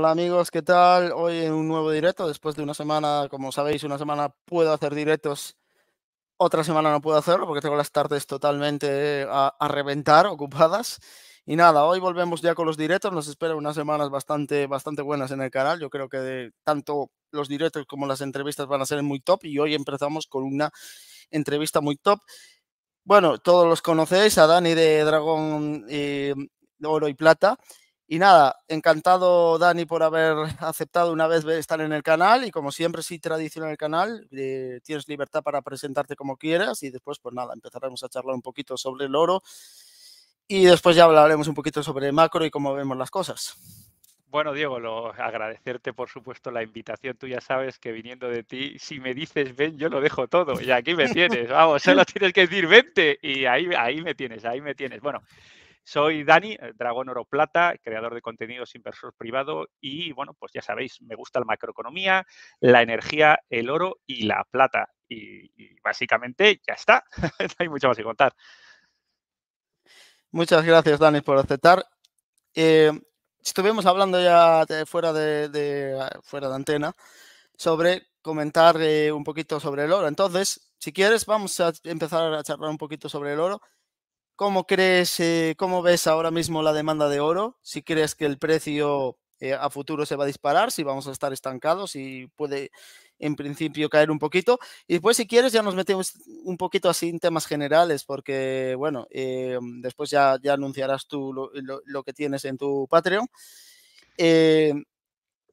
Hola amigos, ¿qué tal? Hoy en un nuevo directo, después de una semana, como sabéis, una semana puedo hacer directos, otra semana no puedo hacerlo porque tengo las tardes totalmente eh, a, reventar, ocupadas. Y nada, hoy volvemos ya con los directos, nos esperan unas semanas bastante, bastante buenas en el canal, yo creo que tanto los directos como las entrevistas van a ser muy top y hoy empezamos con una entrevista muy top. Bueno, todos los conocéis, a Dani de Dragón eh, Oro y Plata. Y nada, encantado Dani por haber aceptado una vez estar en el canal y como siempre, sí, tradición en el canal, tienes libertad para presentarte como quieras y después, pues nada, empezaremos a charlar un poquito sobre el oro y después ya hablaremos un poquito sobre el macro y cómo vemos las cosas. Bueno, Diego, agradecerte por supuesto la invitación. Tú ya sabes que viniendo de ti, si me dices ven, yo lo dejo todo. Y aquí me tienes, vamos, solo tienes que decir vente. Y ahí, ahí me tienes, ahí me tienes. Bueno, soy Dani, eh, Dragón Oro Plata, creador de contenidos, inversor privado y, bueno, pues ya sabéis, me gusta la macroeconomía, la energía, el oro y la plata. Y, básicamente ya está, no hay mucho más que contar. Muchas gracias, Dani, por aceptar. Eh, estuvimos hablando ya fuera, de, ah, fuera de antena sobre comentar eh, un poquito sobre el oro. Entonces, si quieres, vamos a empezar a charlar un poquito sobre el oro. ¿Cómo crees, eh, cómo ves ahora mismo la demanda de oro? Si crees que el precio eh, a futuro se va a disparar, si vamos a estar estancados, y puede en principio caer un poquito. Y después, si quieres, ya nos metemos un poquito así en temas generales, porque, bueno, eh, después ya, anunciarás tú lo, que tienes en tu Patreon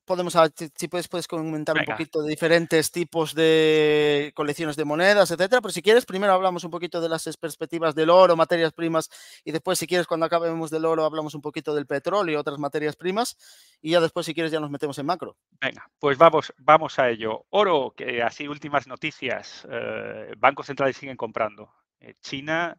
podemos, si puedes, puedes comentar un poquito de diferentes tipos de colecciones de monedas, etcétera. Pero si quieres, primero hablamos un poquito de las perspectivas del oro, materias primas, y después, si quieres, cuando acabemos del oro, hablamos un poquito del petróleo y otras materias primas, y ya después, si quieres, ya nos metemos en macro. Venga, pues vamos, vamos a ello. Oro, que así últimas noticias, eh, bancos centrales siguen comprando. Eh, China,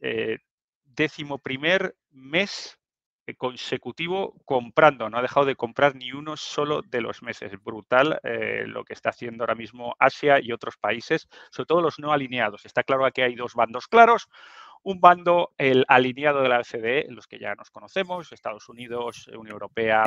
eh, décimo primer mes eh, consecutivo comprando, no ha dejado de comprar ni uno solo de los meses. Brutal eh, lo que está haciendo ahora mismo Asia y otros países, sobre todo los no alineados. Está claro que hay dos bandos claros, un bando, el alineado de la OCDE, los que ya nos conocemos, Estados Unidos, Unión Europea,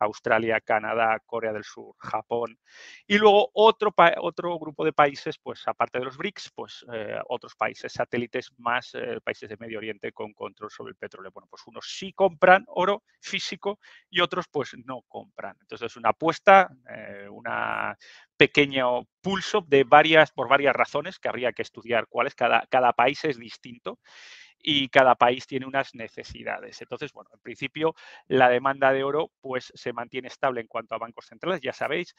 Australia, Canadá, Corea del Sur, Japón. Y luego otro, otro grupo de países, pues aparte de los BRICS, pues eh, otros países satélites más eh, países de Medio Oriente con control sobre el petróleo. Bueno, pues unos sí compran oro físico y otros pues no compran. Entonces es una apuesta, eh, una pequeño pulso de varias, por varias razones, que habría que estudiar cuáles, cada, cada país es distinto y cada país tiene unas necesidades. Entonces, bueno, en principio la demanda de oro pues se mantiene estable en cuanto a bancos centrales, ya sabéis.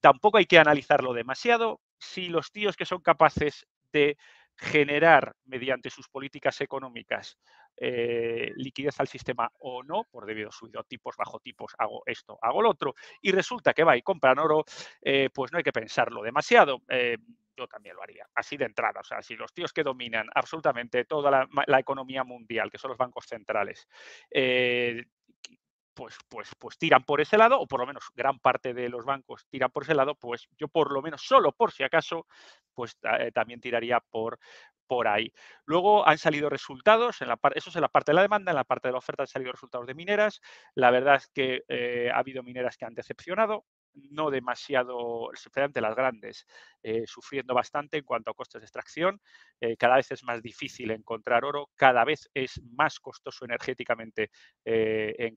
Tampoco hay que analizarlo demasiado. Si los tíos que son capaces de generar mediante sus políticas económicas eh, liquidez al sistema o no, por debido subido tipos, bajo tipos, hago esto, hago lo otro, y resulta que va y compran oro, eh, pues no hay que pensarlo demasiado. Eh, yo también lo haría, así de entrada. O sea, si los tíos que dominan absolutamente toda la, economía mundial, que son los bancos centrales, pues, pues, pues, tiran por ese lado, o por lo menos gran parte de los bancos tiran por ese lado, pues yo por lo menos, solo por si acaso, pues también tiraría por, por ahí. Luego han salido resultados, en la eso es en la parte de la demanda, en la parte de la oferta han salido resultados de mineras. La verdad es que eh, ha habido mineras que han decepcionado, no demasiado, especialmente las grandes, eh, sufriendo bastante en cuanto a costes de extracción. Eh, cada vez es más difícil encontrar oro, cada vez es más costoso energéticamente eh, en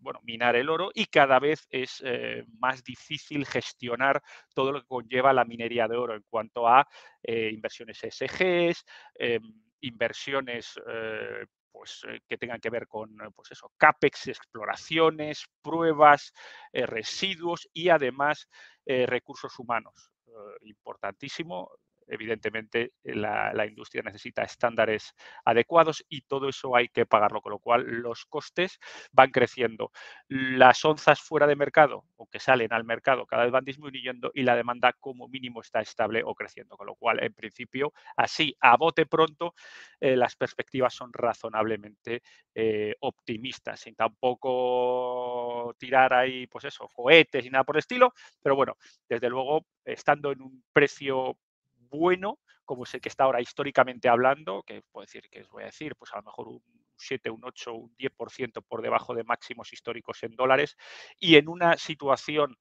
bueno, minar el oro y cada vez es más difícil gestionar todo lo que conlleva la minería de oro en cuanto a inversiones SGs, em, inversiones pues, eh, que tengan que ver con eh, pues eso, CAPEX, exploraciones, pruebas, eh, residuos y además recursos humanos. importantísimo evidentemente eh, la, industria necesita estándares adecuados y todo eso hay que pagarlo, con lo cual los costes van creciendo. Las onzas fuera de mercado o que salen al mercado cada vez van disminuyendo y la demanda como mínimo está estable o creciendo, con lo cual en principio así a bote pronto eh, las perspectivas son razonablemente eh, optimistas, sin tampoco tirar ahí pues eso, cohetes y nada por el estilo, pero bueno, desde luego estando en un precio bueno como es el que está ahora históricamente hablando, que puedo decir, que os voy a decir, pues a lo mejor un un 7, un 8, un 10% por debajo de máximos históricos en dólares y en una situación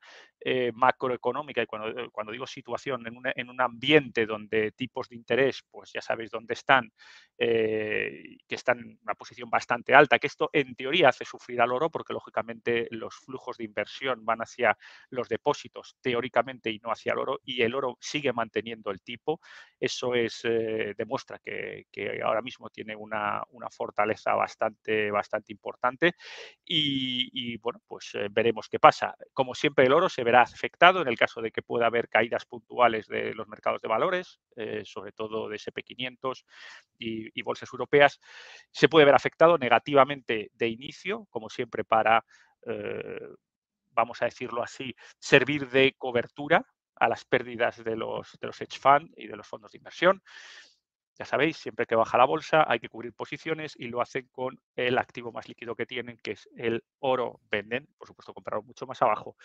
eh, macroeconómica, y cuando, eh, digo situación, en, un ambiente donde tipos de interés, pues ya sabéis dónde están, eh, que están en una posición bastante alta, que esto en teoría hace sufrir al oro porque lógicamente los flujos de inversión van hacia los depósitos teóricamente y no hacia el oro y el oro sigue manteniendo el tipo, eso es, demuestra que, ahora mismo tiene una fortaleza bastante, bastante importante y, bueno, pues eh, veremos qué pasa. Como siempre, el oro se verá afectado en el caso de que pueda haber caídas puntuales de los mercados de valores, eh, sobre todo de SP500 y, bolsas europeas. Se puede ver afectado negativamente de inicio, como siempre, para... Eh, vamos a decirlo así, servir de cobertura a las pérdidas de los, de los hedge fund y de los fondos de inversión. Ya sabéis, siempre que baja la bolsa hay que cubrir posiciones y lo hacen con el activo más líquido que tienen, que es el oro. Venden, por supuesto, compraron mucho más abajo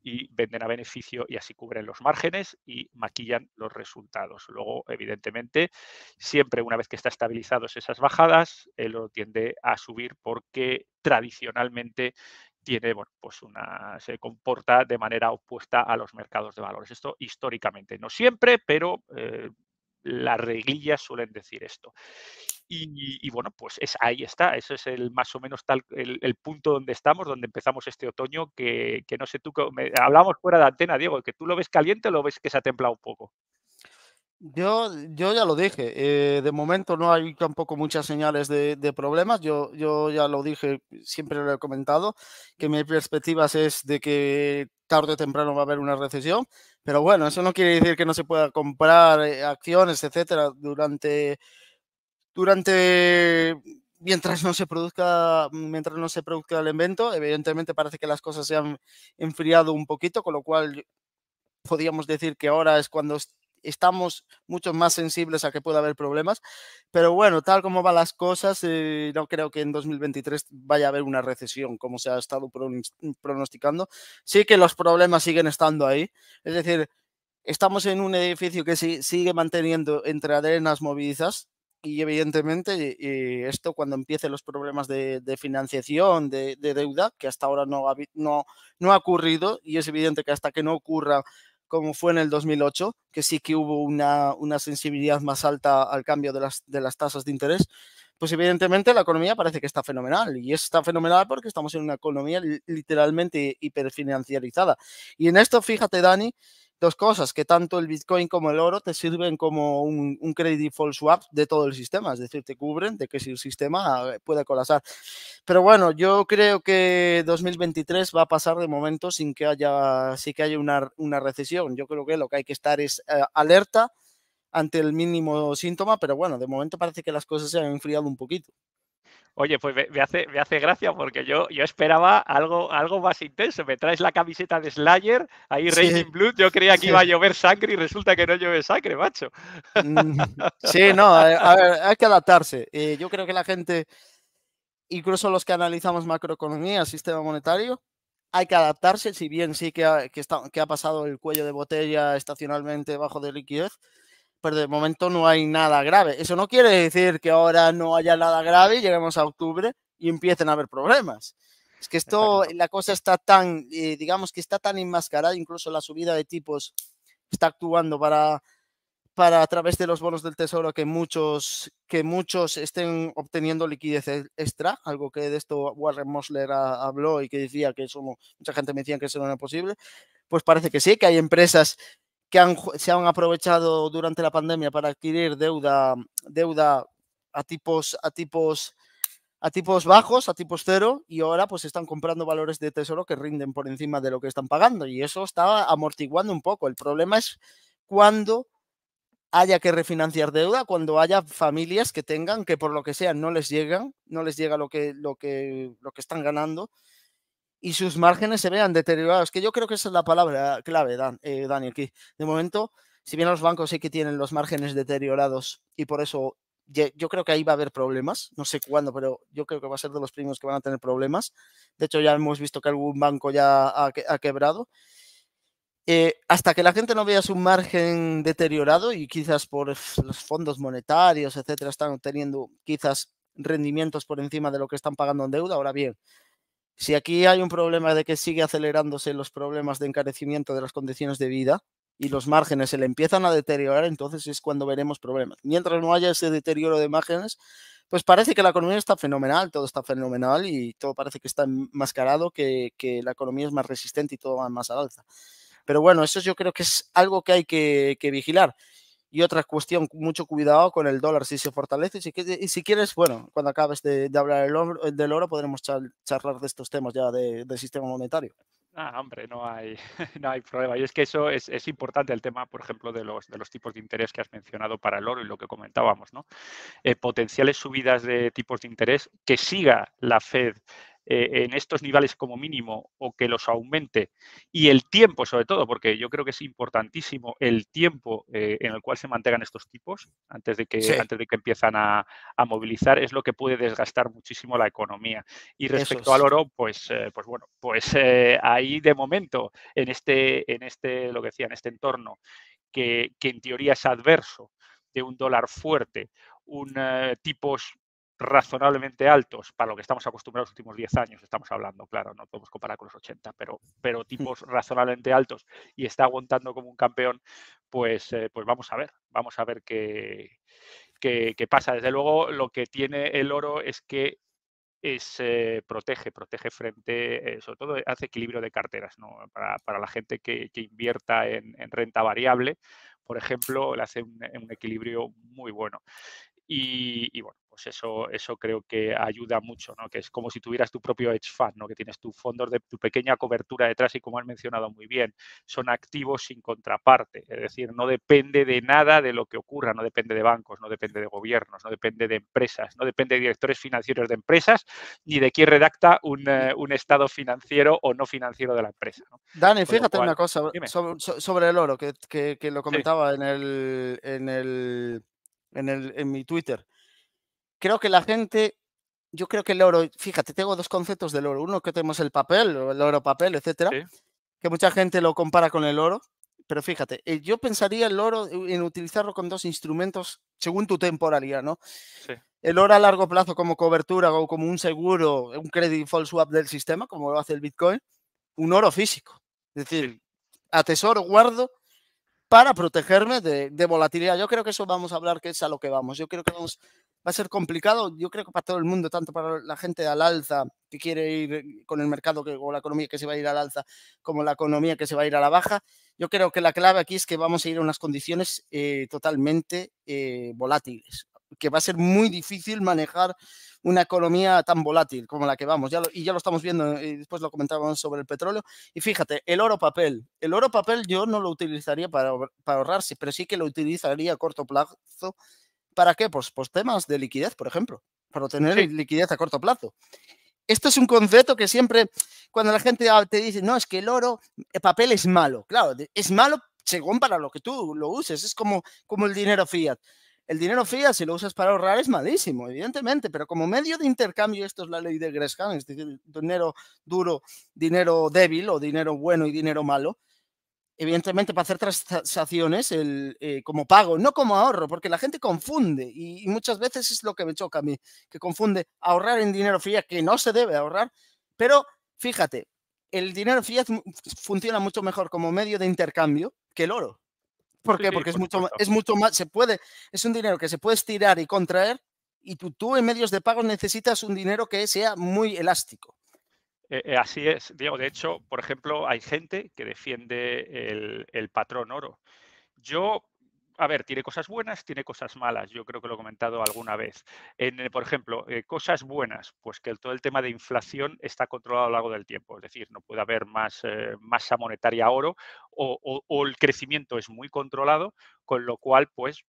y venden a beneficio y así cubren los márgenes y maquillan los resultados. Luego, evidentemente, siempre una vez que están estabilizados esas bajadas, el oro tiende a subir porque tradicionalmente tiene, bueno, pues una, se comporta de manera opuesta a los mercados de valores. Esto históricamente, no siempre, pero eh, las reglillas suelen decir esto. Y, bueno, pues es, ahí está, eso es el más o menos tal, el, punto donde estamos, donde empezamos este otoño, que, que no sé tú, hablamos fuera de antena, Diego, que tú lo ves caliente o lo ves que se ha templado un poco. Yo, yo ya lo dije, eh, de momento no hay tampoco muchas señales de, problemas, yo, yo ya lo dije, siempre lo he comentado, que mi perspectiva es de que tarde o temprano va a haber una recesión, pero bueno, eso no quiere decir que no se pueda comprar eh, acciones, etcétera, durante, durante mientras no se produzca mientras no se produzca el evento evidentemente parece que las cosas se han enfriado un poquito con lo cual podríamos decir que ahora es cuando estamos mucho más sensibles a que pueda haber problemas. Pero bueno, tal como van las cosas, eh, no creo que en 2023 vaya a haber una recesión como se ha estado pronosticando. Sí que los problemas siguen estando ahí. Es decir, estamos en un edificio que sigue manteniendo entre arenas movidas Y evidentemente esto cuando empiecen los problemas de, financiación, de, deuda, que hasta ahora no no, no ha ocurrido, y es evidente que hasta que no ocurra como fue en el 2008, que sí que hubo una, una sensibilidad más alta al cambio de las, de las tasas de interés, pues evidentemente la economía parece que está fenomenal y está fenomenal porque estamos en una economía literalmente hiperfinanciarizada. Y en esto, fíjate, Dani, dos cosas, que tanto el Bitcoin como el oro te sirven como un, credit default swap de todo el sistema, es decir, te cubren de que si el sistema eh, puede colapsar. Pero bueno, yo creo que 2023 va a pasar de momento sin que haya, sí que haya una, una recesión. Yo creo que lo que hay que estar es eh, alerta ante el mínimo síntoma, pero bueno, de momento parece que las cosas se han enfriado un poquito. Oye, pues me, hace, me hace gracia porque yo, yo esperaba algo, algo más intenso. Me traes la camiseta de Slayer, ahí sí. Blood, yo creía que iba a llover sangre y resulta que no llueve sangre, macho. Mm, sí, no, hay que adaptarse. yo creo que la gente, incluso los que analizamos macroeconomía, sistema monetario, hay que adaptarse, si bien sí que que ha pasado el cuello de botella estacionalmente bajo de liquidez, pero de momento no hay nada grave. Eso no quiere decir que ahora no haya nada grave y lleguemos a octubre y empiecen a haber problemas. Es que esto, la cosa está tan, eh, digamos que está tan enmascarada, incluso la subida de tipos está actuando para, para a través de los bonos del tesoro que muchos, que muchos estén obteniendo liquidez e-, extra, algo que de esto Warren Mosler habló y que decía que eso, mucha gente me decía que eso no era posible, pues parece que sí, que hay empresas que se han aprovechado durante la pandemia para adquirir deuda, deuda a tipos, a tipos, a tipos bajos, a tipos cero, y ahora pues están comprando valores de tesoro que rinden por encima de lo que están pagando. Y eso está amortiguando un poco. El problema es cuando haya que refinanciar deuda, cuando haya familias que tengan que por lo que sea no les llegan, no les llega lo que, lo que, lo que están ganando y sus márgenes se vean deteriorados, que yo creo que esa es la palabra clave, Dan, eh, aquí. De momento, si bien los bancos sí que tienen los márgenes deteriorados y por eso yo creo que ahí va a haber problemas, no sé cuándo, pero yo creo que va a ser de los primeros que van a tener problemas. De hecho, ya hemos visto que algún banco ya ha, quebrado. Eh, hasta que la gente no vea su margen deteriorado y quizás por los fondos monetarios, etcétera, están obteniendo quizás rendimientos por encima de lo que están pagando en deuda. Ahora bien, si aquí hay un problema de que sigue acelerándose los problemas de encarecimiento de las condiciones de vida y los márgenes se le empiezan a deteriorar, entonces es cuando veremos problemas. Mientras no haya ese deterioro de márgenes, pues parece que la economía está fenomenal, todo está fenomenal y todo parece que está enmascarado, que, la economía es más resistente y todo va más al alza. Pero bueno, eso yo creo que es algo que hay que vigilar. Y otra cuestión, mucho cuidado con el dólar si se fortalece. Y si, quieres, bueno, cuando acabes de, hablar eh, del oro, podremos charlar de estos temas ya del sistema monetario. Ah, hombre, no hay, no hay problema. Y es que eso es, importante el tema, por ejemplo, de los, de los tipos de interés que has mencionado para el oro y lo que comentábamos, ¿no? Eh, potenciales subidas de tipos de interés que siga la Fed eh, en estos niveles como mínimo o que los aumente y el tiempo sobre todo, porque yo creo que es importantísimo el tiempo eh, en el cual se mantengan estos tipos antes de que, antes de que empiezan a, movilizar es lo que puede desgastar muchísimo la economía. Y respecto al oro, pues, eh, pues bueno, pues ahí de momento en este, en este, lo que decía, en este entorno que, que en teoría es adverso de un dólar fuerte, un, tipos razonablemente altos para lo que estamos acostumbrados los últimos 10 años, estamos hablando, claro, no podemos comparar con los 80, pero, pero tipos razonablemente altos y está aguantando como un campeón, pues, eh, pues vamos a ver, vamos a ver qué, qué, pasa. Desde luego, lo que tiene el oro es que es, eh, protege, protege frente, eh, sobre todo hace equilibrio de carteras, ¿no? para, para, la gente que, invierta en, en, renta variable, por ejemplo, le hace un, un equilibrio muy bueno. y, bueno, pues eso, eso creo que ayuda mucho, Que es como si tuvieras tu propio hedge fund, ¿no? Que tienes tu fondos de tu pequeña cobertura detrás y como has mencionado muy bien, son activos sin contraparte, es decir, no depende de nada de lo que ocurra, no depende de bancos, no depende de gobiernos, no depende de empresas, no depende de directores financieros de empresas, ni de quién redacta un, eh, estado financiero o no financiero de la empresa. Dani, fíjate una cosa sobre, el oro, que, lo comentaba en el, en el en, el, en mi Twitter creo que la gente, yo creo que el oro, fíjate, tengo dos conceptos del oro. Uno que tenemos el papel, el oro papel, etcétera, que mucha gente lo compara con el oro. Pero fíjate, eh, yo pensaría el oro en utilizarlo con dos instrumentos según tu temporalidad, ¿no? El oro a largo plazo como cobertura o como un seguro, un credit default swap del sistema, como lo hace el Bitcoin, un oro físico. Es decir, atesoro, guardo para protegerme de, de, volatilidad. Yo creo que eso vamos a hablar, que es a lo que vamos. Yo creo que vamos va a ser complicado, yo creo que para todo el mundo, tanto para la gente al alza que quiere ir con el mercado que, o la economía que se va a ir al alza, como la economía que se va a ir a la baja. Yo creo que la clave aquí es que vamos a ir a unas condiciones eh, totalmente eh, volátiles, que va a ser muy difícil manejar una economía tan volátil como la que vamos. Ya y ya lo estamos viendo, y eh, después lo comentábamos sobre el petróleo. Y fíjate, el oro papel. El oro papel yo no lo utilizaría para, para ahorrarse, pero sí que lo utilizaría a corto plazo ¿Para qué? Pues, pues, temas de liquidez, por ejemplo, para tener liquidez a corto plazo. Esto es un concepto que siempre, cuando la gente te dice, no, es que el oro, el papel es malo. Claro, es malo según para lo que tú lo uses. Es como, como el dinero fiat. El dinero fiat, si lo usas para ahorrar, es malísimo, evidentemente, pero como medio de intercambio, esto es la ley de Gresham, es decir, dinero duro, dinero débil o dinero bueno y dinero malo, evidentemente para hacer transacciones el, eh, como pago, no como ahorro, porque la gente confunde y, muchas veces es lo que me choca a mí, que confunde ahorrar en dinero fría que no se debe ahorrar, pero fíjate, el dinero fiat funciona mucho mejor como medio de intercambio que el oro. ¿Por qué? porque es, mucho, es mucho más, se puede, es un dinero que se puede estirar y contraer y tú, tú en medios de pago necesitas un dinero que sea muy elástico. Eh, eh, así es, Diego. De hecho, por ejemplo, hay gente que defiende el, patrón oro. Yo a ver, tiene cosas buenas, tiene cosas malas. Yo creo que lo he comentado alguna vez. Eh, por ejemplo, cosas buenas, pues que todo el tema de inflación está controlado a lo largo del tiempo. Es decir, no puede haber más masa monetaria oro o, el crecimiento es muy controlado, con lo cual, pues,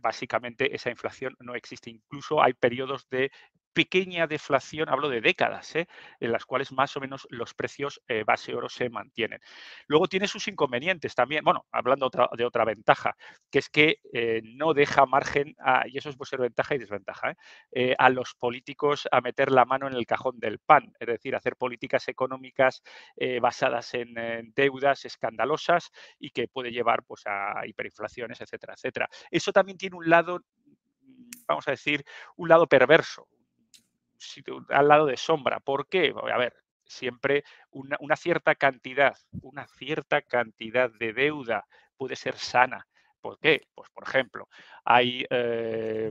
básicamente esa inflación no existe. Incluso hay periodos de pequeña deflación, hablo de décadas, ¿eh? en las cuales más o menos los precios eh, base oro se mantienen. Luego tiene sus inconvenientes también, bueno, hablando de otra ventaja, que es que eh, no deja margen, y eso es puede ser ventaja y desventaja, a los políticos a meter la mano en el cajón del pan, es decir, hacer políticas económicas basadas en, deudas escandalosas y que puede llevar pues, a hiperinflaciones, etcétera, etcétera. Eso también tiene un lado mm, vamos a decir, un lado perverso, al lado de sombra. ¿Por qué? A ver, siempre una, cierta cantidad, una cierta cantidad de deuda puede ser sana. ¿Por qué? Pues, por ejemplo, hay, eh,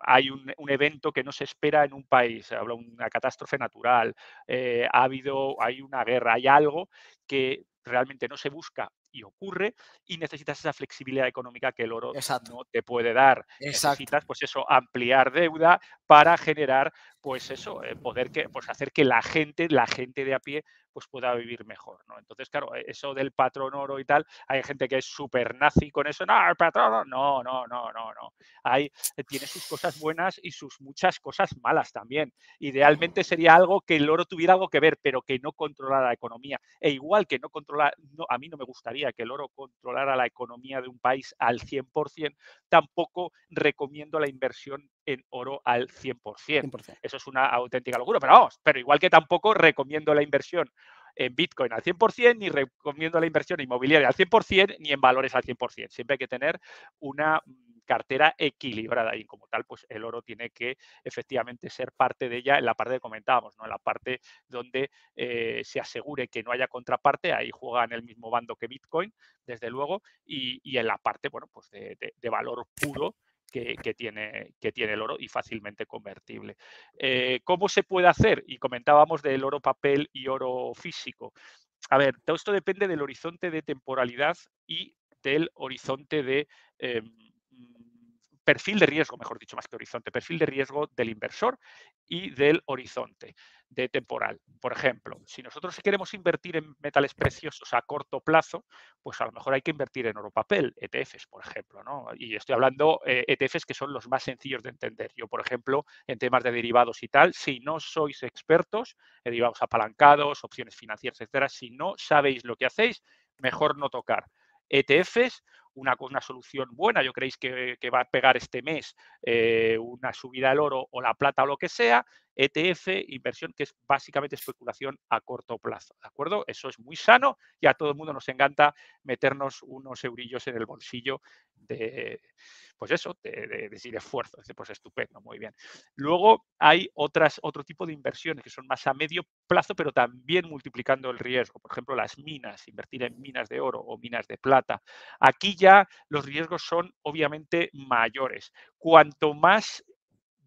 hay un, evento que no se espera en un país, habla una catástrofe natural, eh, ha habido, hay una guerra, hay algo que realmente no se busca y ocurre y necesitas esa flexibilidad económica que el oro no te puede dar. Necesitas, pues eso, ampliar deuda para generar, pues eso, eh, poder que, pues hacer que la gente, la gente de a pie, pues pueda vivir mejor, ¿no? Entonces, claro, e, eso del patrón oro y tal, hay gente que es súper nazi con eso, no, el patrón oro, no, no, no, no, no. Hay, eh, tiene sus cosas buenas y sus muchas cosas malas también. Idealmente sería algo que el oro tuviera algo que ver, pero que no controlara la economía. E igual que no controla, a mí no me gustaría que el oro controlara la economía de un país al 100%, tampoco recomiendo la inversión en oro al 100%. Eso es una auténtica locura, pero vamos, pero igual que tampoco recomiendo la inversión en Bitcoin al 100%, ni recomiendo la inversión inmobiliaria al 100%, ni en valores al 100%. Siempre hay que tener una mm, cartera equilibrada y como tal, pues el oro tiene que efectivamente ser parte de ella en la parte que comentábamos, ¿no? en la parte donde eh, se asegure que no haya contraparte, ahí juega en el mismo bando que Bitcoin, desde luego, y, en la parte, bueno, pues de valor puro que, tiene, que tiene el oro y fácilmente convertible. Eh, ¿Cómo se puede hacer? Y comentábamos del oro papel y oro físico. A ver, todo esto depende del horizonte de temporalidad y del horizonte de, em, perfil de riesgo, mejor dicho, más que horizonte, perfil de riesgo del inversor y del horizonte de temporal. Por ejemplo, si nosotros queremos invertir en metales preciosos a corto plazo, pues a lo mejor hay que invertir en oro papel, ETFs, por ejemplo, ¿no? Y estoy hablando de eh, ETFs que son los más sencillos de entender. Yo, por ejemplo, en temas de derivados y tal, si no sois expertos, derivados apalancados, opciones financieras, etcétera, si no sabéis lo que hacéis, mejor no tocar. ETFs una, una solución buena, yo creéis que, va a pegar este mes eh, una subida al oro o la plata o lo que sea, ETF, inversión que es básicamente especulación a corto plazo, ¿de acuerdo? Eso es muy sano y a todo el mundo nos encanta meternos unos eurillos en el bolsillo de, pues eso, decir esfuerzo, pues estupendo, muy bien. Luego hay otras, otro tipo de inversiones que son más a medio plazo, pero también multiplicando el riesgo, por ejemplo, las minas, invertir en minas de oro o minas de plata. Aquí ya los riesgos son obviamente mayores. Cuanto más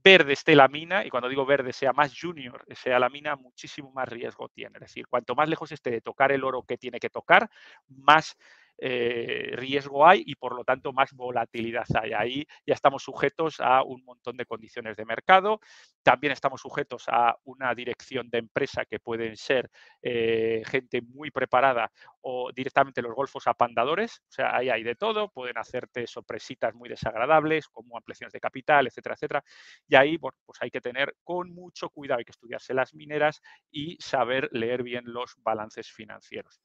verde esté la mina, y cuando digo verde sea más junior, sea la mina, muchísimo más riesgo tiene. Es decir, cuanto más lejos esté de tocar el oro que tiene que tocar, más eh, riesgo hay y por lo tanto más volatilidad hay. Ahí ya estamos sujetos a un montón de condiciones de mercado, también estamos sujetos a una dirección de empresa que pueden ser eh, gente muy preparada o directamente los golfos apandadores, o sea, ahí hay de todo, pueden hacerte sorpresitas muy desagradables como ampliaciones de capital, etcétera, etcétera. Y ahí pues hay que tener con mucho cuidado, hay que estudiarse las mineras y saber leer bien los balances financieros.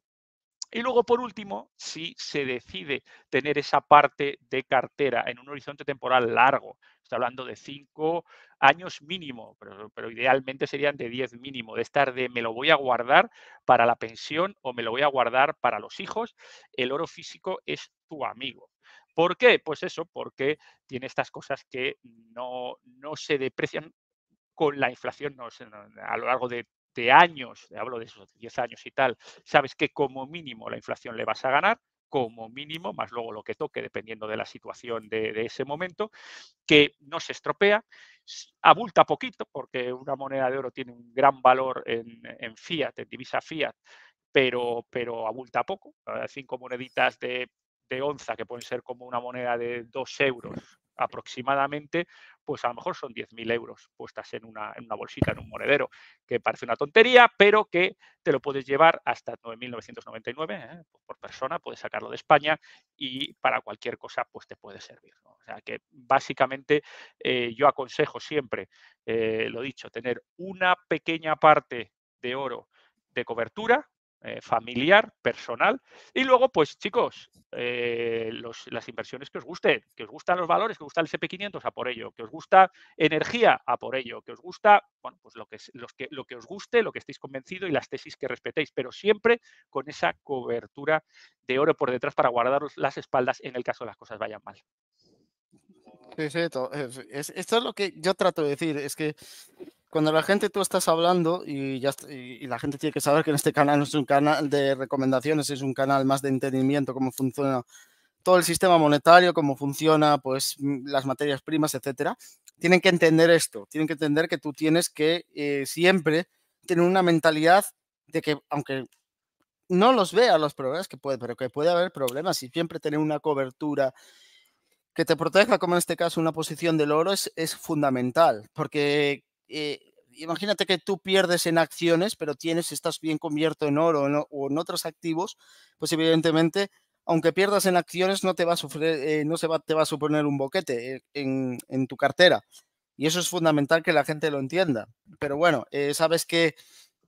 Y luego, por último, si se decide tener esa parte de cartera en un horizonte temporal largo, está hablando de cinco años mínimo, pero, idealmente serían de diez mínimo, de estar de me lo voy a guardar para la pensión o me lo voy a guardar para los hijos, el oro físico es tu amigo. ¿Por qué? Pues eso, porque tiene estas cosas que no, se deprecian con la inflación a lo largo de de años, hablo de esos 10 años y tal, sabes que como mínimo la inflación le vas a ganar, como mínimo, más luego lo que toque, dependiendo de la situación de, ese momento, que no se estropea, abulta poquito, porque una moneda de oro tiene un gran valor en, fiat, en divisa fiat, pero, pero abulta poco, ah, cinco moneditas de, de onza, que pueden ser como una moneda de dos euros, aproximadamente, pues a lo mejor son 10.000 euros puestas en una, bolsita, en un monedero, que parece una tontería, pero que te lo puedes llevar hasta 9.999 ¿eh? pues, por persona, puedes sacarlo de España y para cualquier cosa pues te puede servir. O sea que básicamente eh, yo aconsejo siempre, eh, lo dicho, tener una pequeña parte de oro de cobertura, eh, familiar, personal. Y luego, pues chicos, eh, las inversiones que os guste, que os gustan los valores, que os gusta el SP500, a por ello, que os gusta energía, a por ello, que os gusta, bueno, pues lo que, los que, lo que os guste, lo que estéis convencido y las tesis que respetéis, pero siempre con esa cobertura de oro por detrás para guardaros las espaldas en el caso de las cosas vayan mal. Sí, eh, esto es lo que yo trato de decir, es que cuando la gente tú estás hablando y, la gente tiene que saber que en este canal no es un canal de recomendaciones, es un canal más de entendimiento, cómo funciona todo el sistema monetario, cómo funciona pues mm, las materias primas, etcétera. Tienen que entender esto, tienen que entender que tú tienes que eh, siempre tener una mentalidad de que aunque no los vea los problemas que puede, pero que puede haber problemas y siempre tener una cobertura que te proteja, como en este caso una posición del oro, es, fundamental, porque eh, imagínate que tú pierdes en acciones, pero tienes, estás bien convierto en oro o en otros activos, pues evidentemente, aunque pierdas en acciones, no te va a sufrir, eh, no se va, te va a suponer un boquete eh, en, tu cartera. Y eso es fundamental que la gente lo entienda. Pero bueno, sabes que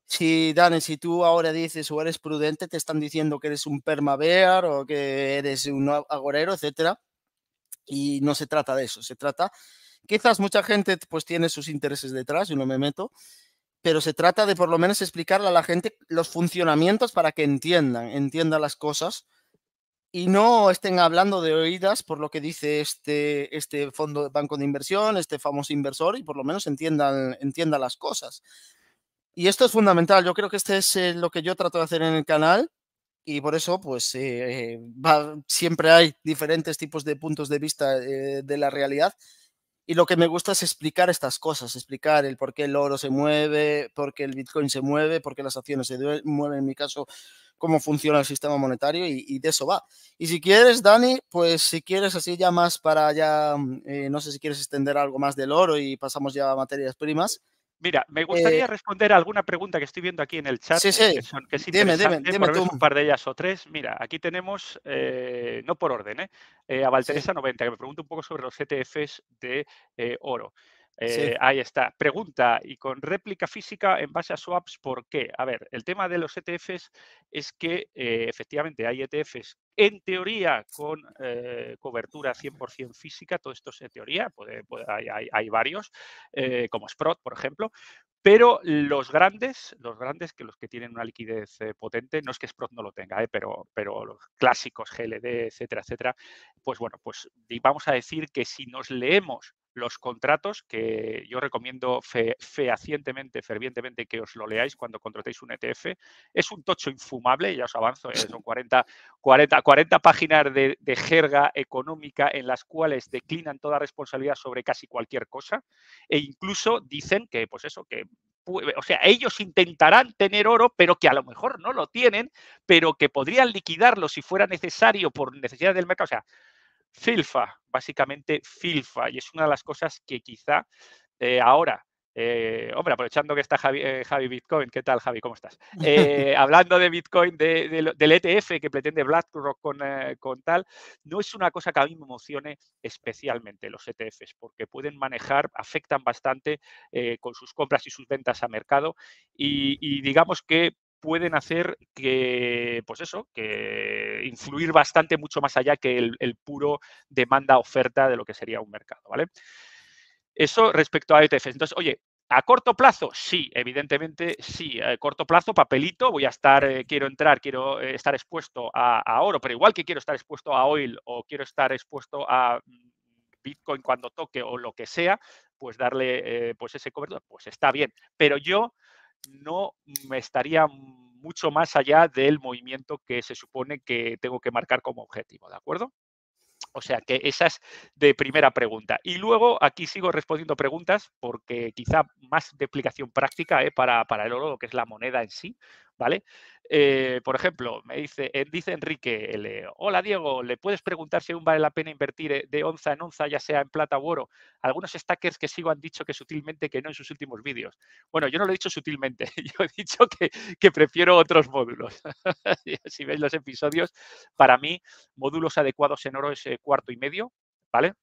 si, Dani, si tú ahora dices o eres prudente, te están diciendo que eres un permabear o que eres un agorero, etcétera. Y no se trata de eso, se trata Quizás mucha gente pues tiene sus intereses detrás, yo no me meto, pero se trata de por lo menos explicarle a la gente los funcionamientos para que entiendan, entiendan las cosas y no estén hablando de oídas por lo que dice este, este fondo, banco de inversión, este famoso inversor y por lo menos entiendan, las cosas. Y esto es fundamental, yo creo que este es eh, lo que yo trato de hacer en el canal y por eso pues eh, eh, siempre hay diferentes tipos de puntos de vista de la realidad y lo que me gusta es explicar estas cosas, explicar el por qué el oro se mueve, por qué el Bitcoin se mueve, por qué las acciones se mueven, en mi caso, cómo funciona el sistema monetario y, de eso va. Y si quieres, Dani, pues si quieres así ya más para ya, mm, eh, no sé si quieres extender algo más del oro y pasamos ya a materias primas. Mira, me gustaría eh, responder a alguna pregunta que estoy viendo aquí en el chat. Sí, eh, Que, son, que es dime, dime, dime un par de ellas o tres. Mira, aquí tenemos, eh, no por orden, eh, a Valteresa90, que me pregunta un poco sobre los ETFs de oro. Eh, ahí está. Pregunta, y con réplica física en base a swaps, ¿por qué? A ver, el tema de los ETFs es que eh, efectivamente hay ETFs en teoría con eh, cobertura 100% física, todo esto es en teoría, hay, varios, como Sprott, por ejemplo, pero los grandes, los grandes que los que tienen una liquidez potente, no es que Sprott no lo tenga, pero, pero los clásicos GLD, etcétera, etcétera, pues bueno, pues vamos a decir que si nos leemos los contratos, que yo recomiendo fehacientemente, fervientemente que os lo leáis cuando contratéis un ETF. Es un tocho infumable, ya os avanzo, eh, son 40, 40, 40 páginas de, jerga económica en las cuales declinan toda responsabilidad sobre casi cualquier cosa e incluso dicen que, pues eso, que... O sea, ellos intentarán tener oro, pero que a lo mejor no lo tienen, pero que podrían liquidarlo si fuera necesario por necesidad del mercado. O sea, filfa, básicamente filfa, y es una de las cosas que quizá eh, ahora, eh, hombre, aprovechando que está eh, Javi, Bitcoin, ¿qué tal Javi? ¿Cómo estás? hablando de Bitcoin, del ETF que pretende BlackRock con, tal, no es una cosa que a mí me emocione especialmente los ETFs, porque pueden manejar, afectan bastante con sus compras y sus ventas a mercado, y digamos que pueden hacer que, pues eso, que influir bastante mucho más allá que el, puro demanda-oferta de lo que sería un mercado, ¿vale? Eso respecto a ETFs. Entonces, oye, ¿A corto plazo? Sí, evidentemente sí. A corto plazo, papelito, voy a estar, eh, quiero entrar, quiero eh, estar expuesto a, oro, pero igual que quiero estar expuesto a oil o quiero estar expuesto a mm, Bitcoin cuando toque o lo que sea, pues darle eh, pues ese cobertor, pues está bien. Pero yo no me estaría mucho más allá del movimiento que se supone que tengo que marcar como objetivo, ¿de acuerdo? O sea que esa es de primera pregunta. Y luego aquí sigo respondiendo preguntas porque quizá más de aplicación práctica ¿eh? para, el oro, lo que es la moneda en sí, ¿vale? Eh, por ejemplo, me dice, eh, dice Enrique Hola Diego, ¿le puedes preguntar si aún vale la pena invertir eh, de onza en onza, ya sea en plata u oro? Algunos stackers que sigo han dicho que sutilmente que no en sus últimos vídeos. Bueno, yo no lo he dicho sutilmente, yo he dicho que, que prefiero otros módulos. si veis los episodios, para mí, módulos adecuados en oro es cuarto y medio, ¿vale?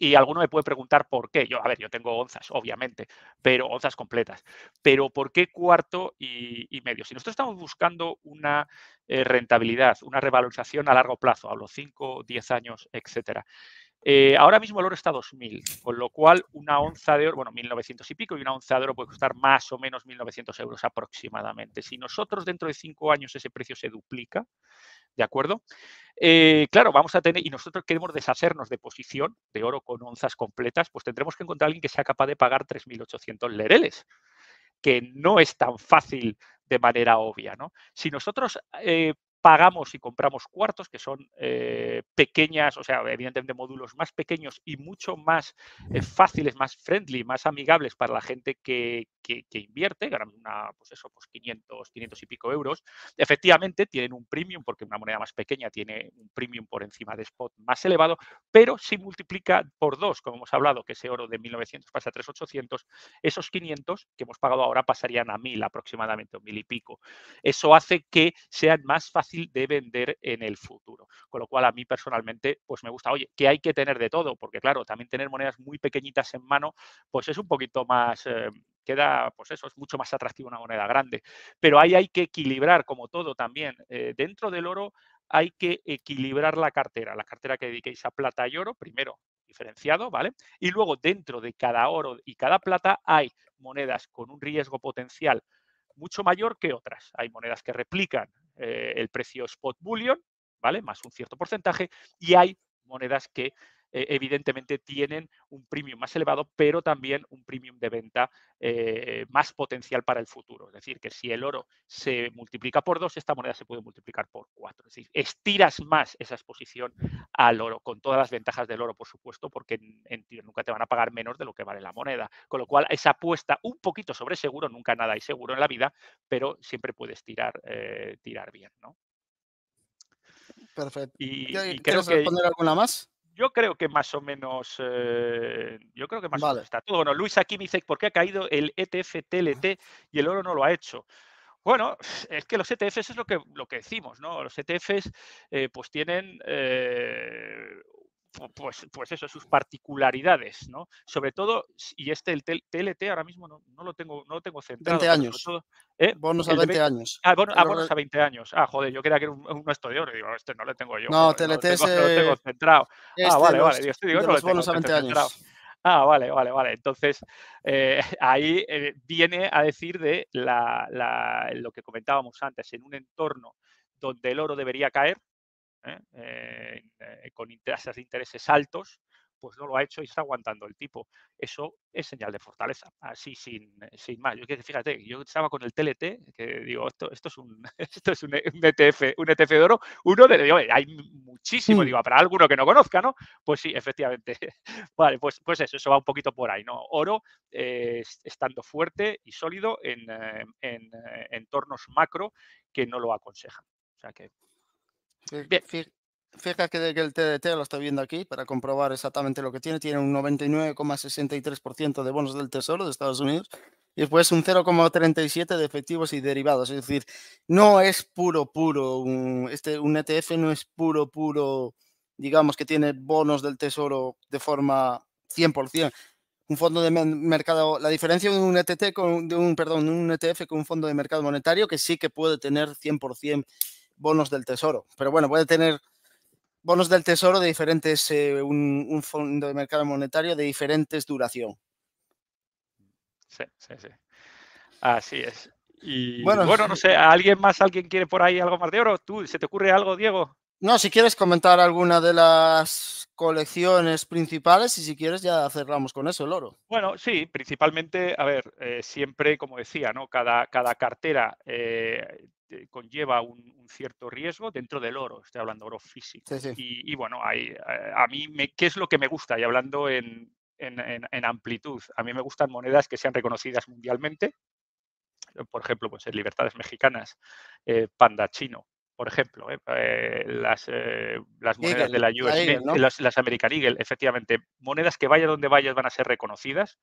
Y alguno me puede preguntar por qué. Yo, a ver, yo tengo onzas, obviamente, pero onzas completas. Pero ¿por qué cuarto y, medio? Si nosotros estamos buscando una eh, rentabilidad, una revalorización a largo plazo, a los 5, 10 años, etcétera. Eh, ahora mismo el oro está a 2.000, con lo cual una onza de oro, bueno, 1.900 y pico, y una onza de oro puede costar más o menos 1.900 euros aproximadamente. Si nosotros dentro de cinco años ese precio se duplica, ¿De acuerdo? Eh, claro, vamos a tener, y nosotros queremos deshacernos de posición de oro con onzas completas, pues tendremos que encontrar a alguien que sea capaz de pagar 3.800 lereles, que no es tan fácil de manera obvia. ¿no? Si nosotros eh, pagamos y compramos cuartos, que son eh, pequeñas, o sea, evidentemente módulos más pequeños y mucho más fáciles, más friendly, más amigables para la gente que, que, invierte, ganando una, pues eso, pues 500, 500 y pico euros. Efectivamente, tienen un premium, porque una moneda más pequeña tiene un premium por encima de spot más elevado, pero si multiplica por dos, como hemos hablado, que ese oro de 1900 pasa a 3800, esos 500 que hemos pagado ahora pasarían a 1000 aproximadamente, o 1000 y pico. Eso hace que sean más fácil de vender en el futuro. Con lo cual, a mí personalmente, pues me gusta, oye, que hay que tener de todo, porque claro, también tener monedas muy pequeñitas en mano, pues es un poquito más, eh, queda, pues eso, es mucho más atractivo una moneda grande. Pero ahí hay que equilibrar, como todo también. Eh, dentro del oro hay que equilibrar la cartera, la cartera que dediquéis a plata y oro, primero diferenciado, ¿vale? Y luego dentro de cada oro y cada plata hay monedas con un riesgo potencial mucho mayor que otras. Hay monedas que replican eh, el precio spot bullion, ¿vale? Más un cierto porcentaje, y hay monedas que eh, evidentemente tienen un premium más elevado, pero también un premium de venta eh, más potencial para el futuro. Es decir, que si el oro se multiplica por dos, esta moneda se puede multiplicar por cuatro. Es decir, estiras más esa exposición al oro, con todas las ventajas del oro, por supuesto, porque en, nunca te van a pagar menos de lo que vale la moneda. Con lo cual, esa apuesta un poquito sobre seguro, nunca nada hay seguro en la vida, pero siempre puedes tirar, eh, tirar bien. Perfecto. Y, ¿Quieres responder alguna más? Yo creo que más o menos, eh, yo creo que más o menos está todo. Bueno, Luis aquí me dice, ¿por qué ha caído el ETF TLT ah. y el oro no lo ha hecho? Bueno, es que los ETFs es lo que, lo que decimos, ¿no? Los ETFs eh, pues tienen eh, pues, pues eso, sus particularidades, ¿no? Sobre todo, y este, el TLT ahora mismo no, lo, tengo, no lo tengo centrado. 20 años. Bonos a 20, años. Ah, bonos, a 20 años. Ah, joder, yo quería que era un, de oro. digo, este no lo tengo yo. No, TLT es... No lo tengo centrado. ah, vale, vale. bonos a 20 años. Ah, vale, vale, vale. Entonces, eh, ahí eh, viene a decir de la, lo que comentábamos antes, en un entorno donde el oro debería caer, ¿eh? Eh, eh, con tasas de intereses altos, pues no lo ha hecho y está aguantando el tipo. Eso es señal de fortaleza, así sin, más. Yo que fíjate, yo estaba con el TLT, que digo, esto, es un es un, ETF, un ETF e de oro, uno de hay muchísimo, digo, para alguno que no conozca, ¿no? Pues sí, efectivamente. Vale, pues, pues eso, eso va un poquito por ahí, ¿no? Oro estando fuerte y sólido en, en entornos macro que no lo aconsejan. O sea que Bien. que el TDT lo estoy viendo aquí para comprobar exactamente lo que tiene. Tiene un 99,63% de bonos del Tesoro de Estados Unidos y después un 0,37% de efectivos y derivados. Es decir, no es puro, puro. Un, este, un ETF no es puro, puro, digamos que tiene bonos del Tesoro de forma 100%. Un fondo de mercado, la diferencia de un, ETT con, un, perdón, un ETF con un fondo de mercado monetario que sí que puede tener 100% bonos del tesoro. Pero bueno, puede tener bonos del tesoro de diferentes, eh, un, fondo de mercado monetario de diferentes duración. Sí, sí, sí. Así es. Y bueno, no sé, ¿alguien más, alguien quiere por ahí algo más de oro? ¿Tú, se te ocurre algo, Diego? No, si quieres comentar alguna de las colecciones principales y si quieres ya cerramos con eso el oro. Bueno, sí, principalmente, a ver, eh, siempre, como decía, ¿no? Cada, cada cartera eh, este, conlleva un, cierto riesgo dentro del oro, estoy hablando oro físico. Y, bueno, eh, a, mí, ¿qué es lo que me gusta? Y hablando en, amplitud, a mí me gustan monedas que sean reconocidas mundialmente, por ejemplo, pues en Libertades Mexicanas, eh, Panda Chino, por ejemplo, ¿eh? Eh, las, eh, monedas de la US, las, American Eagle, efectivamente, monedas que vaya donde vayas van a ser reconocidas.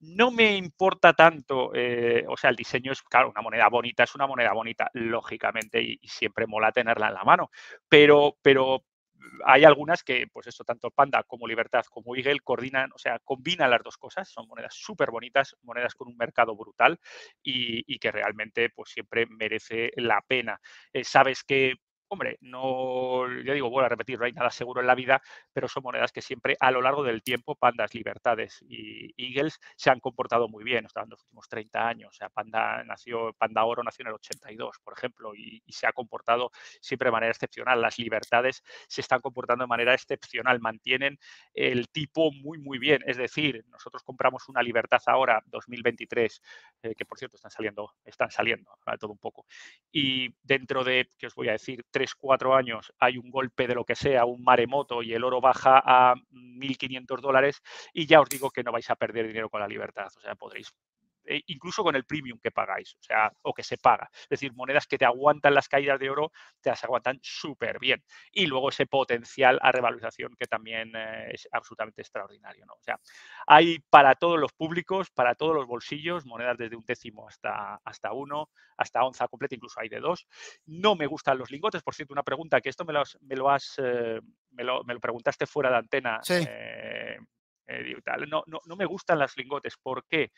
No me importa tanto, o sea, el diseño es, claro, una moneda bonita, es una moneda bonita, lógicamente, y, siempre mola tenerla en la mano, pero, pero hay algunas que, pues eso, tanto Panda como Libertad como Eagle coordinan, o sea, combinan las dos cosas. Son monedas súper bonitas, monedas con un mercado brutal y, que realmente, pues siempre merece la pena. Eh, sabes que Hombre, no, ya digo, vuelvo a repetir, no hay nada seguro en la vida, pero son monedas que siempre a lo largo del tiempo, Pandas, Libertades y Eagles se han comportado muy bien, están los últimos 30 años. O sea, Panda, nació, Panda Oro nació en el 82, por ejemplo, y, se ha comportado siempre de manera excepcional. Las Libertades se están comportando de manera excepcional, mantienen el tipo muy, muy bien. Es decir, nosotros compramos una Libertad ahora, 2023, eh, que por cierto están saliendo, están saliendo, todo un poco. Y dentro de, que os voy a decir, cuatro años hay un golpe de lo que sea, un maremoto y el oro baja a 1.500 dólares y ya os digo que no vais a perder dinero con la libertad. O sea, podréis eh, incluso con el premium que pagáis, o sea, o que se paga. Es decir, monedas que te aguantan las caídas de oro, te las aguantan súper bien. Y luego ese potencial a revalorización que también eh, es absolutamente extraordinario, ¿no? O sea, hay para todos los públicos, para todos los bolsillos, monedas desde un décimo hasta, hasta uno, hasta onza completa, incluso hay de dos. No me gustan los lingotes, por cierto, una pregunta que esto me, lo has... me, lo, eh, preguntaste fuera de antena. Sí. no, me gustan los lingotes. ¿Por qué?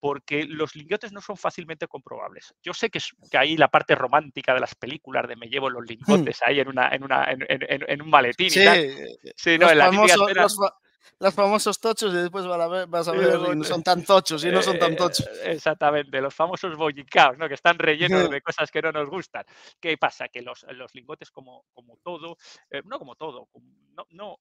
porque los lingotes no son fácilmente comprobables. Yo sé que, es, que hay la parte romántica de las películas de me llevo los hmm. lingotes ahí en, una, en, una, en, un maletín. Sí, y tal. Eh, sí no, los famosos tochos y después vas a ver, vas son tan tochos y no son tan eh, tochos. Eh, exactamente, los famosos bollicaos, ¿no? que están rellenos de cosas que no nos gustan. ¿Qué pasa? Que los, lingotes, como, como todo, eh, no como todo, no,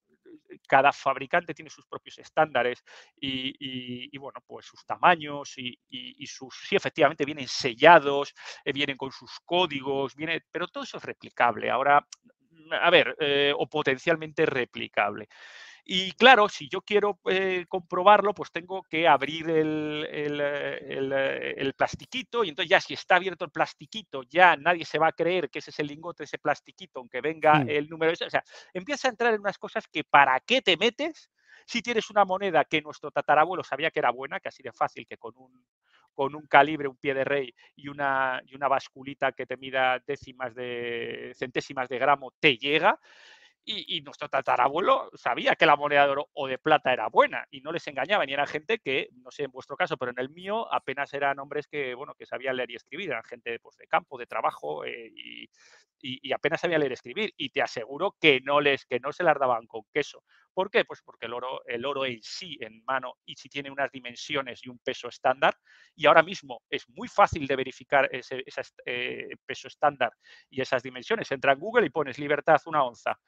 cada fabricante tiene sus propios estándares y, bueno, pues sus tamaños y, sus, sí, efectivamente vienen sellados, vienen con sus códigos, viene, pero todo eso es replicable. Ahora, a ver, o potencialmente replicable. Y claro, si yo quiero eh, comprobarlo, pues tengo que abrir el, eh, eh, el, plastiquito y entonces ya si está abierto el plastiquito, ya nadie se va a creer que ese es el lingote, ese plastiquito, aunque venga el número. O sea, empieza a entrar en unas cosas que para qué te metes si tienes una moneda que nuestro tatarabuelo sabía que era buena, que así de fácil que con un, con un calibre, un pie de rey y una, y una basculita que te mida décimas de centésimas de gramo, te llega y, nuestro tatarabuelo sabía que la moneda de oro o de plata era buena y no les engañaba. y era gente que, no sé en vuestro caso, pero en el mío apenas eran hombres que, bueno, que sabían leer y escribir, eran gente pues, de campo, de trabajo eh, y, apenas sabían leer y escribir y te aseguro que no, les, que no se las daban con queso. ¿Por qué? Pues porque el oro, el oro en sí, en mano, y si tiene unas dimensiones y un peso estándar, y ahora mismo es muy fácil de verificar ese, eh, peso estándar y esas dimensiones. Entra en Google y pones libertad una onza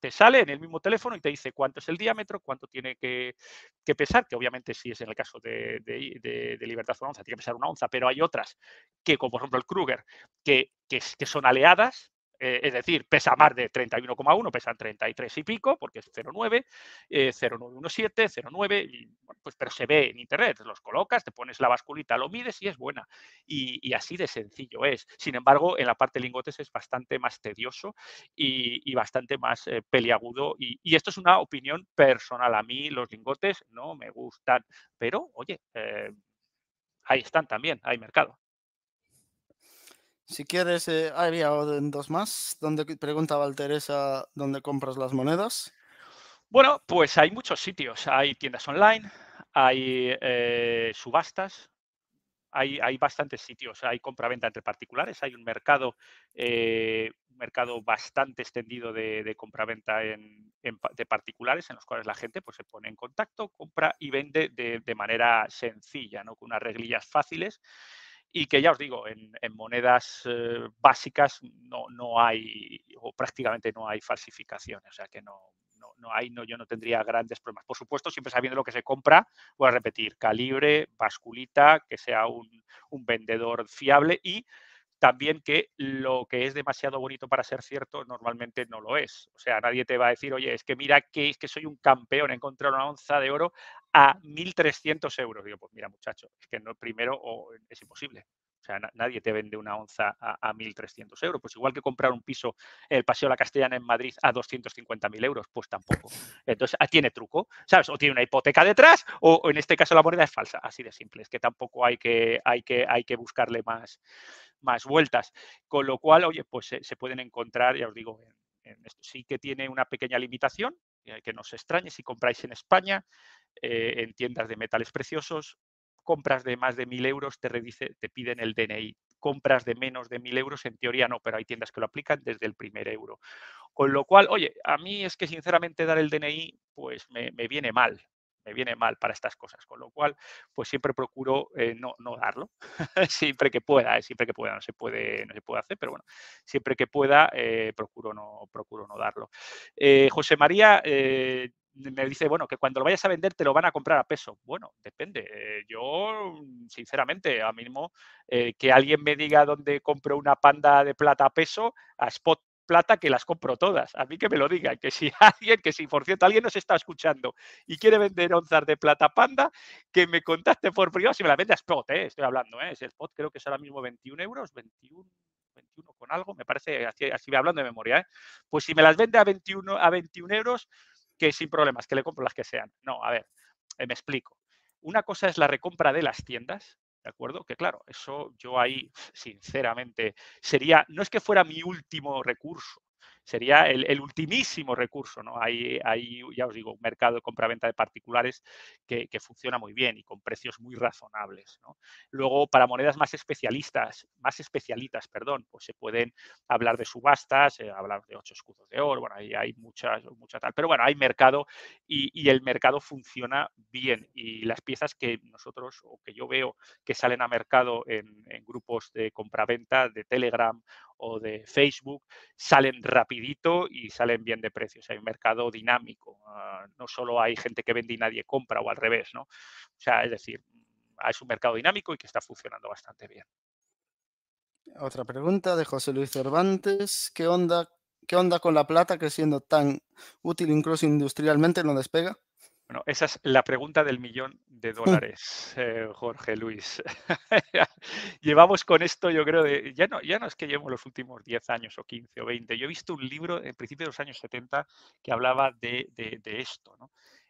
te sale en el mismo teléfono y te dice cuánto es el diámetro, cuánto tiene que, pesar, que obviamente si es en el caso de, de, de, Libertad una onza, tiene que pesar una onza, pero hay otras que, como por ejemplo el Kruger, que, que son aleadas, eh, es decir, pesa más de 31,1, pesan 33 y pico, porque es 0,9, 0,917, 0,9, pues, pero se ve en internet, los colocas, te pones la basculita, lo mides y es buena. Y, así de sencillo es. Sin embargo, en la parte de lingotes es bastante más tedioso y, bastante más eh, peliagudo. y, esto es una opinión personal. A mí los lingotes no me gustan, pero oye, eh, ahí están también, hay mercado. Si quieres, eh, había dos más. donde preguntaba Teresa dónde compras las monedas? Bueno, pues hay muchos sitios. Hay tiendas online, hay eh, subastas, hay, bastantes sitios. Hay compra-venta entre particulares, hay un mercado, eh, mercado bastante extendido de, compra-venta de particulares en los cuales la gente pues, se pone en contacto, compra y vende de, manera sencilla, con unas reglillas fáciles y que ya os digo, en, monedas eh, básicas no, no hay o prácticamente no hay falsificaciones o sea que no, no, hay, no, yo no tendría grandes problemas. Por supuesto, siempre sabiendo lo que se compra, voy a repetir, calibre, basculita, que sea un, vendedor fiable y también que lo que es demasiado bonito para ser cierto normalmente no lo es. O sea, nadie te va a decir, oye, es que mira que, es que soy un campeón, he encontrar una onza de oro a 1.300 euros. Digo, pues mira, muchacho, es que no primero es imposible. O sea, nadie te vende una onza a, 1.300 euros. Pues igual que comprar un piso en el Paseo de la Castellana en Madrid a 250.000 euros, pues tampoco. Entonces, ah, tiene truco, ¿sabes? O tiene una hipoteca detrás o, en este caso la moneda es falsa. Así de simple. Es que tampoco hay que, hay que, hay que buscarle más, más vueltas. Con lo cual, oye, pues se, pueden encontrar, ya os digo, esto sí que tiene una pequeña limitación, eh, que no se extrañe si compráis en España, eh, en tiendas de metales preciosos, compras de más de 1.000 euros te, te piden el DNI, compras de menos de 1.000 euros en teoría no, pero hay tiendas que lo aplican desde el primer euro. Con lo cual, oye, a mí es que sinceramente dar el DNI pues me viene mal, viene mal para estas cosas, con lo cual, pues siempre procuro eh, no, no, darlo, siempre que pueda, eh, siempre que pueda, no se puede, no se puede hacer, pero bueno, siempre que pueda, eh, procuro, no, procuro no darlo. José María me dice, bueno, que cuando lo vayas a vender te lo van a comprar a peso. Bueno, depende. yo, sinceramente, a mí eh, que alguien me diga dónde compro una panda de plata a peso, a spot plata que las compro todas. A mí que me lo digan, que si alguien, que si por cierto alguien nos está escuchando y quiere vender onzas de plata panda, que me contacte por privado si me las vende a Spot, ¿eh? estoy hablando, ¿eh? es el Spot creo que es ahora mismo 21 euros, 21, 21 con algo, me parece, así, me hablando de memoria, ¿eh? pues si me las vende a 21, a 21 euros, que sin problemas, que le compro las que sean. No, a ver, me explico. Una cosa es la recompra de las tiendas ¿De acuerdo? Que claro, eso yo ahí, sinceramente, sería, no es que fuera mi último recurso, sería el, ultimísimo recurso. ¿no? Hay, hay, ya os digo, un mercado de compraventa de particulares que, funciona muy bien y con precios muy razonables. Luego, para monedas más especialistas, más especialitas, perdón, pues se pueden hablar de subastas, eh, hablar de ocho escudos de oro, bueno, ahí hay muchas, mucha tal. Pero bueno, hay mercado y, el mercado funciona bien. Y las piezas que nosotros o que yo veo que salen a mercado en, grupos de compraventa, de Telegram o de Facebook, salen rápidamente y salen bien de precios. Hay un mercado dinámico. Ah, no solo hay gente que vende y nadie compra o al revés, ¿no? O sea, es decir, ah, es un mercado dinámico y que está funcionando bastante bien. Otra pregunta de José Luis Cervantes. ¿Qué onda, qué onda con la plata que siendo tan útil incluso industrialmente no despega? Bueno, esa es la pregunta del millón de dólares, eh, Jorge Luis. Llevamos con esto, yo creo, ya, no, ya no es que llevemos los últimos 10 años o 15 o 20. Yo he visto un libro en principio de los años 70 que hablaba de, esto.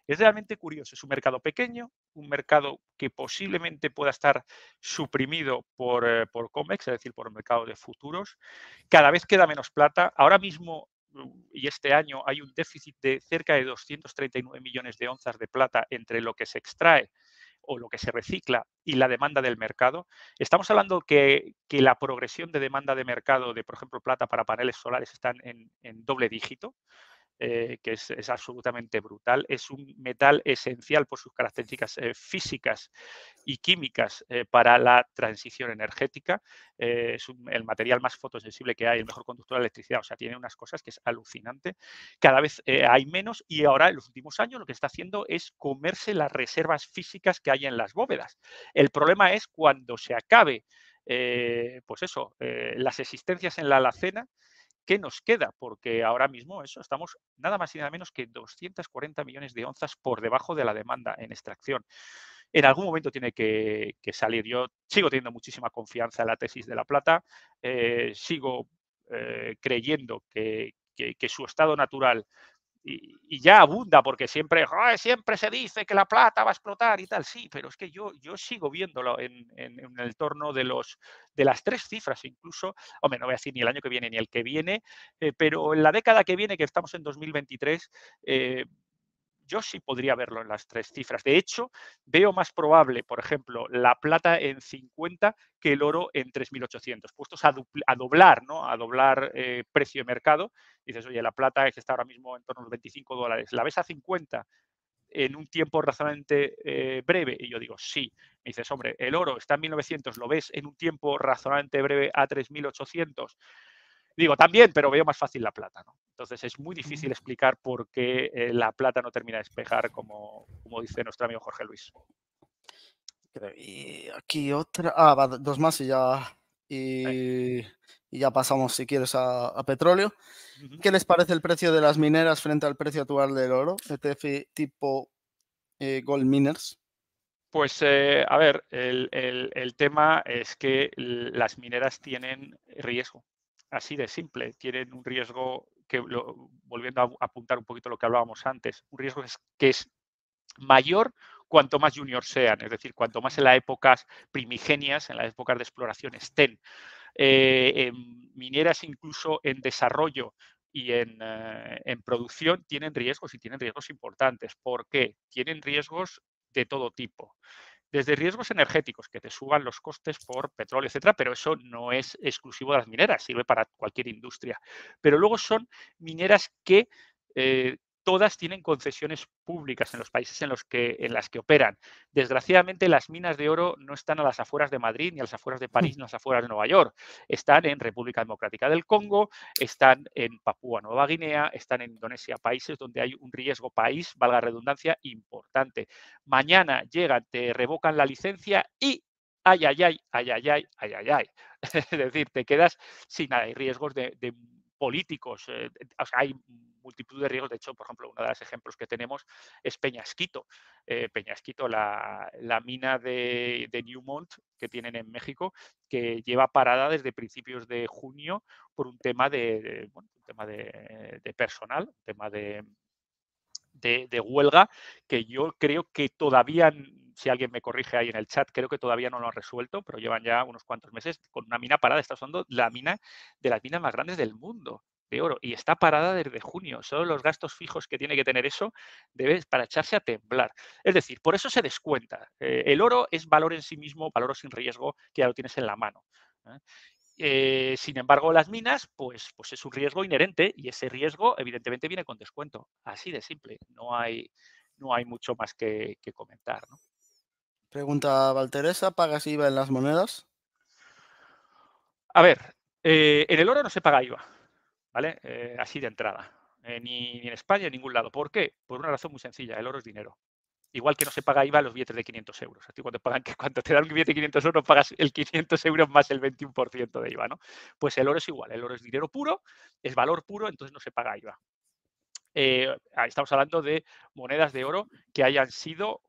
Es realmente curioso, es un mercado pequeño, un mercado que posiblemente pueda estar suprimido por, eh, por COMEX, es decir, por el mercado de futuros. Cada vez queda menos plata. Ahora mismo y este año hay un déficit de cerca de 239 millones de onzas de plata entre lo que se extrae o lo que se recicla y la demanda del mercado, estamos hablando que, que la progresión de demanda de mercado de, por ejemplo, plata para paneles solares están en doble dígito. Eh, que es, absolutamente brutal. Es un metal esencial por sus características eh, físicas y químicas eh, para la transición energética. es el material más fotosensible que hay, el mejor conductor de electricidad. O sea, tiene unas cosas que es alucinante. Cada vez hay menos y ahora en los últimos años lo que está haciendo es comerse las reservas físicas que hay en las bóvedas. El problema es cuando se acabe, pues eso, las existencias en la alacena ¿Qué nos queda? Porque ahora mismo eso estamos nada más y nada menos que 240 millones de onzas por debajo de la demanda en extracción. En algún momento tiene que, salir. Yo sigo teniendo muchísima confianza en la tesis de la plata, eh, sigo eh, creyendo que, su estado natural y, ya abunda porque siempre, siempre se dice que la plata va a explotar y tal. Sí, pero es que yo, yo sigo viéndolo en, el torno de, los, de las tres cifras incluso. Hombre, no voy a decir ni el año que viene ni el que viene, eh, pero en la década que viene, que estamos en 2023, yo sí podría verlo en las tres cifras. De hecho, veo más probable, por ejemplo, la plata en 50 que el oro en 3.800, puestos a, doblar, ¿no? A doblar eh, precio de mercado. Dices, oye, la plata está ahora mismo en torno a los 25 dólares, la ves a 50 en un tiempo razonablemente eh, breve? Y yo digo, sí. Me dices, hombre, el oro está en 1900, lo ves en un tiempo razonablemente breve a 3800, Digo, también, pero veo más fácil la plata. ¿no? Entonces es muy difícil explicar por qué eh, la plata no termina de despejar, como, como dice nuestro amigo Jorge Luis. Y aquí otra. Ah, dos más y ya. Y, ya pasamos, si quieres, a, petróleo. ¿Qué les parece el precio de las mineras frente al precio actual del oro? ETF tipo eh, Gold Miners. Pues eh, a ver, el, tema es que las mineras tienen riesgo así de simple, tienen un riesgo que, volviendo a apuntar un poquito lo que hablábamos antes, un riesgo es, que es mayor cuanto más junior sean, es decir, cuanto más en las épocas primigenias, en las épocas de exploración estén. Eh, en mineras incluso en desarrollo y en, eh, en, producción tienen riesgos y tienen riesgos importantes. ¿Por qué? Tienen riesgos de todo tipo desde riesgos energéticos, que te suban los costes por petróleo, etcétera, pero eso no es exclusivo de las mineras, sirve para cualquier industria. Pero luego son mineras que eh, todas tienen concesiones públicas en los países en los que en las que operan. Desgraciadamente, las minas de oro no están a las afueras de Madrid, ni a las afueras de hmm. París, ni a las afueras de Nueva York. Están en República Democrática del Congo, están en Papúa Nueva Guinea, están en Indonesia, países donde hay un riesgo país, valga redundancia, importante. Mañana llegan, te revocan la licencia y ay, ay, ay, ay, ay, ay, ay, ay, ay. Es decir, te quedas sin nada. Hay riesgos de, políticos, eh, hay multitud de riesgos. De hecho, por ejemplo, uno de los ejemplos que tenemos es Peñasquito. Eh, Peñasquito, la, mina de, Newmont que tienen en México, que lleva parada desde principios de junio por un tema de, un tema de, personal, un tema de, huelga que yo creo que todavía, si alguien me corrige ahí en el chat, creo que todavía no lo han resuelto, pero llevan ya unos cuantos meses con una mina parada. Está hablando la mina de las minas más grandes del mundo de oro y está parada desde junio. son los gastos fijos que tiene que tener eso para echarse a temblar. Es decir, por eso se descuenta. Eh, el oro es valor en sí mismo, valor sin riesgo, que ya lo tienes en la mano. ¿eh? Eh, sin embargo, las minas, pues, pues es un riesgo inherente y ese riesgo evidentemente viene con descuento. Así de simple. No hay, no hay mucho más que, comentar. Pregunta Valteresa, ¿pagas IVA en las monedas? A ver, en el oro no se paga IVA. ¿vale? Eh, así de entrada. Eh, ni, en España, ni en ningún lado. ¿Por qué? Por una razón muy sencilla, el oro es dinero. Igual que no se paga IVA los billetes de 500 euros. cuando, pagan, cuando te dan un billete de 500 euros pagas el 500 euros más el 21% de IVA, ¿no? Pues el oro es igual, el oro es dinero puro, es valor puro, entonces no se paga IVA. Eh, ah, estamos hablando de monedas de oro que hayan sido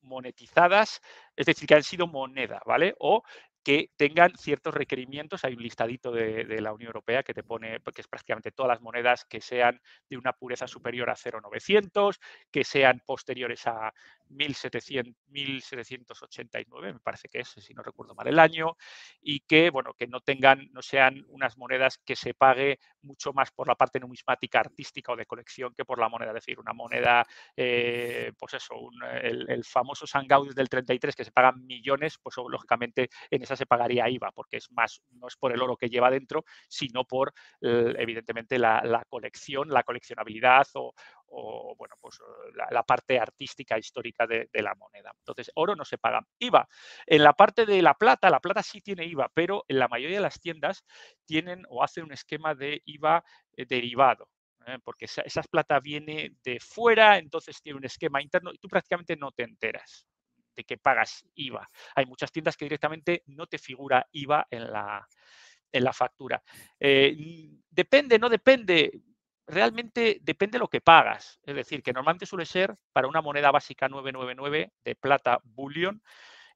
monetizadas, es decir, que han sido moneda, ¿vale? O que tengan ciertos requerimientos. Hay un listadito de, la Unión Europea que te pone, pues, que es prácticamente todas las monedas que sean de una pureza superior a 0,900, que sean posteriores a 1700, 1789, me parece que es, si no recuerdo mal el año, y que, bueno, que no tengan, no sean unas monedas que se pague mucho más por la parte numismática, artística o de colección que por la moneda. Es decir, una moneda, eh, pues eso, el, famoso San del 33 que se pagan millones, pues lógicamente en esa se pagaría IVA, porque es más, no es por el oro que lleva dentro, sino por, evidentemente, la, colección, la coleccionabilidad o, bueno, pues la, parte artística histórica de, la moneda. Entonces, oro no se paga IVA. En la parte de la plata, la plata sí tiene IVA, pero en la mayoría de las tiendas tienen o hacen un esquema de IVA eh, derivado ¿eh? porque esa, plata viene de fuera, entonces tiene un esquema interno y tú prácticamente no te enteras de que pagas IVA. Hay muchas tiendas que directamente no te figura IVA en la, en la factura. Eh, depende, no depende. Realmente depende lo que pagas. Es decir, que normalmente suele ser para una moneda básica 999 de plata bullion,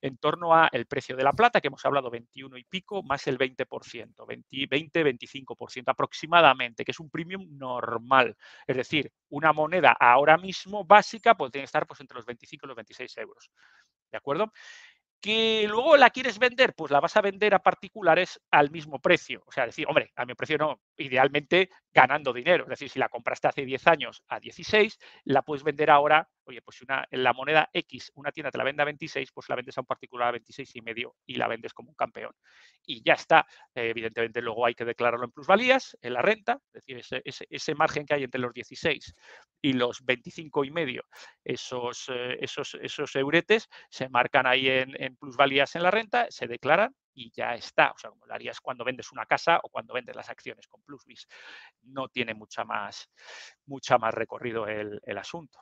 en torno al precio de la plata, que hemos hablado 21 y pico, más el 20%, 20-25% aproximadamente, que es un premium normal. Es decir, una moneda ahora mismo básica pues, que estar pues, entre los 25 y los 26 euros. ¿De acuerdo? que luego la quieres vender, pues la vas a vender a particulares al mismo precio. O sea, decir, hombre, a mi precio no, idealmente ganando dinero. Es decir, si la compraste hace 10 años a 16, la puedes vender ahora, oye, pues si una, en la moneda X una tienda te la vende a 26, pues la vendes a un particular a 26 y medio y la vendes como un campeón. Y ya está. Eh, evidentemente luego hay que declararlo en plusvalías, en la renta, es decir, ese, margen que hay entre los 16 y los 25 y medio, esos, eh, esos, esos euretes se marcan ahí en plusvalías en la renta, se declaran y ya está. O sea, como lo harías cuando vendes una casa o cuando vendes las acciones con Plusbis. No tiene mucha más, mucha más recorrido el, asunto.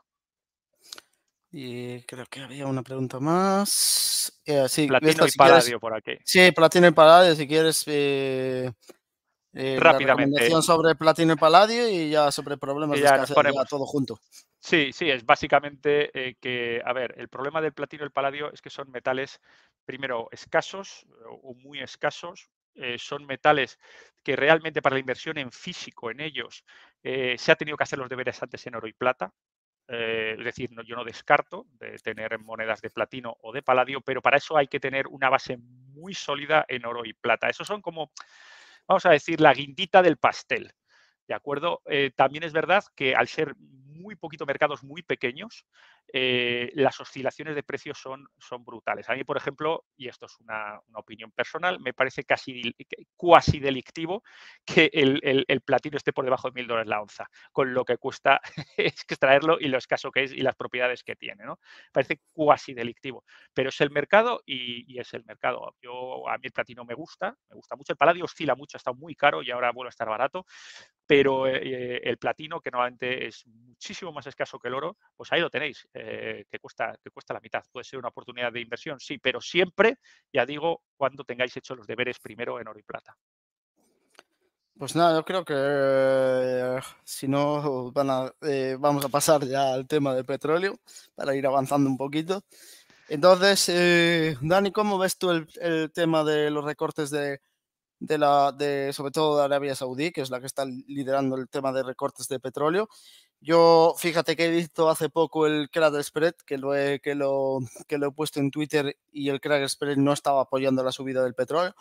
Y creo que había una pregunta más. Eh, platino y Paladio por aquí. Sí, Platino y Paladio, si quieres. Eh, eh, Rápidamente. sobre Platino y Paladio y ya sobre problemas ya de escasez, todo junto. Sí, sí, es básicamente que, a ver, el problema del platino y el paladio es que son metales primero, escasos o muy escasos. Eh, son metales que realmente para la inversión en físico en ellos eh, se ha tenido que hacer los deberes antes en oro y plata. Eh, es decir, yo no descarto de tener monedas de platino o de paladio, pero para eso hay que tener una base muy sólida en oro y plata. Esos son como, vamos a decir, la guindita del pastel. ¿De acuerdo? también es verdad que al ser muy poquito mercados muy pequeños, eh, las oscilaciones de precios son, son, brutales. A mí, por ejemplo, y esto es una, opinión personal, me parece casi cuasi delictivo que el, platino esté por debajo de mil dólares la onza, con lo que cuesta extraerlo y lo escaso que es y las propiedades que tiene. ¿no? Parece casi delictivo, pero es el mercado y, es el mercado. Yo, a mí el platino me gusta, me gusta mucho. El paladio oscila mucho, ha estado muy caro y ahora vuelve a estar barato, pero eh, el platino, que normalmente es muchísimo más escaso que el oro, pues ahí lo tenéis eh, que, cuesta, que cuesta la mitad. Puede ser una oportunidad de inversión, sí, pero siempre, ya digo, cuando tengáis hecho los deberes primero en oro y plata. Pues nada, yo creo que si no van eh, vamos a pasar ya al tema del petróleo para ir avanzando un poquito. Entonces, eh, Dani, ¿cómo ves tú el, tema de los recortes de, la, de, sobre todo de Arabia Saudí, que es la que está liderando el tema de recortes de petróleo? Yo, fíjate que he visto hace poco el Crack Spread, que lo, he, que, lo, que he puesto en Twitter y el Crack Spread no estaba apoyando la subida del petróleo.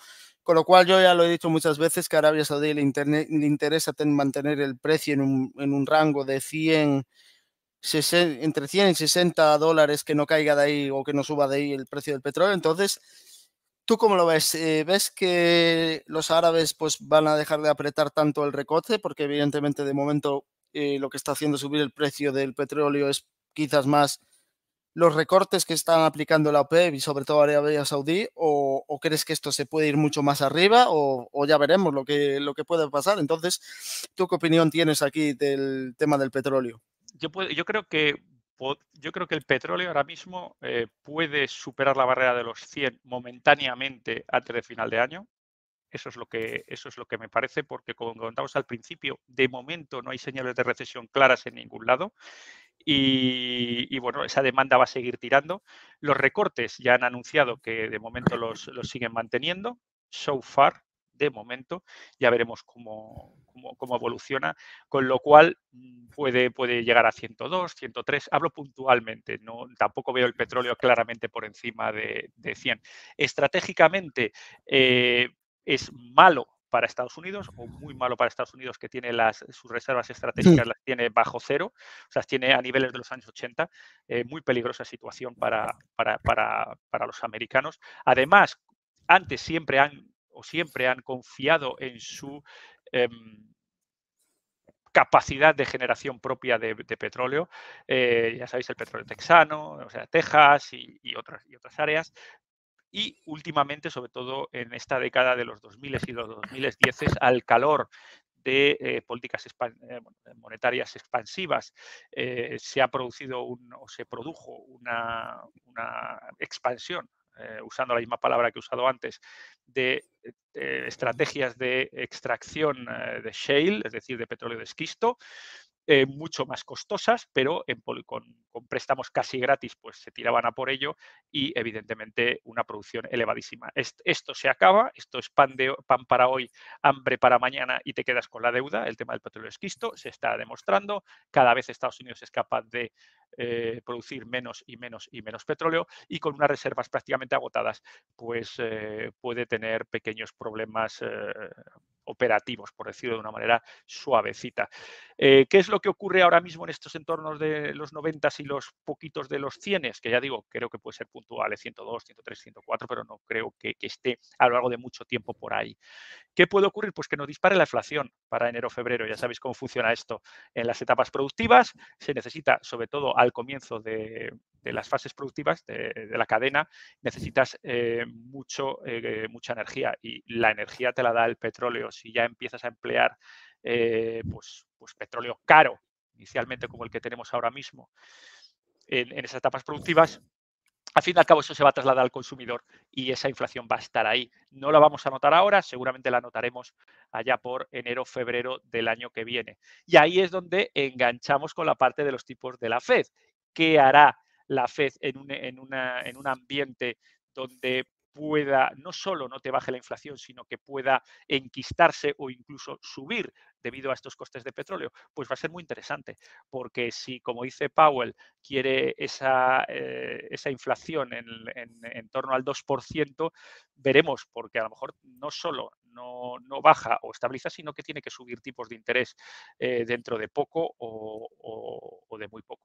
Con lo cual, yo ya lo he dicho muchas veces que a Arabia Saudí le, interesa mantener el precio en un, rango de 100, entre 100 y 60 dólares, que no caiga de ahí o que no suba de ahí el precio del petróleo. Entonces, ¿tú cómo lo ves? Eh, ¿Ves que los árabes pues, van a dejar de apretar tanto el recorte, Porque, evidentemente, de momento eh, lo que está haciendo subir el precio del petróleo es quizás más los recortes que están aplicando la OPEP y sobre todo Arabia Saudí, o, crees que esto se puede ir mucho más arriba, o, ya veremos lo que, lo que puede pasar. Entonces, ¿tú qué opinión tienes aquí del tema del petróleo? Yo, yo creo que yo creo que el petróleo ahora mismo eh, puede superar la barrera de los 100 momentáneamente antes de final de año. Eso es lo que, eso es lo que me parece, porque como contamos al principio, de momento no hay señales de recesión claras en ningún lado. Y, bueno, esa demanda va a seguir tirando. Los recortes ya han anunciado que de momento los, siguen manteniendo. So far, de momento, ya veremos cómo, evoluciona, con lo cual mm, puede, puede llegar a 102, 103, hablo puntualmente, no, tampoco veo el petróleo claramente por encima de, 100. Estratégicamente, eh, es malo para Estados Unidos o muy malo para Estados Unidos que tiene las, sus reservas mm. estratégicas las tiene bajo cero, o sea, tiene a niveles de los años 80, eh, muy peligrosa situación para, para, para, para, los americanos. Además, antes siempre han o siempre han confiado en su em, capacidad de generación propia de, petróleo. Eh, ya sabéis, el petróleo texano, o sea, Texas y, otras, y otras áreas y últimamente, sobre todo en esta década de los 2000 y los 2010, al calor de eh, políticas eh, eh, monetarias expansivas se ha producido o se produjo una, expansión usando la misma palabra que he usado antes, de, estrategias de extracción de shale, es decir, de petróleo de esquisto, eh, mucho más costosas, pero en, con, préstamos casi gratis pues se tiraban a por ello y evidentemente una producción elevadísima. esto se acaba, esto es pan, para hoy, hambre para mañana y te quedas con la deuda. El tema del petróleo esquisto se está demostrando, cada vez Estados Unidos es capaz de eh, producir menos y menos y menos petróleo y con unas reservas prácticamente agotadas, pues eh, puede tener pequeños problemas operativos, por decirlo de una manera suavecita. Eh, ¿Qué es lo que ocurre ahora mismo en estos entornos de los 90 y los poquitos de los 100? Que ya digo, creo que puede ser puntuales 102, 103, 104, pero no creo que, que, esté a lo largo de mucho tiempo por ahí. ¿Qué puede ocurrir? Pues que nos dispare la inflación para enero, febrero. Ya sabéis cómo funciona esto. En las etapas productivas se necesita, sobre todo al comienzo de, de las fases productivas de, la cadena necesitas eh, mucho, eh, mucha energía y la energía te la da el petróleo. Si ya empiezas a emplear eh, pues, pues, petróleo caro, inicialmente como el que tenemos ahora mismo, en, en esas etapas productivas, al fin y al cabo eso se va a trasladar al consumidor y esa inflación va a estar ahí. No la vamos a notar ahora, seguramente la notaremos allá por enero, febrero del año que viene. Y ahí es donde enganchamos con la parte de los tipos de la Fed. ¿Qué hará la FED en un, ambiente donde pueda, no solo no te baje la inflación, sino que pueda enquistarse o incluso subir debido a estos costes de petróleo, pues va a ser muy interesante, porque si, como dice Powell, quiere esa, eh, inflación en, torno al 2%, veremos, porque a lo mejor no solo no, baja o estabiliza, sino que tiene que subir tipos de interés eh, dentro de poco o de muy poco.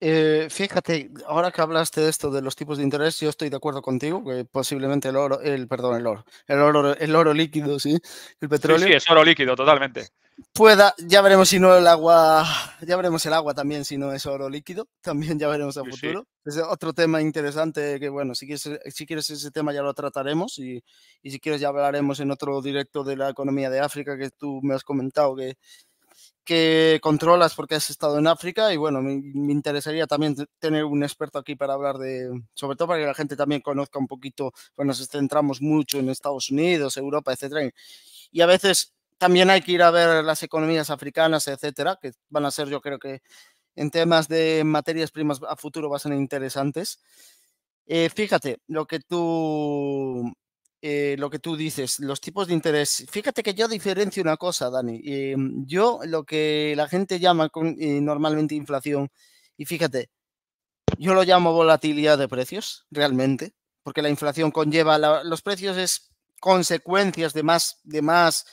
Eh, fíjate, ahora que hablaste de esto de los tipos de interés, yo estoy de acuerdo contigo que posiblemente el oro, el perdón, el oro, el oro, el oro líquido, sí, el petróleo. Sí, es oro líquido, totalmente. Pueda, ya veremos si no el agua, ya veremos el agua también si no es oro líquido, también ya veremos a futuro. Es otro tema interesante que bueno, si quieres, si quieres ese tema ya lo trataremos y, y si quieres ya hablaremos en otro directo de la economía de África que tú me has comentado que que controlas porque has estado en África y bueno, me, interesaría también tener un experto aquí para hablar de, sobre todo para que la gente también conozca un poquito, pues nos centramos mucho en Estados Unidos, Europa, etcétera. Y a veces también hay que ir a ver las economías africanas, etcétera, que van a ser yo creo que en temas de materias primas a futuro van a ser interesantes. Eh, fíjate, lo que tú eh, lo que tú dices, los tipos de interés. Fíjate que yo diferencio una cosa, Dani. Mm, yo lo que la gente llama eh, normalmente inflación, y fíjate, yo lo llamo volatilidad de precios, realmente, porque la inflación conlleva, los precios es consecuencias de más, de más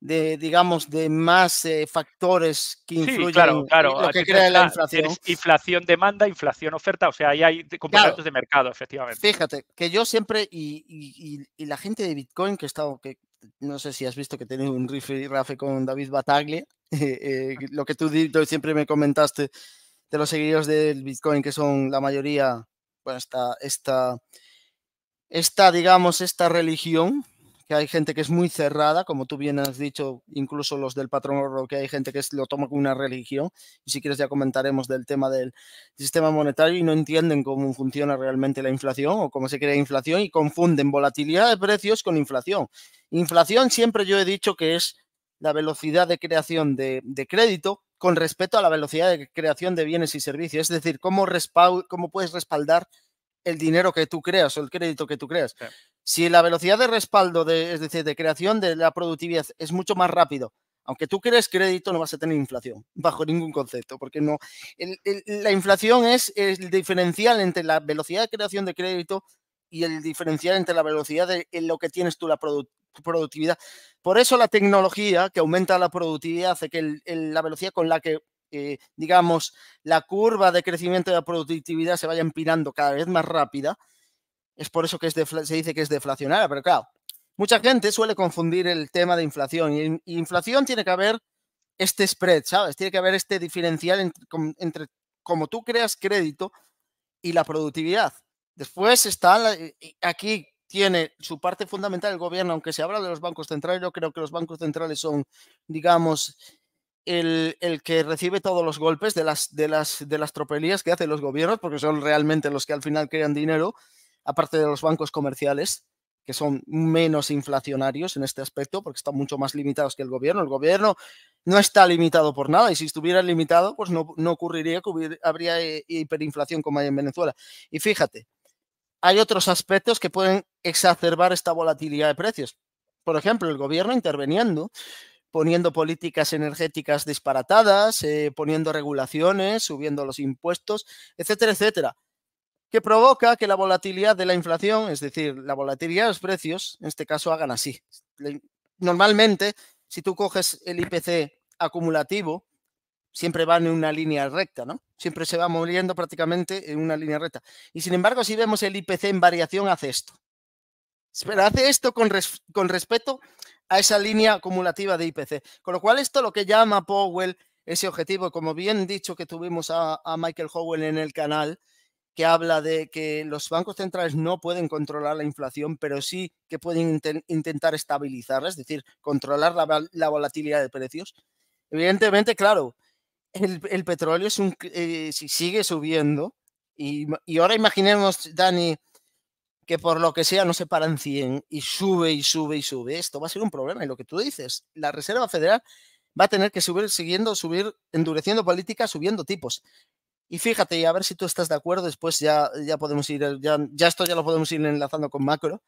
de, digamos, de más eh, factores que influyen claro, claro. en lo que crea la inflación. Inflación demanda, inflación oferta, o sea, ahí hay componentes de mercado, efectivamente. Fíjate, que yo siempre, y, y, la gente de Bitcoin que he estado, que no sé si has visto que tenía un y rafe con David Bataglia, eh, eh, lo que tú, siempre me comentaste de los seguidores del Bitcoin, que son la mayoría, bueno, está esta, esta digamos, esta religión, que hay gente que es muy cerrada, como tú bien has dicho, incluso los del patrón oro, que hay gente que lo toma como una religión, y si quieres ya comentaremos del tema del sistema monetario y no entienden cómo funciona realmente la inflación o cómo se crea inflación y confunden volatilidad de precios con inflación. Inflación siempre yo he dicho que es la velocidad de creación de, crédito con respecto a la velocidad de creación de bienes y servicios, es decir, cómo, cómo puedes respaldar el dinero que tú creas o el crédito que tú creas. Si la velocidad de respaldo, es decir, de creación de la productividad es mucho más rápido, aunque tú crees crédito, no vas a tener inflación, bajo ningún concepto, porque no. la inflación es el diferencial entre la velocidad de creación de crédito y el diferencial entre la velocidad de lo que tienes tú, la productividad Por eso la tecnología que aumenta la productividad hace que la velocidad con la que, eh, digamos, la curva de crecimiento de la productividad se vaya empinando cada vez más rápida es por eso que se dice que es deflacionaria, pero claro, mucha gente suele confundir el tema de inflación. Y, inflación tiene que haber este spread, ¿sabes? Tiene que haber este diferencial entre, como tú creas crédito y la productividad. Después está eh, eh, aquí tiene su parte fundamental el gobierno, aunque se habla de los bancos centrales, yo creo que los bancos centrales son, digamos, el, que recibe todos los golpes de las, de, las, de las tropelías que hacen los gobiernos, porque son realmente los que al final crean dinero aparte de los bancos comerciales, que son menos inflacionarios en este aspecto, porque están mucho más limitados que el gobierno. El gobierno no está limitado por nada y si estuviera limitado, pues no, no ocurriría que hubiera, habría eh, hiperinflación como hay en Venezuela. Y fíjate, hay otros aspectos que pueden exacerbar esta volatilidad de precios. Por ejemplo, el gobierno interviniendo, poniendo políticas energéticas disparatadas, eh, poniendo regulaciones, subiendo los impuestos, etcétera, etcétera que provoca que la volatilidad de la inflación, es decir, la volatilidad de los precios, en este caso hagan así. Normalmente, si tú coges el IPC acumulativo, siempre van en una línea recta, ¿no? Siempre se va moviendo prácticamente en una línea recta. Y sin embargo, si vemos el IPC en variación, hace esto. Pero hace esto con, respecto a esa línea acumulativa de IPC. Con lo cual, esto lo que llama Powell ese objetivo, como bien dicho que tuvimos a, a Michael Howell en el canal, que habla de que los bancos centrales no pueden controlar la inflación, pero sí que pueden intentar estabilizarla, es decir, controlar la, volatilidad de precios. Evidentemente, claro, el, petróleo es un, eh, sigue subiendo y, y, ahora imaginemos, Dani, que por lo que sea no se paran 100 y sube y sube y sube. Esto va a ser un problema. Y lo que tú dices, la Reserva Federal va a tener que subir, siguiendo, subir, endureciendo políticas, subiendo tipos. Y fíjate, y a ver si tú estás de acuerdo, después ya, ya podemos ir, eh, ya, esto ya lo podemos ir enlazando con macro.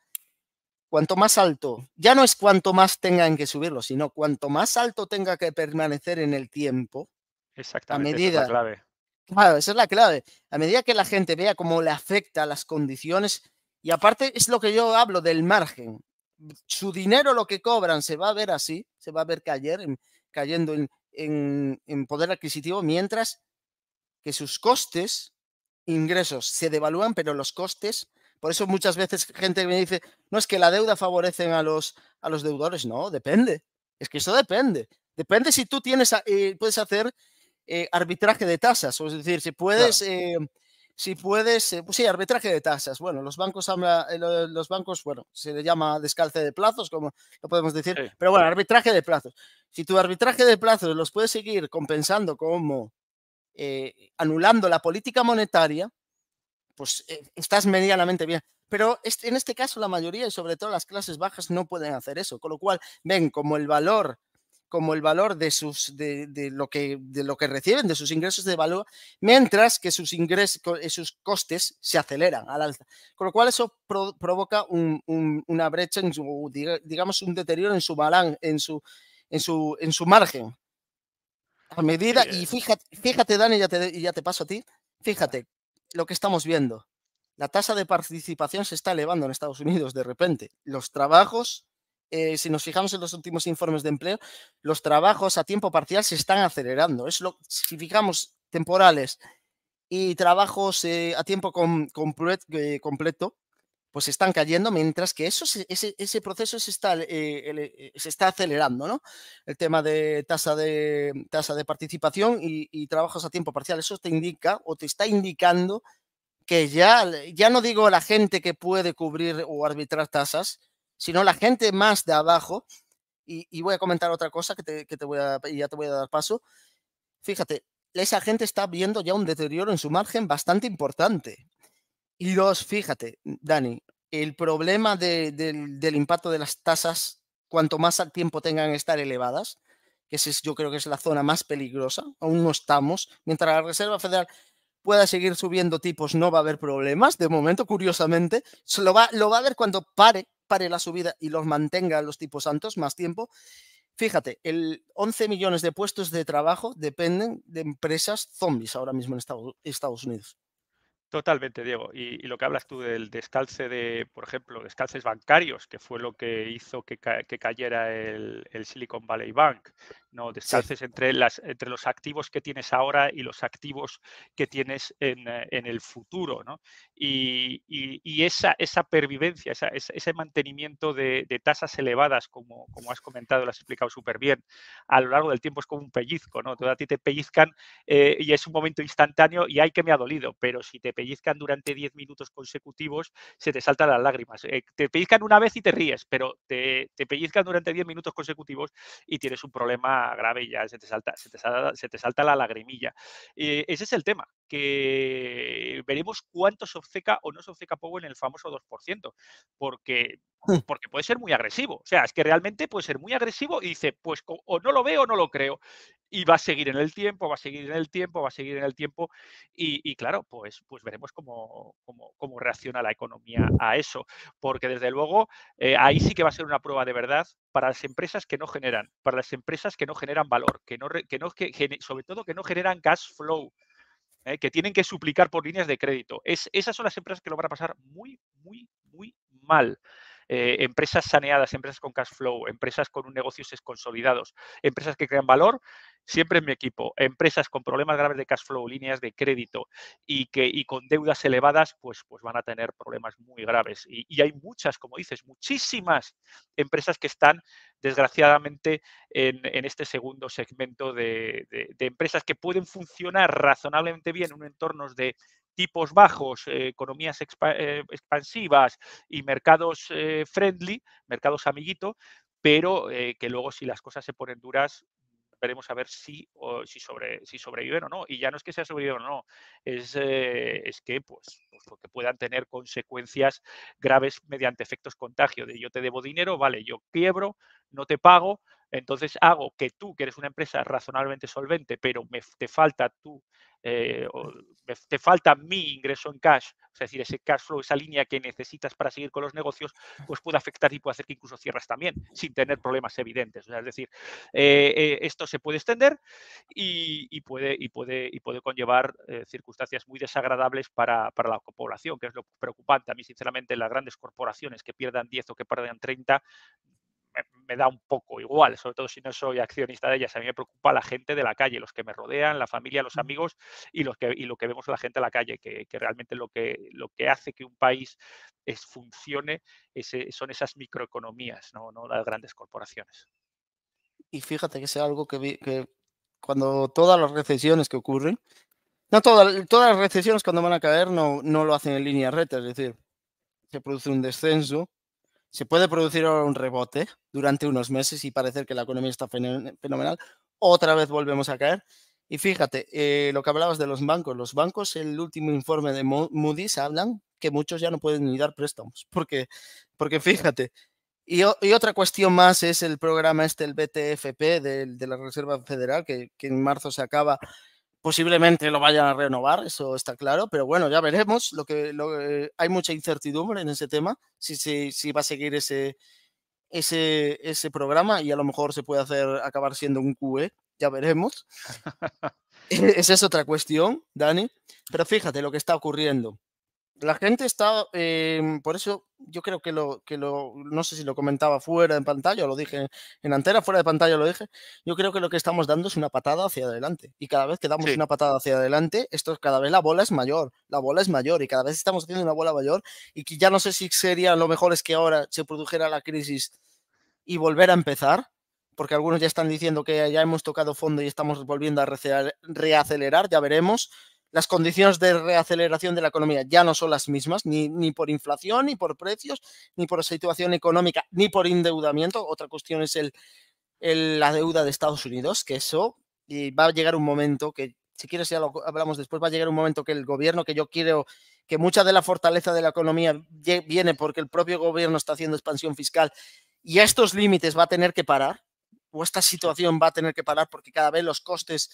Cuanto más alto, ya no es cuanto más tengan que subirlo, sino cuanto más alto tenga que permanecer en el tiempo. Exactamente, medida, esa es la clave. Claro, esa es la clave. A medida que la gente vea cómo le afecta las condiciones, y aparte es lo que yo hablo del margen. Su dinero, lo que cobran, se va a ver así, se va a ver caer, cayendo en poder adquisitivo, mientras que sus costes, ingresos, se devalúan, pero los costes, por eso muchas veces gente me dice, no es que la deuda favorece a los, a los deudores, no, depende, es que eso depende, depende si tú tienes, eh, puedes hacer eh, arbitraje de tasas, es decir, si puedes... Eh, si puedes, pues sí, arbitraje de tasas. Bueno, los bancos, los bancos, bueno, se le llama descalce de plazos, como lo podemos decir, pero bueno, arbitraje de plazos. Si tu arbitraje de plazos los puedes seguir compensando como eh, anulando la política monetaria, pues eh, estás medianamente bien. Pero en este caso la mayoría y sobre todo las clases bajas no pueden hacer eso, con lo cual ven como el valor como el valor de, sus, de, lo, que, de lo que reciben, de sus ingresos de valor, mientras que sus, ingresos, eh, sus costes se aceleran al alza. Con lo cual eso provoca una brecha, en su, digamos un deterioro en su, balan, en, su, en, su, en su margen. A medida, y fíjate, fíjate Dani, ya te, ya te paso a ti, fíjate lo que estamos viendo. La tasa de participación se está elevando en Estados Unidos de repente. Los trabajos, eh, si nos fijamos en los últimos informes de empleo, los trabajos a tiempo parcial se están acelerando. Es lo, si fijamos temporales y trabajos eh, a tiempo eh, completo, pues están cayendo, mientras que eso, ese, ese proceso se está, eh, eh, se está acelerando, ¿no? El tema de tasa de, tasa de participación y, trabajos a tiempo parcial, eso te indica o te está indicando que ya, ya no digo la gente que puede cubrir o arbitrar tasas, sino la gente más de abajo, y, voy a comentar otra cosa que, te, que voy a, ya te voy a dar paso, fíjate, esa gente está viendo ya un deterioro en su margen bastante importante, y dos, fíjate, Dani, el problema del impacto de las tasas, cuanto más al tiempo tengan que estar elevadas, que es, yo creo que es la zona más peligrosa, aún no estamos, mientras la Reserva Federal pueda seguir subiendo tipos, no va a haber problemas, de momento, curiosamente, lo va, a haber cuando pare, pare la subida y los mantenga los tipos santos más tiempo. Fíjate, el 11 millones de puestos de trabajo dependen de empresas zombies ahora mismo en Estados Unidos. Totalmente, Diego. Y, lo que hablas tú del descalce de, por ejemplo, descalces bancarios, que fue lo que hizo que, cayera el, el, Silicon Valley Bank, no descalces entre, las, entre los activos que tienes ahora y los activos que tienes en, eh, el futuro. ¿no? Y, esa, esa pervivencia, esa, ese mantenimiento de, tasas elevadas, como, como has comentado, lo has explicado súper bien, a lo largo del tiempo es como un pellizco. ¿no? a ti te pellizcan eh, y es un momento instantáneo y hay que me ha dolido, pero si te pellizcan durante 10 minutos consecutivos, se te saltan las lágrimas. Eh, te pellizcan una vez y te ríes, pero te, te pellizcan durante 10 minutos consecutivos y tienes un problema grave ya se te salta, se te salta, se te salta la lagrimilla. ese es el tema, que veremos cuánto se obceca o no se obceca Powell en el famoso 2%, porque, porque puede ser muy agresivo. O sea, es que realmente puede ser muy agresivo y dice, pues o no lo veo o no lo creo. Y va a seguir en el tiempo, va a seguir en el tiempo, va a seguir en el tiempo. Y, claro, pues, pues veremos cómo, reacciona la economía a eso. Porque desde luego eh, ahí sí que va a ser una prueba de verdad para las empresas que no generan, para las empresas que no generan valor, que no, que sobre todo que no generan cash flow ¿eh? que tienen que suplicar por líneas de crédito. Es, esas son las empresas que lo van a pasar muy, muy, muy mal. Eh, empresas saneadas, empresas con cash flow, empresas con un negocios consolidados, empresas que crean valor siempre en mi equipo, empresas con problemas graves de cash flow, líneas de crédito y, que, con deudas elevadas, pues, pues van a tener problemas muy graves. Y, hay muchas, como dices, muchísimas empresas que están desgraciadamente en, este segundo segmento de, empresas que pueden funcionar razonablemente bien en entornos de tipos bajos, eh, economías eh, expansivas y mercados eh, friendly, mercados amiguito, pero que luego si las cosas se ponen duras veremos a ver si, o, si, sobre, si sobreviven o no. Y ya no es que sea sobreviven o no, es, eh, es que, pues, pues puedan tener consecuencias graves mediante efectos contagio, de yo te debo dinero, vale, yo quiebro, no te pago, entonces hago que tú, que eres una empresa razonablemente solvente, pero te falta tú, eh, te falta mi ingreso en cash, es decir, ese cash flow, esa línea que necesitas para seguir con los negocios, pues puede afectar y puede hacer que incluso cierres también, sin tener problemas evidentes. es decir, eh, eh, esto se puede extender y, puede, y, puede, y puede conllevar circunstancias muy desagradables para, para la población, que es lo preocupante. A mí, sinceramente, las grandes corporaciones que pierdan 10 o que pierdan 30, me da un poco igual, sobre todo si no soy accionista de ellas. A mí me preocupa la gente de la calle, los que me rodean, la familia, los amigos y, los que, lo que vemos la gente de la calle, que, realmente lo que, lo que hace que un país funcione eh, son esas microeconomías, ¿no? las grandes corporaciones. Y fíjate que es algo que, cuando todas las recesiones que ocurren, no todas, todas las recesiones cuando van a caer no, no lo hacen en línea recta, es decir, se produce un descenso se puede producir ahora un rebote durante unos meses y parecer que la economía está fenomenal, otra vez volvemos a caer. Y fíjate, eh, lo que hablabas de los bancos, los bancos, el último informe de Moody's hablan que muchos ya no pueden ni dar préstamos, porque, porque fíjate, y, otra cuestión más es el programa este, el BTFP de, la Reserva Federal, que en marzo se acaba Posiblemente lo vayan a renovar, eso está claro, pero bueno, ya veremos. Lo que, lo, eh, hay mucha incertidumbre en ese tema, si, si, va a seguir ese, ese, ese, programa y a lo mejor se puede hacer acabar siendo un QE, ya veremos. E, esa es otra cuestión, Dani. Pero fíjate lo que está ocurriendo la gente está, em, por eso yo creo que lo, que no sé si lo comentaba fuera de pantalla o lo dije en antera, fuera de pantalla lo dije, yo creo que lo que estamos dando es una patada hacia adelante. Y cada vez que damos una patada hacia adelante, esto cada vez la bola es mayor, la bola es mayor y cada vez estamos haciendo una bola mayor y que ya no sé si sería lo mejor es que ahora se produjera la crisis y volver a empezar, porque algunos ya están diciendo que ya hemos tocado fondo y estamos volviendo a reacelerar, ya veremos las condiciones de reaceleración de la economía ya no son las mismas, ni, ni, por inflación, ni por precios, ni por situación económica, ni por endeudamiento. Otra cuestión es el, la deuda de Estados Unidos, que eso y va a llegar un momento que, si quieres ya lo hablamos después, va a llegar un momento que el gobierno, que yo quiero que mucha de la fortaleza de la economía viene porque el propio gobierno está haciendo expansión fiscal y a estos límites va a tener que parar, o esta situación va a tener que parar porque cada vez los costes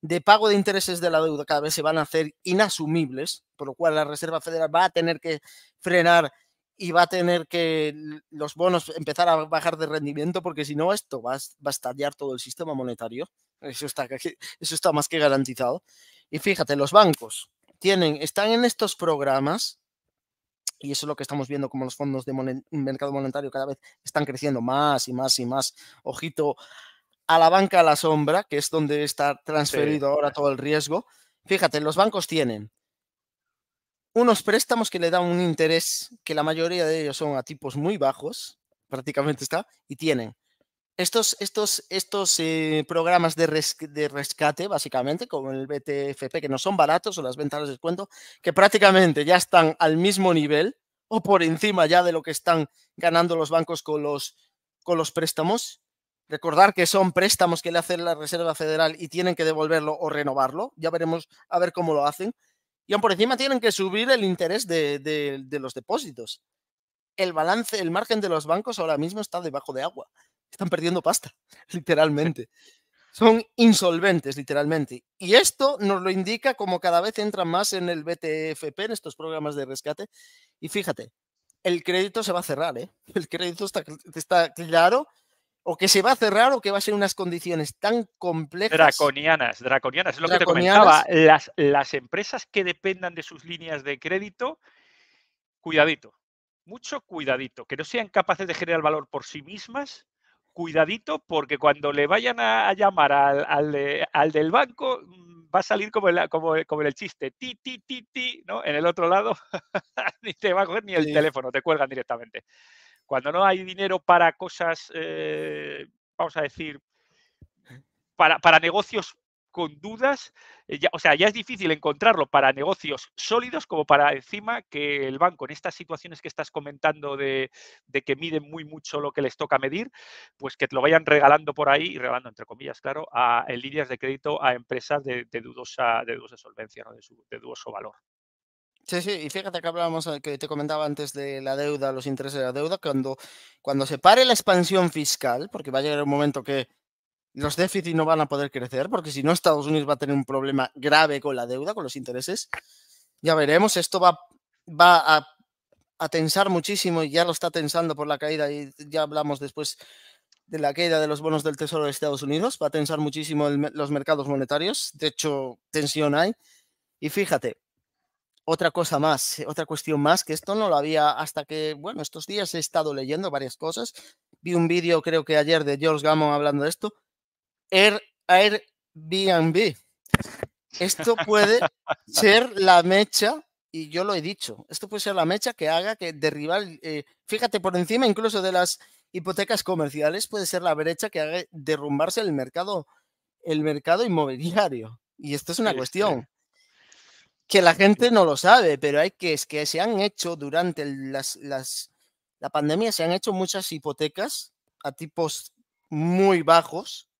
de pago de intereses de la deuda cada vez se van a hacer inasumibles, por lo cual la Reserva Federal va a tener que frenar y va a tener que los bonos empezar a bajar de rendimiento, porque si no, esto va a, estallar todo el sistema monetario. Eso está, eso está más que garantizado. Y fíjate, los bancos tienen, están en estos programas, y eso es lo que estamos viendo como los fondos de mercado monetario cada vez están creciendo más y más y más. Ojito a la banca a la sombra, que es donde está transferido ahora todo el riesgo. Fíjate, los bancos tienen unos préstamos que le dan un interés, que la mayoría de ellos son a tipos muy bajos, prácticamente está, y tienen estos, estos, estos eh, programas de, rescate, básicamente, como el BTFP, que no son baratos, o las ventas de descuento, que prácticamente ya están al mismo nivel o por encima ya de lo que están ganando los bancos con los, con los préstamos. Recordar que son préstamos que le hace la Reserva Federal y tienen que devolverlo o renovarlo. Ya veremos a ver cómo lo hacen. Y aún por encima tienen que subir el interés de, los depósitos. El balance, el margen de los bancos ahora mismo está debajo de agua. Están perdiendo pasta, literalmente. Son insolventes, literalmente. Y esto nos lo indica como cada vez entran más en el BTFP, en estos programas de rescate. Y fíjate, el crédito se va a cerrar, ¿eh? El crédito está, está claro o que se va a cerrar o que va a ser unas condiciones tan complejas. Draconianas, draconianas, es lo que te comentaba. Las, las empresas que dependan de sus líneas de crédito, cuidadito, mucho cuidadito, que no sean capaces de generar valor por sí mismas, cuidadito, porque cuando le vayan a, llamar al, del banco, mm, va a salir como, el, como, el chiste, ti, ti, ti, ti, ¿no? En el otro lado, ni te va a coger ni el teléfono, te cuelgan directamente cuando no hay dinero para cosas, eh, vamos a decir, para, negocios con dudas, eh, o sea, ya es difícil encontrarlo para negocios sólidos como para encima que el banco en estas situaciones que estás comentando de, que miden muy mucho lo que les toca medir, pues que te lo vayan regalando por ahí, y regalando entre comillas, claro, a, en líneas de crédito a empresas de, dudosa, de dudosa solvencia, de, de dudoso valor. Sí, sí, y fíjate que hablábamos, eh, que te comentaba antes de la deuda, los intereses de la deuda, cuando, cuando se pare la expansión fiscal, porque va a llegar un momento que los déficits no van a poder crecer, porque si no Estados Unidos va a tener un problema grave con la deuda, con los intereses, ya veremos, esto va, va a, tensar muchísimo y ya lo está tensando por la caída y ya hablamos después de la caída de los bonos del Tesoro de Estados Unidos, va a tensar muchísimo los mercados monetarios, de hecho tensión hay, y fíjate, otra cosa más, eh, otra cuestión más, que esto no lo había hasta que, bueno, estos días he estado leyendo varias cosas. Vi un vídeo, creo que ayer, de George Gammon hablando de esto. Air, Airbnb. Esto puede ser la mecha, y yo lo he dicho, esto puede ser la mecha que haga que derribar, eh, fíjate, por encima incluso de las hipotecas comerciales, puede ser la brecha que haga derrumbarse el mercado, el mercado inmobiliario. Y esto es una cuestión que la gente no lo sabe, pero hay que, es que se han hecho durante las, las, la pandemia, se han hecho muchas hipotecas a tipos muy bajos,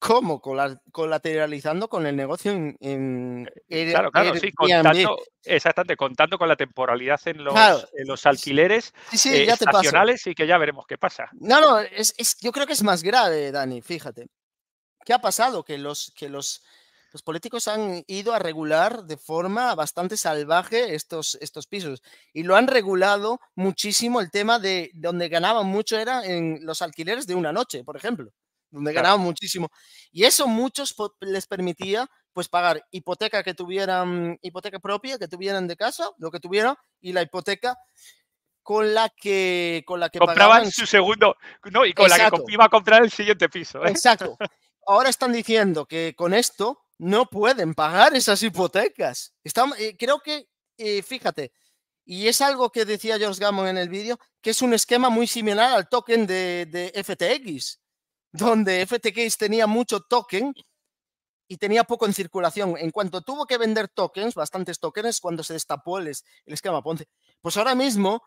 como colateralizando con el negocio en, en eh, claro, claro, sí, contando, exactamente, contando con la temporalidad en los, los alquileres sí, eh, y que ya veremos qué pasa. No, no, yo creo que es más grave, Dani, fíjate. ¿Qué ha pasado? Que los, que los los políticos han ido a regular de forma bastante salvaje estos, estos pisos y lo han regulado muchísimo el tema de donde ganaban mucho era en los alquileres de una noche, por ejemplo, donde ganaban muchísimo. Y eso muchos les permitía pues pagar hipoteca que tuvieran, hipoteca propia que tuvieran de casa, lo que tuvieran, y la hipoteca con la que con la que compraban pagaban... su segundo no y con la que iba a comprar el siguiente piso ¿eh? Exacto. Ahora están diciendo que con esto no pueden pagar esas hipotecas. Eh, creo que, eh, fíjate, y es algo que decía George Gammon en el vídeo, que es un esquema muy similar al token de, FTX, donde FTX tenía mucho token y tenía poco en circulación. En cuanto tuvo que vender tokens, bastantes tokens, cuando se destapó el, el esquema Ponce, pues ahora mismo,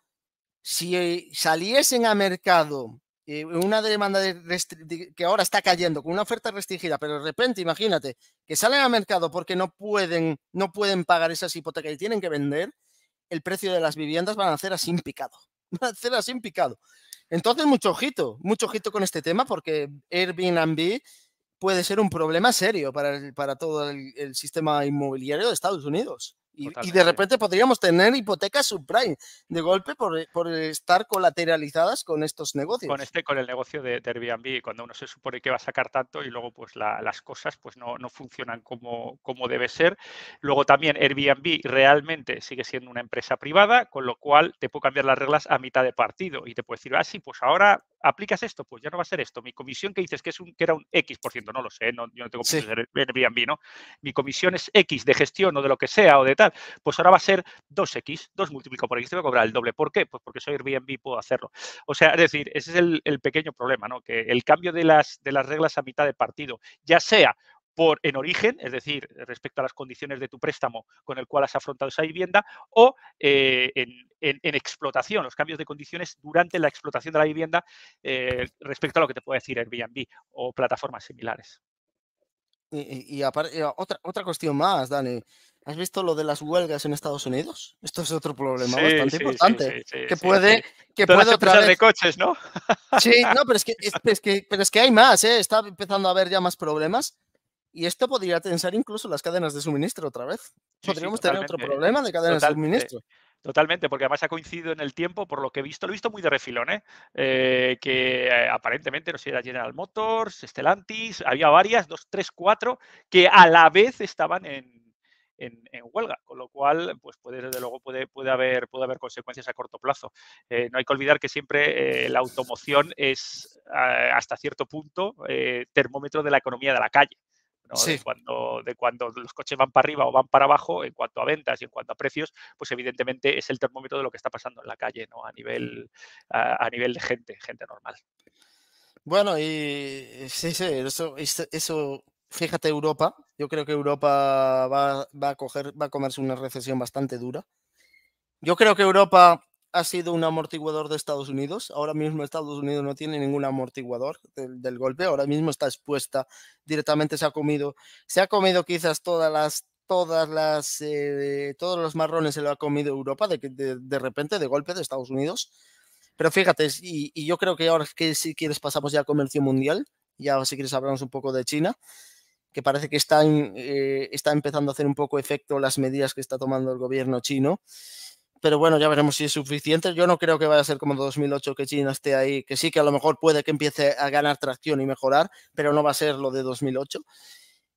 si eh, saliesen a mercado una demanda que ahora está cayendo con una oferta restringida, pero de repente, imagínate, que salen al mercado porque no pueden, no pueden pagar esas hipotecas y tienen que vender, el precio de las viviendas van a hacer así en picado. Van a hacer picado. Entonces, mucho ojito, mucho ojito con este tema porque Airbnb puede ser un problema serio para, todo el sistema inmobiliario de Estados Unidos. Y, de repente podríamos tener hipotecas subprime de golpe eh, por, estar colateralizadas con estos negocios. Con este, con el negocio de, Airbnb, cuando uno se supone que va a sacar tanto y luego pues las cosas pues no, funcionan como, como debe ser. Luego también Airbnb realmente sigue siendo una empresa privada, con lo cual te puede cambiar las reglas a mitad de partido y te puede decir, ah, sí, pues ahora aplicas esto, pues ya no va a ser esto. Mi comisión que dices que, es que era un X por ciento, no lo sé, no, yo no tengo sí. en Airbnb, ¿no? Mi comisión es X de gestión o de lo que sea o de tal, pues ahora va a ser 2X, 2 multiplicado por X, te voy a cobrar el doble. ¿Por qué? Pues porque soy Airbnb puedo hacerlo. O sea, es decir, ese es el, pequeño problema, ¿no? Que el cambio de las, de las reglas a mitad de partido, ya sea por en origen, es decir, respecto a las condiciones de tu préstamo con el cual has afrontado esa vivienda, o eh, en, explotación, los cambios de condiciones durante la explotación de la vivienda eh, respecto a lo que te puede decir Airbnb o plataformas similares. Y, otra, otra cuestión más, Dani. ¿Has visto lo de las huelgas en Estados Unidos? Esto es otro problema bastante importante. que puede, que puede otra vez. de coches, ¿no? Sí, no, pero es que, pero es que hay más, ¿eh? Está empezando a haber ya más problemas. Y esto podría tensar incluso las cadenas de suministro otra vez. Podríamos tener otro problema de cadenas de suministro. Totalmente, porque además ha coincidido en el tiempo, por lo que he visto, lo he visto muy de refilón, ¿eh? Eh, que eh, aparentemente, no sé, era General Motors, Stellantis, había varias, dos, tres, cuatro, que a la vez estaban en, en huelga, con lo cual, pues desde luego, puede, puede, haber, puede haber consecuencias a corto plazo. no hay que olvidar que siempre la automoción es, hasta cierto punto, termómetro de la economía de la calle. De, cuando, de cuando los coches van para arriba o van para abajo, en cuanto a ventas y en cuanto a precios, pues evidentemente es el termómetro de lo que está pasando en la calle, ¿no? A nivel, nivel de gente, gente normal. Bueno, y sí, sí, eso, eso, fíjate Europa, yo creo que Europa va, va, a coger, va a comerse una recesión bastante dura. Yo creo que Europa ha sido un amortiguador de Estados Unidos. Ahora mismo Estados Unidos no tiene ningún amortiguador del, golpe. Ahora mismo está expuesta directamente. Se ha comido, se ha comido quizás todas las, todas las, eh, todos los marrones se lo ha comido Europa de, de repente, de golpe de Estados Unidos. Pero fíjate, y, yo creo que ahora que si quieres pasamos ya a comercio mundial. Ya si quieres hablamos un poco de China que parece que está, eh, está empezando a hacer un poco efecto las medidas que está tomando el gobierno chino pero bueno, ya veremos si es suficiente. Yo no creo que vaya a ser como 2008 que China esté ahí, que sí que a lo mejor puede que empiece a ganar tracción y mejorar, pero no va a ser lo de 2008.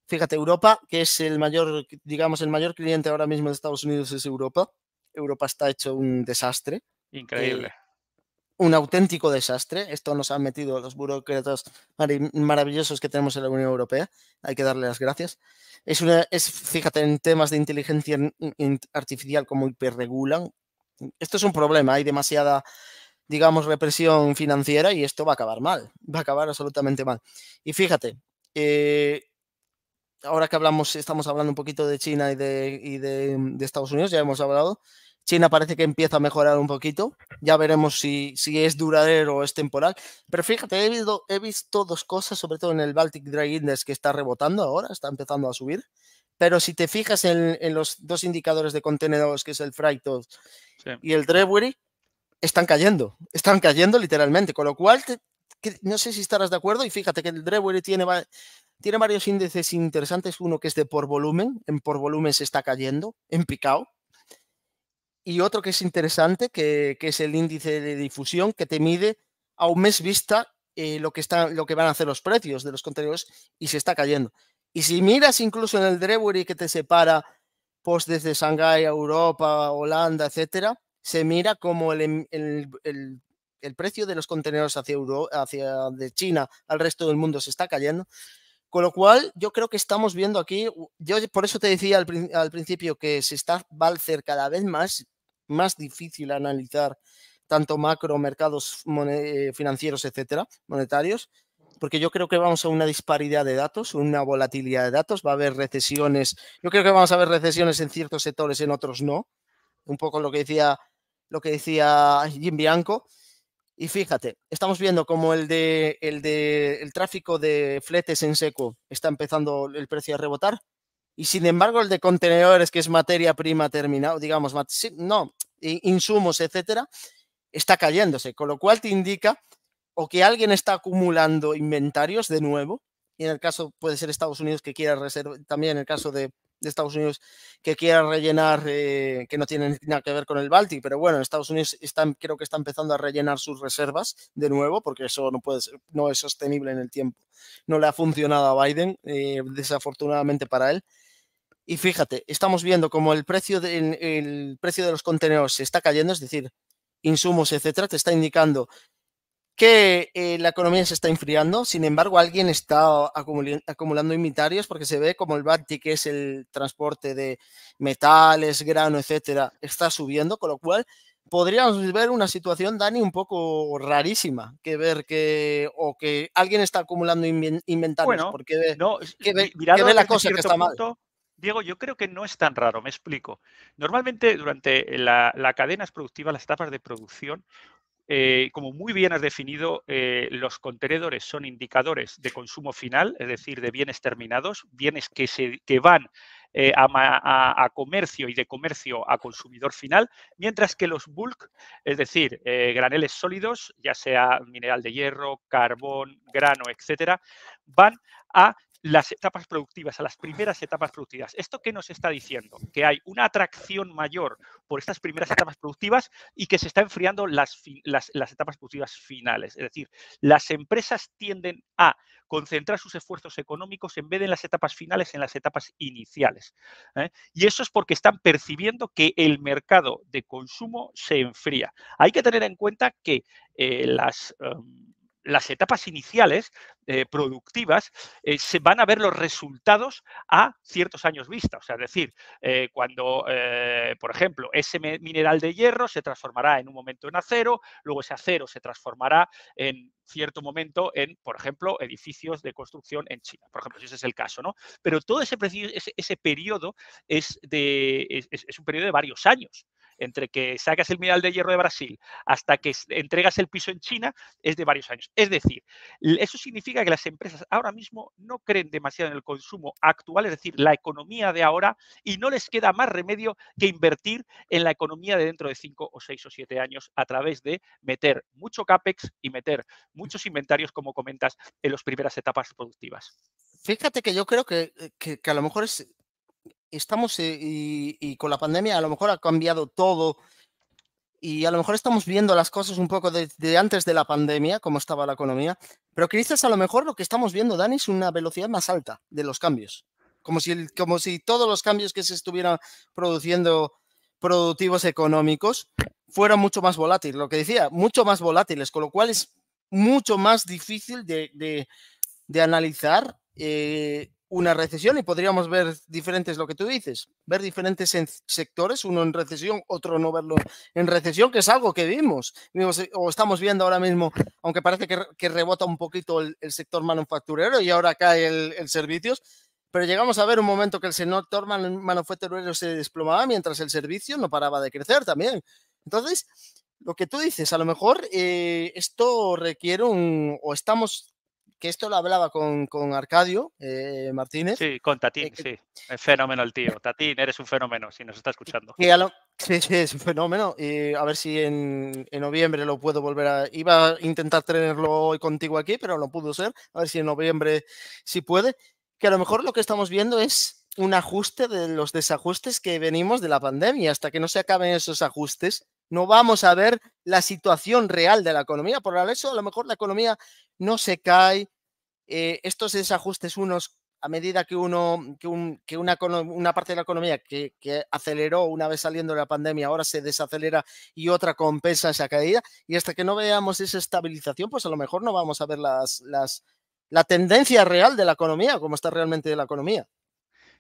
Fíjate, Europa, que es el mayor, digamos, el mayor cliente ahora mismo de Estados Unidos es Europa. Europa está hecho un desastre. Increíble un auténtico desastre. Esto nos han metido los burócratas maravillosos que tenemos en la Unión Europea. Hay que darle las gracias. Es una, es, fíjate, en temas de inteligencia artificial como hiperregulan. Esto es un problema. Hay demasiada, digamos, represión financiera y esto va a acabar mal. Va a acabar absolutamente mal. Y fíjate, eh, ahora que hablamos, estamos hablando un poquito de China y de, y de Estados Unidos, ya hemos hablado. China parece que empieza a mejorar un poquito. Ya veremos si, es duradero o es temporal. Pero fíjate, he visto, he visto dos cosas, sobre todo en el Baltic Dry Index que está rebotando ahora, está empezando a subir. Pero si te fijas en, los dos indicadores de contenedores, que es el Freightos y el están cayendo, están cayendo literalmente. Con lo cual, no sé si estarás de acuerdo. Y fíjate que el Delivery tiene, tiene varios índices interesantes. Uno que es de por volumen, en por volumen se está cayendo, en picado y otro que es interesante, que, es el índice de difusión, que te mide a un mes vista eh, lo, que está, lo que van a hacer los precios de los contenedores y se está cayendo. Y si miras incluso en el Drebury que te separa post pues, desde Shanghái a Europa, Holanda, etcétera, se mira como el, em, precio de los contenedores hacia, hacia de China al resto del mundo se está cayendo. Con lo cual, yo creo que estamos viendo aquí, yo por eso te decía al, principio que se está Valcer cada vez más más difícil analizar tanto macro, mercados eh, financieros, etcétera, monetarios, porque yo creo que vamos a una disparidad de datos, una volatilidad de datos, va a haber recesiones, yo creo que vamos a ver recesiones en ciertos sectores, en otros no, un poco lo que decía, lo que decía Jim Bianco, y fíjate, estamos viendo como el de, el de el tráfico de fletes en seco está empezando el precio a rebotar, y sin embargo, el de contenedores, que es materia prima terminada, digamos, no, insumos, etcétera, está cayéndose, con lo cual te indica o que alguien está acumulando inventarios de nuevo, y en el caso puede ser Estados Unidos que quiera reservar, también en el caso de, Estados Unidos que quiera rellenar, eh, que no tiene nada que ver con el Baltic, pero bueno, Estados Unidos están, creo que está empezando a rellenar sus reservas de nuevo, porque eso no, puede ser, no es sostenible en el tiempo. No le ha funcionado a Biden, eh, desafortunadamente para él. Y fíjate, estamos viendo como el precio, de, precio de los contenedores se está cayendo, es decir, insumos, etcétera, te está indicando que eh, la economía se está enfriando, sin embargo, alguien está acumulando inventarios porque se ve como el BATI, que es el transporte de metales, grano, etcétera, está subiendo, con lo cual podríamos ver una situación, Dani, un poco rarísima, que ver que o que alguien está acumulando inventarios porque ve, que la cosa que está mal. Diego, yo creo que no es tan raro, me explico. Normalmente durante la, cadena cadena productiva, las etapas de producción, eh, como muy bien has definido, eh, los contenedores son indicadores de consumo final, es decir, de bienes terminados, bienes que, se, que van eh, a, a, comercio y de comercio a consumidor final, mientras que los bulk, es decir, graneles sólidos, ya sea mineral de hierro, carbón, grano, etcétera, van a las etapas productivas, a las ah. primeras etapas productivas. ¿Esto qué nos está diciendo? Que hay una atracción mayor por estas primeras etapas productivas y que se está enfriando las, las, etapas productivas finales. Es decir, las empresas tienden a concentrar sus esfuerzos económicos en vez de en las etapas finales, en las etapas iniciales. ¿eh? Y eso es porque están percibiendo que el mercado de consumo se enfría. Hay que tener en cuenta que eh, las... Em, las etapas iniciales eh, productivas eh, se van a ver los resultados a ciertos años vista. O sea, es decir, eh, cuando, por ejemplo, ese mineral de hierro se transformará en un momento en acero, luego ese acero se transformará en cierto momento en, por ejemplo, edificios de construcción en China, por ejemplo, si ese es el caso, ¿no? Pero todo ese, ese periodo es, de, es un periodo de varios años entre que sacas el mineral de hierro de Brasil hasta que entregas el piso en China es de varios años. Es decir, eso significa que las empresas ahora mismo no creen demasiado en el consumo actual, es decir, la economía de ahora, y no les queda más remedio que invertir en la economía de dentro de cinco o seis o siete años a través de meter mucho CAPEX y meter muchos inventarios, como comentas, en las primeras etapas productivas. Fíjate que yo creo que eh, a lo mejor es estamos eh, y, con la pandemia a lo mejor ha cambiado todo y a lo mejor estamos viendo las cosas un poco de antes de la pandemia, como estaba la economía, pero quizás a lo mejor lo que estamos viendo, Dani, es una velocidad más alta de los cambios, como si, como si todos los cambios que se estuvieran produciendo productivos económicos fueran mucho más volátiles, lo que decía, mucho más volátiles, con lo cual es mucho más difícil de, analizar eh, una recesión y podríamos ver diferentes, lo que tú dices, ver diferentes sectores, uno en recesión, otro no verlo en recesión, que es algo que vimos, eh, o estamos viendo ahora mismo, aunque parece que, rebota un poquito el, sector manufacturero y ahora cae el, servicios, pero llegamos a ver un momento que el sector manufacturero se desplomaba mientras el servicio no paraba de crecer también. Entonces, lo que tú dices, a lo mejor eh, esto requiere un, o estamos que esto lo hablaba con, con Arcadio eh, Martínez. Sí, con Tatín, eh, sí. Es fenómeno el tío. Tatín, eres un fenómeno, si nos está escuchando. sí, es un fenómeno. Y a ver si en, en, noviembre lo puedo volver a... Iba a intentar tenerlo hoy contigo aquí, pero no pudo ser. A ver si en noviembre sí puede. Que a lo mejor lo que estamos viendo es un ajuste de los desajustes que venimos de la pandemia. Hasta que no se acaben esos ajustes, no vamos a ver la situación real de la economía. Por eso, a lo mejor la economía no se cae. Eh, estos desajustes unos a medida que, uno, mm, que, una, una, parte de la economía que, aceleró una vez saliendo de la pandemia ahora se desacelera y otra compensa esa caída. Y hasta que no veamos esa estabilización, pues a lo mejor no vamos a ver las, las, la tendencia real de la economía, como está realmente la economía.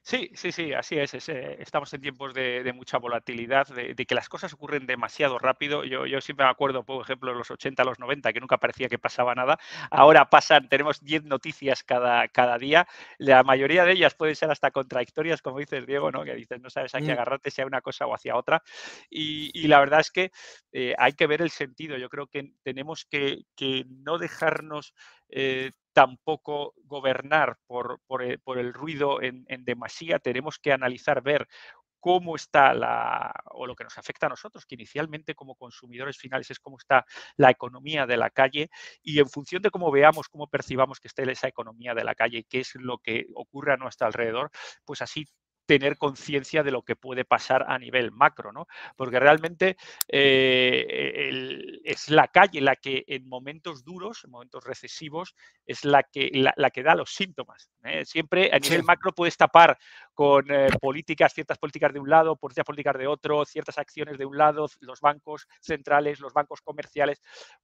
Sí, sí, sí, así es. Eh, estamos en tiempos de, mucha volatilidad, de, que las cosas ocurren demasiado rápido. Yo, yo siempre me acuerdo, por ejemplo, los 80, los 90, que nunca parecía que pasaba nada. Ahora pasan, tenemos 10 noticias cada, día. La mayoría de ellas pueden ser hasta contradictorias, como dices, Diego, ¿no? que dices, no sabes a qué mm. agarrarte, sea una cosa o hacia otra. Y, la verdad es que eh, hay que ver el sentido. Yo creo que tenemos que, no dejarnos eh, tampoco gobernar por, por, eh, el ruido en, demasía, tenemos que analizar, ver cómo está la, o lo que nos afecta a nosotros, que inicialmente como consumidores finales es cómo está la economía de la calle y en función de cómo veamos, cómo percibamos que está esa economía de la calle qué es lo que ocurre a nuestro alrededor, pues así tener conciencia de lo que puede pasar a nivel macro, ¿no? Porque realmente eh, es la calle la que en momentos duros, en momentos recesivos, es la que, la, que da los síntomas. ¿eh? Siempre a nivel macro puedes tapar con eh, políticas, ciertas políticas de un lado, ciertas políticas de otro, ciertas acciones de un lado, los bancos centrales, los bancos comerciales,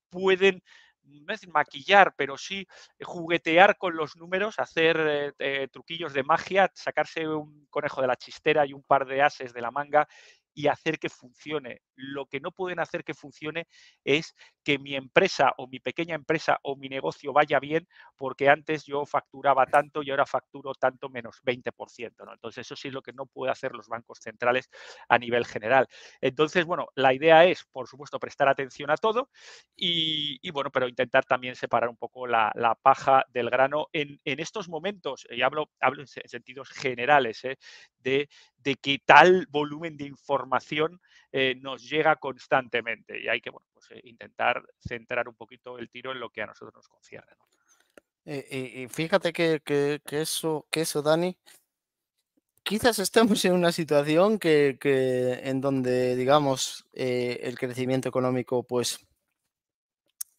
pueden no es maquillar, pero sí eh, juguetear con los números, hacer eh, eh, truquillos de magia, sacarse un conejo de la chistera y un par de ases de la manga y hacer que funcione. Lo que no pueden hacer que funcione es que mi empresa o mi pequeña empresa o mi negocio vaya bien porque antes yo facturaba tanto y ahora facturo tanto menos 20%. Entonces eso sí es lo que no puede hacer los bancos centrales a nivel general. Entonces, bueno, la idea es, por supuesto, prestar atención a todo y, bueno, pero intentar también separar un poco la, paja del grano en, estos momentos, y hablo, hablo en sentidos generales, ¿eh? de, qué que tal volumen de información eh, nos llega constantemente. Y hay que pues, eh, intentar centrar un poquito el tiro en lo que a nosotros nos concierne. Eh, y, fíjate que, eso, que eso, Dani, quizás estemos en una situación que, en donde, digamos, el crecimiento económico, pues,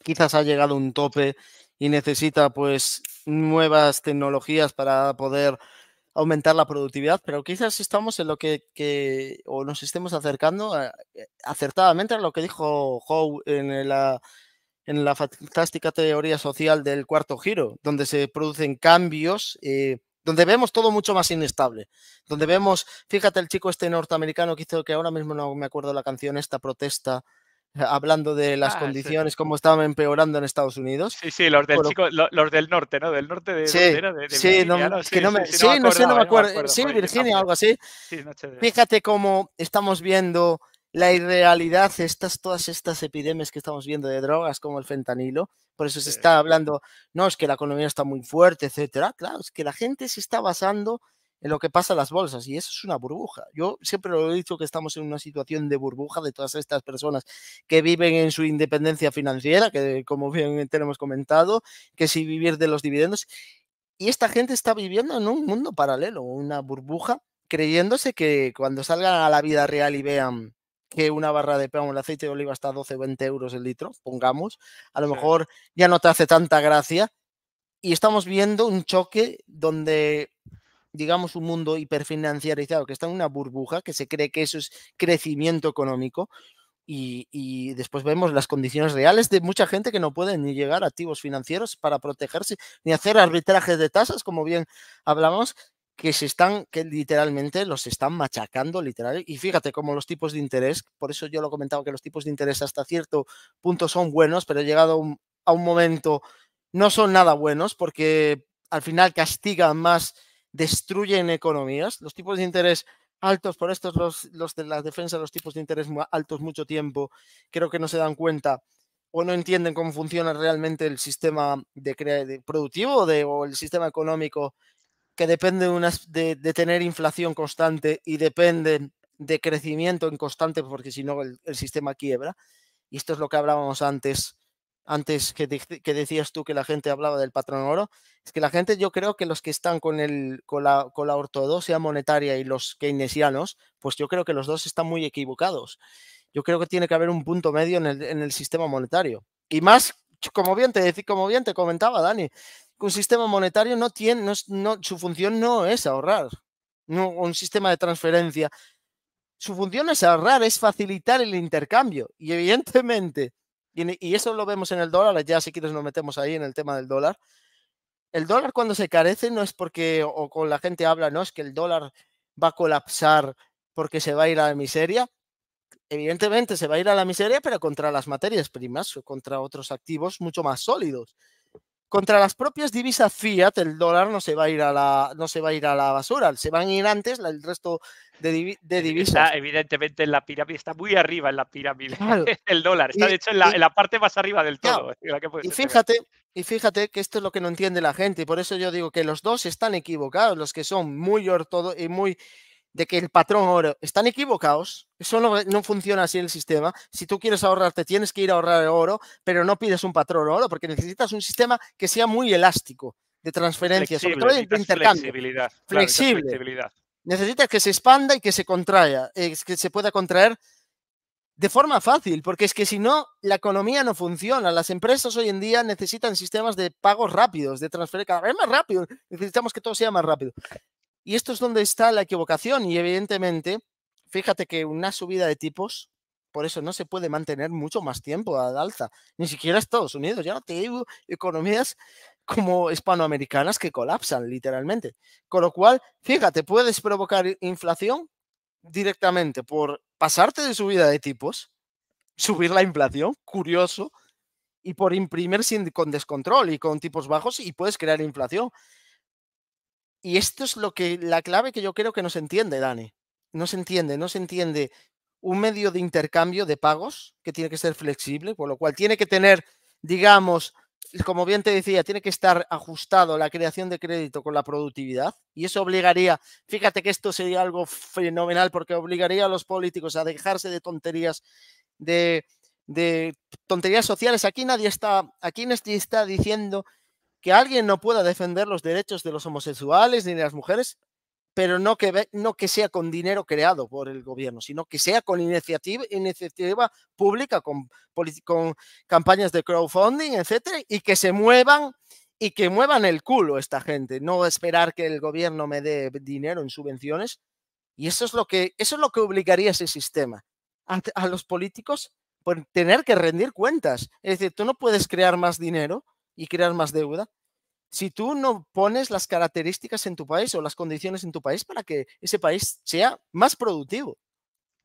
quizás ha llegado a un tope y necesita, pues, nuevas tecnologías para poder aumentar la productividad, pero quizás estamos en lo que, o nos estemos acercando eh, acertadamente a lo que dijo Howe en la, en la fantástica teoría social del cuarto giro, donde se producen cambios. Eh, donde vemos todo mucho más inestable, donde vemos, fíjate el chico este norteamericano que hizo, que ahora mismo no me acuerdo la canción, esta protesta hablando de las ah, condiciones, cómo estaban empeorando en Estados Unidos. Sí, sí, los del, norte, ¿no? Del norte de... Sí, sí, no, no, me, sé, no me acuerdo. No me acuerdo sí, Virginia, algo así. Fíjate cómo estamos viendo la irrealidad, estas, todas estas epidemias que estamos viendo de drogas, como el fentanilo, por eso se está hablando, no, es que la economía está muy fuerte, etcétera. Claro, es que la gente se está basando en lo que pasa las bolsas y eso es una burbuja. Yo siempre lo he dicho que estamos en una situación de burbuja de todas estas personas que viven en su independencia financiera, que como bien tenemos comentado, que si vivir de los dividendos. Y esta gente está viviendo en un mundo paralelo, una burbuja, creyéndose que cuando salgan a la vida real y vean que una barra de pan o el aceite de oliva está a 12 20 euros el litro, pongamos, a lo mejor ya no te hace tanta gracia. Y estamos viendo un choque donde digamos, un mundo hiperfinanciarizado, que está en una burbuja, que se cree que eso es crecimiento económico. Y, y, después vemos las condiciones reales de mucha gente que no puede ni llegar a activos financieros para protegerse, ni hacer arbitrajes de tasas, como bien hablamos, que se están, que literalmente los están machacando, literal. Y fíjate cómo los tipos de interés, por eso yo lo he comentado, que los tipos de interés hasta cierto punto son buenos, pero llegado a un momento no son nada buenos, porque al final castigan más destruyen economías. Los tipos de interés altos, por estos los, los de la defensa, los tipos de interés altos mucho tiempo, creo que no se dan cuenta o no entienden cómo funciona realmente el sistema de, productivo de, o el sistema económico que depende de, unas, de, tener inflación constante y depende de crecimiento en constante porque si no el, el sistema quiebra. Y esto es lo que hablábamos antes antes que, decías tú que la gente hablaba del patrón oro, es que la gente, yo creo que los que están con, el, con, la, ortodoxia monetaria y los keynesianos, pues yo creo que los dos están muy equivocados. Yo creo que tiene que haber un punto medio en el, en el sistema monetario. Y más, como bien, te, como bien te comentaba, Dani, que un sistema monetario no tiene, su función no es ahorrar. No, un sistema de transferencia. Su función es ahorrar, es facilitar el intercambio. Y evidentemente, y, eso lo vemos en el dólar, ya si quieres nos metemos ahí en el tema del dólar. El dólar cuando se carece no es porque, o con la gente habla, no es que el dólar va a colapsar porque se va a ir a la miseria. Evidentemente se va a ir a la miseria, pero contra las materias primas, o contra otros activos mucho más sólidos contra las propias divisas fiat, el dólar no se va a ir a la, no se va a ir a la basura, se van a ir antes el resto de, divisas. Está, evidentemente en la pirámide, está muy arriba en la pirámide el dólar, está de hecho en la, parte más arriba del todo. y fíjate, y fíjate que esto es lo que no entiende la gente, y por eso yo digo que los dos están equivocados, los que son muy ortodoxos y muy de que el patrón oro están equivocados, eso no, funciona así el sistema. Si tú quieres ahorrarte, tienes que ir a ahorrar oro, pero no pides un patrón oro porque necesitas un sistema que sea muy elástico de transferencias, sobre todo de intercambio. Flexibilidad, flexible. Necesitas que se expanda y que se contraiga, eh, que se pueda contraer de forma fácil, porque es que si no, la economía no funciona. Las empresas hoy en día necesitan sistemas de pagos rápidos, de transferencia cada vez más rápido. Necesitamos que todo sea más rápido. Y esto es donde está la equivocación y evidentemente, fíjate que una subida de tipos, por eso no se puede mantener mucho más tiempo al alza, ni siquiera Estados Unidos, ya no te digo economías como hispanoamericanas que colapsan literalmente. Con lo cual, fíjate, puedes provocar inflación directamente por pasarte de subida de tipos, subir la inflación, curioso, y por imprimir sin, con descontrol y con tipos bajos y puedes crear inflación. Y esto es lo que la clave que yo creo que no se entiende, Dani. No se entiende, no se entiende un medio de intercambio de pagos que tiene que ser flexible, por lo cual tiene que tener, digamos, como bien te decía, tiene que estar ajustado la creación de crédito con la productividad y eso obligaría, fíjate que esto sería algo fenomenal porque obligaría a los políticos a dejarse de tonterías de, de tonterías sociales. Aquí nadie está, aquí nadie está diciendo que alguien no pueda defender los derechos de los homosexuales ni de las mujeres, pero no que, no que sea con dinero creado por el gobierno, sino que sea con iniciativa, iniciativa pública, con, con campañas de crowdfunding, etcétera, y que se muevan y que muevan el culo esta gente, no esperar que el gobierno me dé dinero en subvenciones. Y eso es lo que, eso es lo que obligaría ese sistema. a, a los políticos por tener que rendir cuentas. Es decir, tú no puedes crear más dinero y crear más deuda. Si tú no pones las características en tu país o las condiciones en tu país para que ese país sea más productivo.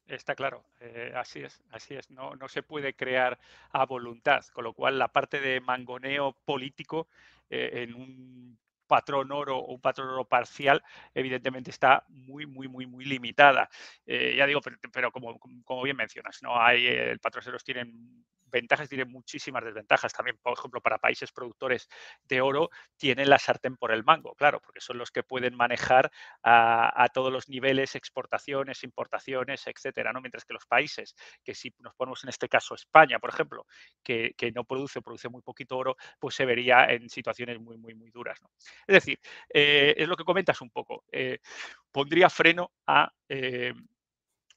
Está claro, eh, así es, así es. No, se puede crear a voluntad, con lo cual la parte de mangoneo político eh, en un patrón oro o un patrón oro parcial, evidentemente está muy, muy, muy, muy limitada. Eh, ya digo, pero, como, bien mencionas, ¿no? Hay, el patrón tienen ventajas, tiene muchísimas desventajas. También, por ejemplo, para países productores de oro, tienen la sartén por el mango, claro, porque son los que pueden manejar a, todos los niveles exportaciones, importaciones, etcétera, ¿no? Mientras que los países, que si nos ponemos en este caso España, por ejemplo, que, no produce, o produce muy poquito oro, pues se vería en situaciones muy, muy, muy duras. Es decir, eh, es lo que comentas un poco. Eh, pondría freno a. Eh,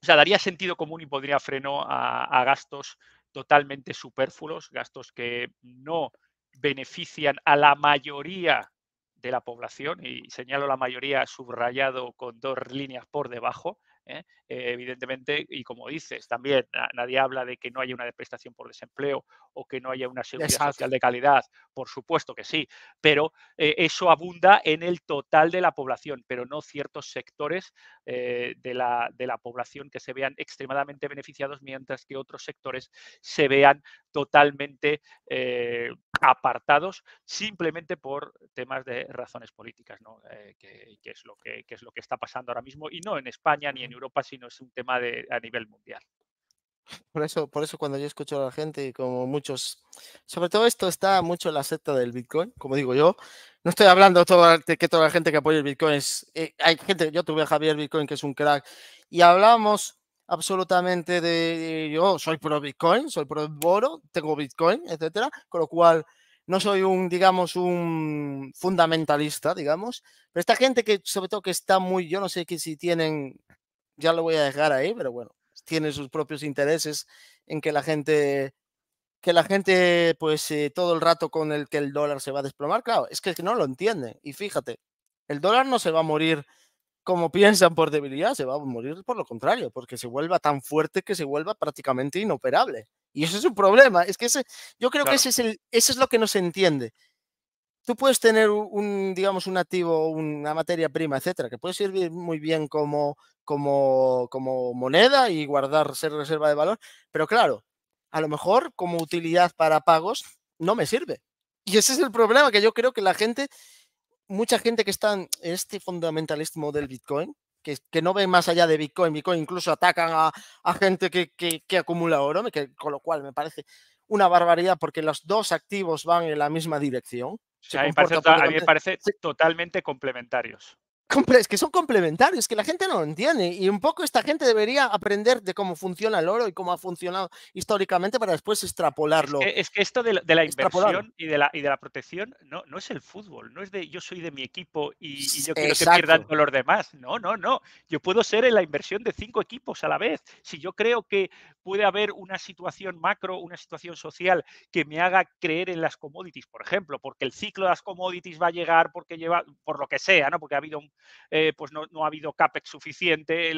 o sea, daría sentido común y pondría freno a gastos totalmente superfluos, gastos que no benefician a la mayoría de la población, y señalo la mayoría subrayado con dos líneas por debajo, ¿eh? Eh, evidentemente, y como dices, también nadie habla de que no haya una prestación por desempleo o que no haya una seguridad social de calidad. Por supuesto que sí, pero eh, eso abunda en el total de la población, pero no ciertos sectores de la, de, la, población que se vean extremadamente beneficiados, mientras que otros sectores se vean totalmente apartados simplemente por temas de razones políticas, ¿no? Eh, que, es lo que, está pasando ahora mismo, y no en España ni en Europa, sino es un tema a nivel mundial. Por eso, por eso cuando yo escucho a la gente y como muchos, sobre todo esto está mucho en la secta del Bitcoin, como digo yo, no estoy hablando de que toda la gente que apoya el Bitcoin es, eh, hay gente, yo tuve a Javier Bitcoin que es un crack y hablábamos absolutamente de eh, yo soy pro Bitcoin, soy pro Boro, tengo Bitcoin, etcétera, con lo cual no soy un, digamos, un fundamentalista, digamos, pero esta gente que sobre todo que está muy, yo no sé que si tienen, ya lo voy a dejar ahí, pero bueno, tienen sus propios intereses en que la gente que la gente pues eh, todo el rato con el que el dólar se va a desplomar, claro, es que no lo entiende, Y fíjate, el dólar no se va a morir como piensan por debilidad, se va a morir por lo contrario, porque se vuelva tan fuerte que se vuelva prácticamente inoperable. Y ese es un problema. Es que ese, yo creo que ese es el, eso es lo que no se entiende. Tú puedes tener un, digamos, un activo, una materia prima, etcétera, que puede servir muy bien como, como, como moneda y guardar, ser reserva de valor, pero claro, a lo mejor como utilidad para pagos no me sirve. Y ese es el problema que yo creo que la gente mucha gente que está en este fundamentalismo del Bitcoin, que, no ve más allá de Bitcoin, Bitcoin incluso atacan a, gente que, acumula oro, que, con lo cual me parece una barbaridad porque los dos activos van en la misma dirección. a mí me parece totalmente complementarios es que son complementarios, que la gente no lo entiende. Y un poco esta gente debería aprender de cómo funciona el oro y cómo ha funcionado históricamente para después extrapolarlo. Es que, esto de, la inversión y de la, y de la protección no, no es el fútbol, no es de yo soy de mi equipo y, yo quiero que pierdan los demás. No, no, no. Yo puedo ser en la inversión de cinco equipos a la vez. Si yo creo que puede haber una situación macro, una situación social que me haga creer en las commodities, por ejemplo, porque el ciclo de las commodities va a llegar, porque lleva, por lo que sea, ¿no? Porque ha habido un eh, pues no, ha habido CAPEX suficiente,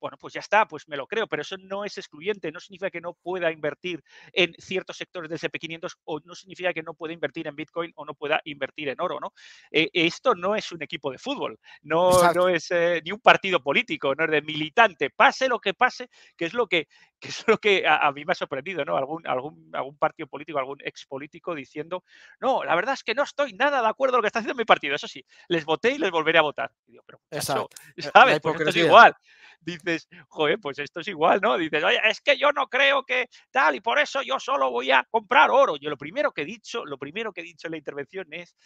bueno, pues ya está, pues me lo creo, pero eso no es excluyente, no significa que no pueda invertir en ciertos sectores del sp 500 o no significa que no pueda invertir en Bitcoin o no pueda invertir en oro, ¿no? Eh, esto no es un equipo de fútbol, no, no es eh, ni un partido político, no es de militante, pase lo que pase, que es lo que, es lo que a, mí me ha sorprendido, ¿no? Algún, algún, algún partido político, algún ex político diciendo, no, la verdad es que no estoy nada de acuerdo con lo que está haciendo mi partido, eso sí, les voté y les volveré a votar pero eh, ¿sabes? porque esto es igual. Dices, joder, pues esto es igual, ¿no? Dices, oye, es que yo no creo que tal, y por eso yo solo voy a comprar oro. Yo lo primero que he dicho, lo primero que he dicho en la intervención es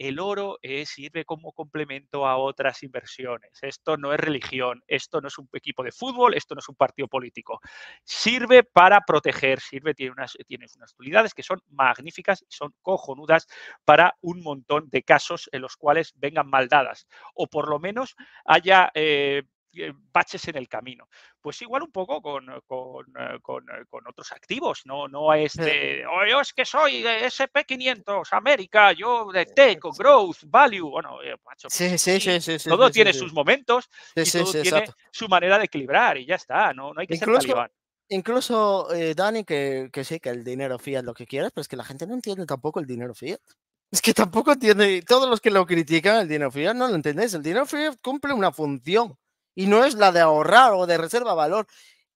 el oro sirve como complemento a otras inversiones. Esto no es religión, esto no es un equipo de fútbol, esto no es un partido político. Sirve para proteger, sirve, tiene unas, tiene unas utilidades que son magníficas son cojonudas para un montón de casos en los cuales vengan mal dadas o por lo menos haya eh, eh, baches en el camino. Pues igual un poco con, eh, con, eh, con, con otros activos, no, no este, oh, yo es que soy SP500, América, yo de Tech, Growth, Value, bueno, pues sí, sí, sí, todo tiene sus momentos y todo tiene su manera de equilibrar y ya está, no, no hay que incluso, ser talibán. Incluso, Dani, que, que sí, que el dinero fiat lo que quieras, pero es que la gente no entiende tampoco el dinero fiat. Es que tampoco entiende, todos los que lo critican, el dinero fiat no lo entendéis, el dinero fiat cumple una función y no es la de ahorrar o de reserva valor.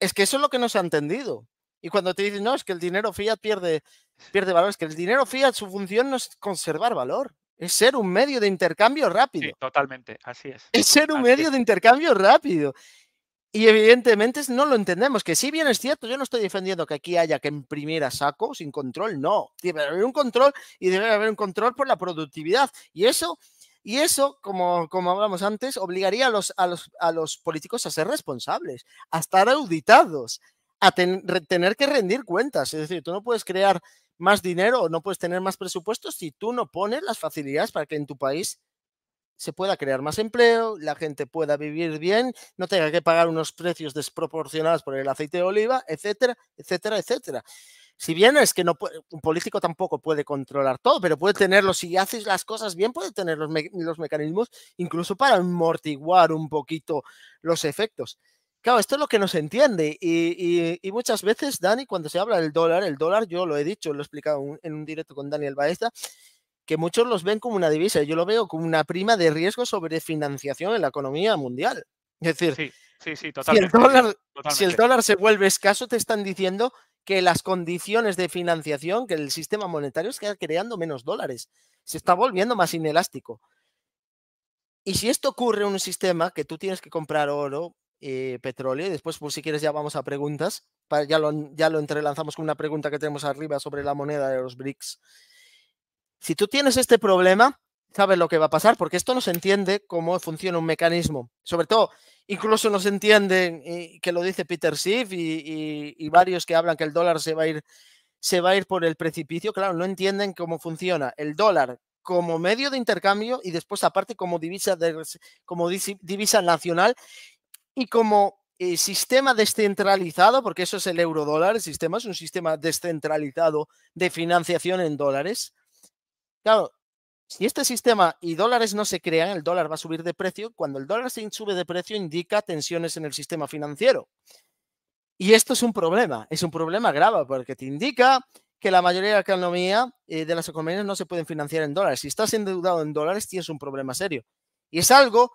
Es que eso es lo que no se ha entendido. Y cuando te dicen, no, es que el dinero fiat pierde, pierde valor, es que el dinero fiat, su función no es conservar valor, es ser un medio de intercambio rápido. totalmente, así es. Es ser un medio de intercambio rápido. Y evidentemente no lo entendemos, que si bien es cierto, yo no estoy defendiendo que aquí haya que imprimir a saco sin control, no. Debe haber un control y debe haber un control por la productividad. Y eso y eso, como, como hablamos antes, obligaría a los, a, los, a los políticos a ser responsables, a estar auditados, a tener que rendir cuentas. Es decir, tú no puedes crear más dinero o no puedes tener más presupuestos si tú no pones las facilidades para que en tu país se pueda crear más empleo, la gente pueda vivir bien, no tenga que pagar unos precios desproporcionados por el aceite de oliva, etcétera, etcétera, etcétera. Si bien es que no un político tampoco puede controlar todo, pero puede tenerlo, si haces las cosas bien, puede tener los, mecanismos incluso para amortiguar un poquito los efectos. Claro, esto es lo que no se entiende y, muchas veces, Dani, cuando se habla del dólar, el dólar, yo lo he dicho, lo he explicado en un directo con Daniel Baeza, que muchos los ven como una divisa, yo lo veo como una prima de riesgo sobre financiación en la economía mundial. Es decir, si, el dólar, si el dólar se vuelve escaso, te están diciendo que las condiciones de financiación, que el sistema monetario está creando menos dólares, se está volviendo más inelástico. Y si esto ocurre en un sistema que tú tienes que comprar oro, eh, petróleo, y después, por si quieres, ya vamos a preguntas, ya, lo, ya lo entrelanzamos con una pregunta que tenemos arriba sobre la moneda de los BRICS. Si tú tienes este problema, sabes lo que va a pasar, porque esto no se entiende cómo funciona un mecanismo. Sobre todo, incluso nos entienden que lo dice Peter Schiff y, varios que hablan que el dólar se va a ir se va a ir por el precipicio, claro, no entienden cómo funciona el dólar como medio de intercambio y después aparte como divisa de, como divisa nacional y como eh, sistema descentralizado, porque eso es el euro dólar, el sistema es un sistema descentralizado de financiación en dólares. Claro, si este sistema y dólares no se crean, el dólar va a subir de precio. Cuando el dólar se sube de precio, indica tensiones en el sistema financiero. Y esto es un problema, es un problema grave, porque te indica que la mayoría de la economía eh, de las economías no se pueden financiar en dólares. Si estás endeudado en dólares, tienes un problema serio. Y es algo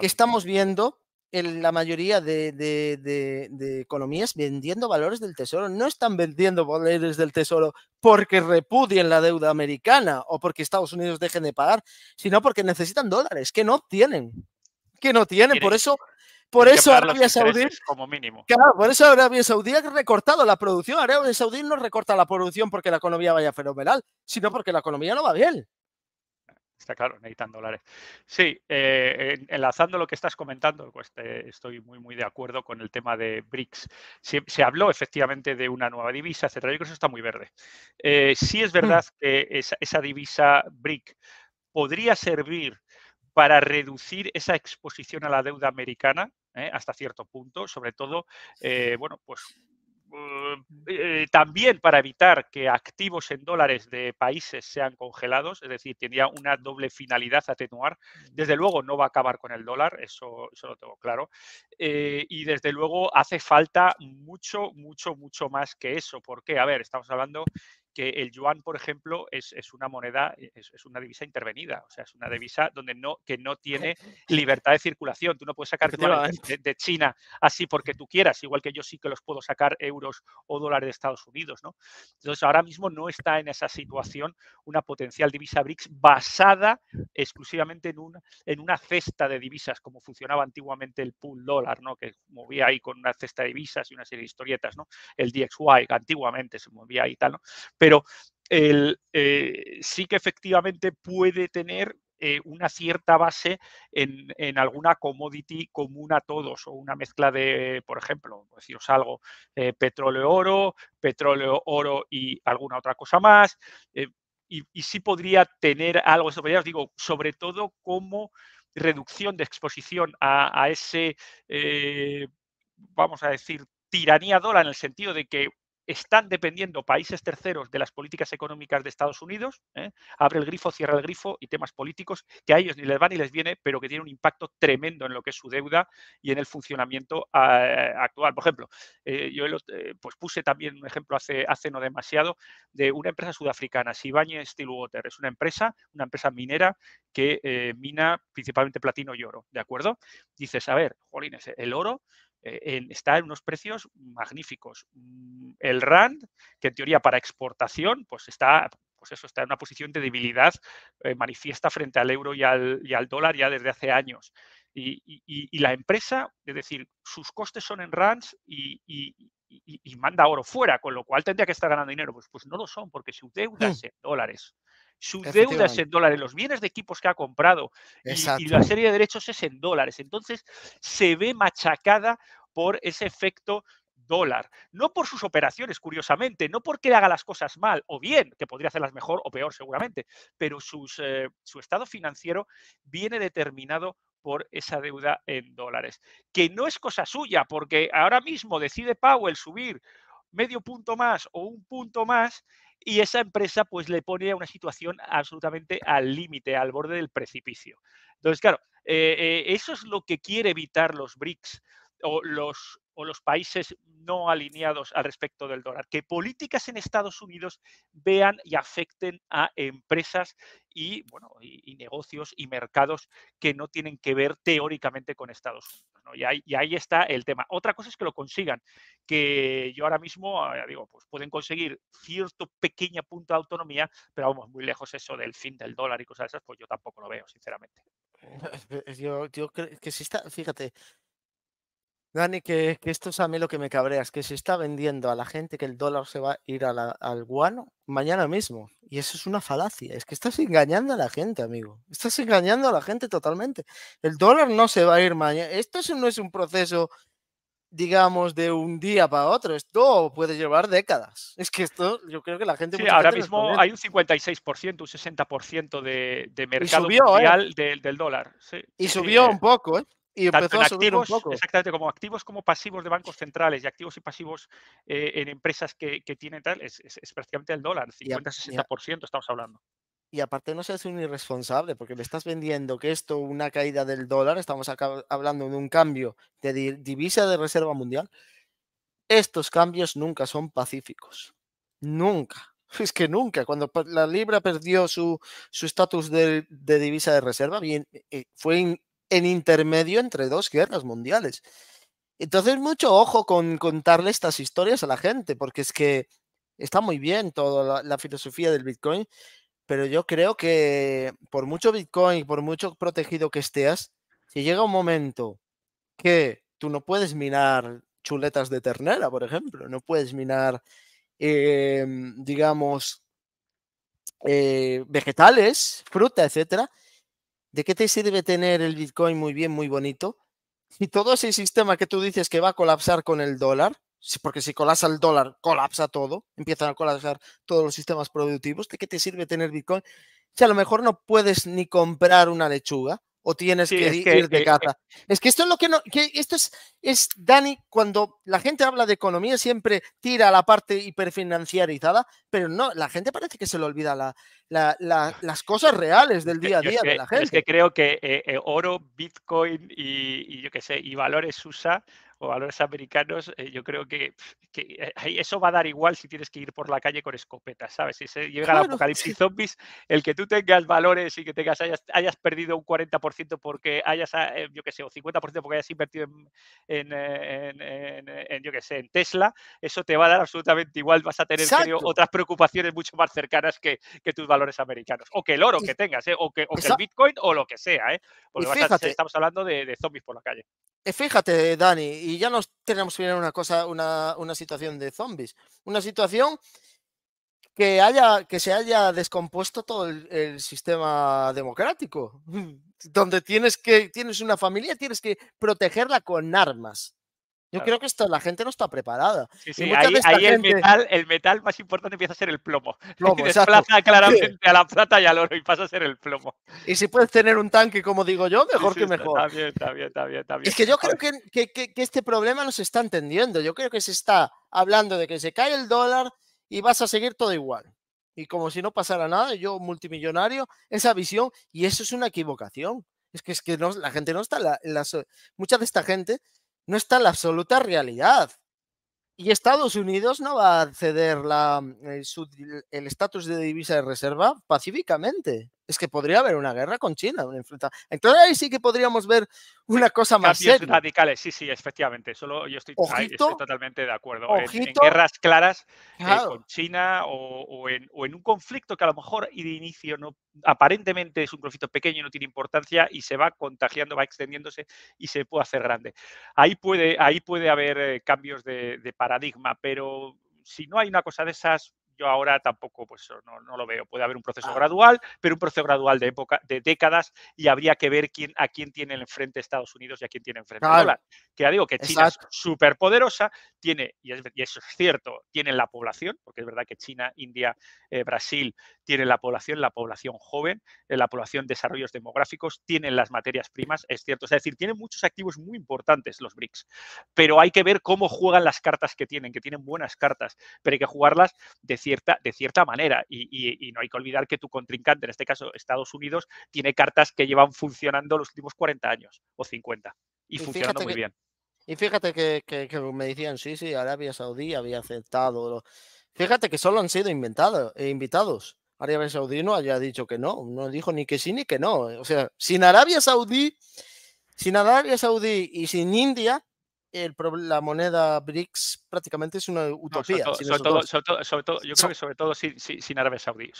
que estamos viendo en la mayoría de, economías vendiendo valores del tesoro. No están vendiendo valores del tesoro porque repudien la deuda americana o porque Estados Unidos dejen de pagar, sino porque necesitan dólares que no tienen. Que no tienen. Por eso, por eso Arabia Saudí. Como mínimo. Claro, por eso Arabia Saudí ha recortado la producción. Arabia Saudí no recorta la producción porque la economía vaya fenomenal, sino porque la economía no va bien. Está claro, necesitan dólares. Sí, eh, enlazando lo que estás comentando, pues, eh, estoy muy, muy de acuerdo con el tema de BRICS. Se, habló efectivamente de una nueva divisa, etcétera. Yo creo que eso está muy verde. Eh, sí es mm. verdad que esa, divisa BRIC podría servir para reducir esa exposición a la deuda americana, hasta cierto punto, sobre todo, bueno, pues Mm, eh, eh, también para evitar que activos en dólares de países sean congelados, es decir, tendría una doble finalidad atenuar. Desde luego no va a acabar con el dólar, eso, lo tengo claro. Eh, y desde luego hace falta mucho, mucho, mucho más que eso, porque, a ver, estamos hablando que el yuan, por ejemplo, es, una moneda, e, es, una divisa intervenida, o sea, es una divisa donde no, que no tiene libertad de circulación. Tú no puedes sacar de, China así porque tú quieras, igual que yo sí que los puedo sacar euros o dólares de Estados Unidos, ¿no? Entonces, ahora mismo no está en esa situación una potencial divisa BRICS basada exclusivamente en una, en una cesta de divisas, como funcionaba antiguamente el pool dólar, ¿no? Que movía ahí con una cesta de divisas y una serie de historietas, ¿no? El DXY antiguamente se movía ahí y tal, ¿no? pero eh, sí que efectivamente puede tener eh, una cierta base en, alguna commodity común a todos o una mezcla de, por ejemplo, deciros algo, eh, petróleo-oro, petróleo-oro y alguna otra cosa más. Y, sí podría tener algo, sobre, ya digo, sobre todo como reducción de exposición a, ese, vamos a decir, tiranía dólar en el sentido de que están dependiendo países terceros de las políticas económicas de Estados Unidos. ¿eh? Abre el grifo, cierra el grifo y temas políticos que a ellos ni les va ni les viene, pero que tienen un impacto tremendo en lo que es su deuda y en el funcionamiento eh, actual. Por ejemplo, eh, yo pues puse también un ejemplo hace, no demasiado de una empresa sudafricana, Sibañe Steelwater. Es una empresa, una empresa minera que mina principalmente platino y oro. ¿De acuerdo? Dices, a ver, Jolines, el oro eh, está en unos precios magníficos. Mm, el RAND, que en teoría para exportación, pues está, pues eso, está en una posición de debilidad eh, manifiesta frente al euro y al, dólar ya desde hace años. Y, la empresa, es decir, sus costes son en RANDs y, manda oro fuera, con lo cual tendría que estar ganando dinero. Pues, pues no lo son, porque su deuda hmm. es en dólares. Sus deuda en dólares, los bienes de equipos que ha comprado y, la serie de derechos es en dólares. Entonces se ve machacada por ese efecto dólar. No por sus operaciones, curiosamente, no porque haga las cosas mal o bien, que podría hacerlas mejor o peor seguramente, pero eh, su estado financiero viene determinado por esa deuda en dólares, que no es cosa suya, porque ahora mismo decide Powell subir medio punto más o un punto más y esa empresa pues le pone a una situación absolutamente al límite, al borde del precipicio. Entonces, claro, eh, eh, eso es lo que quiere evitar los BRICS o los, países no alineados al respecto del dólar, que políticas en Estados Unidos vean y afecten a empresas y, bueno, y negocios y mercados que no tienen que ver teóricamente con Estados Unidos. Y, ahí, está el tema. Otra cosa es que lo consigan, que yo ahora mismo, ah, digo, pues pueden conseguir cierto pequeño punto de autonomía, pero vamos, muy lejos eso del fin del dólar y cosas de esas, pues yo tampoco lo veo, sinceramente. Yo, yo creo que si está, fíjate, Dani, que, esto es a mí lo que me cabrea, es que se está vendiendo a la gente que el dólar se va a ir al guano mañana mismo. Y eso es una falacia, es que estás engañando a la gente, amigo. Estás engañando a la gente totalmente. El dólar no se va a ir mañana. Esto no es un proceso, digamos, de un día para otro. Esto puede llevar décadas. Es que esto, yo creo que la gente... Sí, ahora mismo hay un 56%, un 60% de, de mercado subió, ¿eh? mundial del, del, dólar. Y subió un eh. poco, ¿eh? Y empezó a subir Exactamente, como activos como pasivos de bancos centrales y activos y pasivos eh, en empresas que, tienen tal, es, es, prácticamente el dólar, 50-60% estamos hablando. Y aparte no seas un irresponsable, porque me estás vendiendo que esto, una caída del dólar, estamos hablando de un cambio de divisa de reserva mundial. Estos cambios nunca son pacíficos. Nunca. Es que nunca. Cuando la libra perdió su estatus de, de, divisa de reserva, bien, eh, fue en intermedio entre dos guerras mundiales. Entonces, mucho ojo con contarle estas historias a la gente, porque es que está muy bien toda la, filosofía del Bitcoin, pero yo creo que por mucho Bitcoin, por mucho protegido que estés, si llega un momento que tú no puedes minar chuletas de ternera, por ejemplo, no puedes minar, em, digamos, eh, vegetales, fruta, etcétera, ¿De qué te sirve tener el Bitcoin muy bien, muy bonito? Y todo ese sistema que tú dices que va a colapsar con el dólar, porque si colapsa el dólar, colapsa todo, empiezan a colapsar todos los sistemas productivos, ¿de qué te sirve tener Bitcoin? Si a lo mejor no puedes ni comprar una lechuga, o tienes que, ir de eh, eh, caza. es que esto es lo que no, que esto es, es Dani, cuando la gente habla de economía siempre tira la parte hiperfinanciarizada, pero no, la gente parece que se le olvida la, las cosas reales del día a día de la gente. Es que creo que eh, oro, Bitcoin y, y yo qué sé, y valores USA o valores americanos, eh, yo creo que, eh, eso va a dar igual si tienes que ir por la calle con escopetas, ¿sabes? Si se llega el apocalipsis zombies, el que tú tengas valores y que tengas hayas, hayas perdido un 40% porque hayas, eh, yo que sé, o 50% porque hayas invertido en, yo sé, en Tesla, eso te va a dar absolutamente igual, vas a tener otras preocupaciones mucho más cercanas que, tus valores americanos, o que el oro que tengas, o, que, el Bitcoin o lo que sea, porque estamos hablando de zombies por la calle. Eh, fíjate, Dani, y ya nos tenemos que ver una cosa, una, situación de zombies. Una situación que haya, que se haya descompuesto todo el, el, sistema democrático. Donde tienes que, tienes una familia, tienes que protegerla con armas. Yo creo que la gente no está preparada. Sí, sí, ahí, el, metal, más importante empieza a ser el plomo. plomo desplaza claramente a la plata y al oro y pasa a ser el plomo. Y si puedes tener un tanque, como digo yo, mejor que mejor. Está bien, está bien, está bien, Es que yo creo que, este problema no se está entendiendo. Yo creo que se está hablando de que se cae el dólar y vas a seguir todo igual. Y como si no pasara nada, yo multimillonario, esa visión, y eso es una equivocación. Es que, es que la gente no está, la, eh, mucha de esta gente no está en la absoluta realidad. Y Estados Unidos no va a ceder mm, el estatus de divisa de reserva pacíficamente es que podría haber una guerra con China, una Entonces ahí sí que podríamos ver una cosa más Cambios radicales, sí, sí, efectivamente. Solo yo estoy, totalmente de acuerdo. en, guerras claras eh, con China o, en, un conflicto que a lo mejor y de inicio no aparentemente es un conflicto pequeño y no tiene importancia y se va contagiando, va extendiéndose y se puede hacer grande. Ahí puede, ahí puede haber eh, cambios de paradigma, pero si no hay una cosa de esas, ahora tampoco pues, no, no lo veo. Puede haber un proceso ah. gradual, pero un proceso gradual de época, de décadas, y habría que ver quién, a quién tiene enfrente Estados Unidos y a quién tiene enfrente claro. dólar. Que ya digo que China es súper poderosa, tiene, y, eso es cierto, tiene la población, porque es verdad que China, India, eh, Brasil tienen la población, la población joven, eh, la población desarrollos demográficos, tienen las materias primas, es cierto. Es decir, tienen muchos activos muy importantes los BRICS, pero hay que ver cómo juegan las cartas que tienen, que tienen buenas cartas, pero hay que jugarlas de de cierta manera. Y, no hay que olvidar que tu contrincante, en este caso Estados Unidos, tiene cartas que llevan funcionando los últimos 40 años o 50 y, muy bien. Y fíjate que, me decían, sí, sí, Arabia Saudí había aceptado. Fíjate que solo han sido inventados, e eh, invitados. Arabia Saudí no haya dicho que no, no dijo ni que sí ni que no. O sea, sin Arabia Saudí, sin Arabia Saudí y sin India, la moneda BRICS prácticamente es una utopía. sobre, yo creo que sobre todo sin, Arabia Saudí.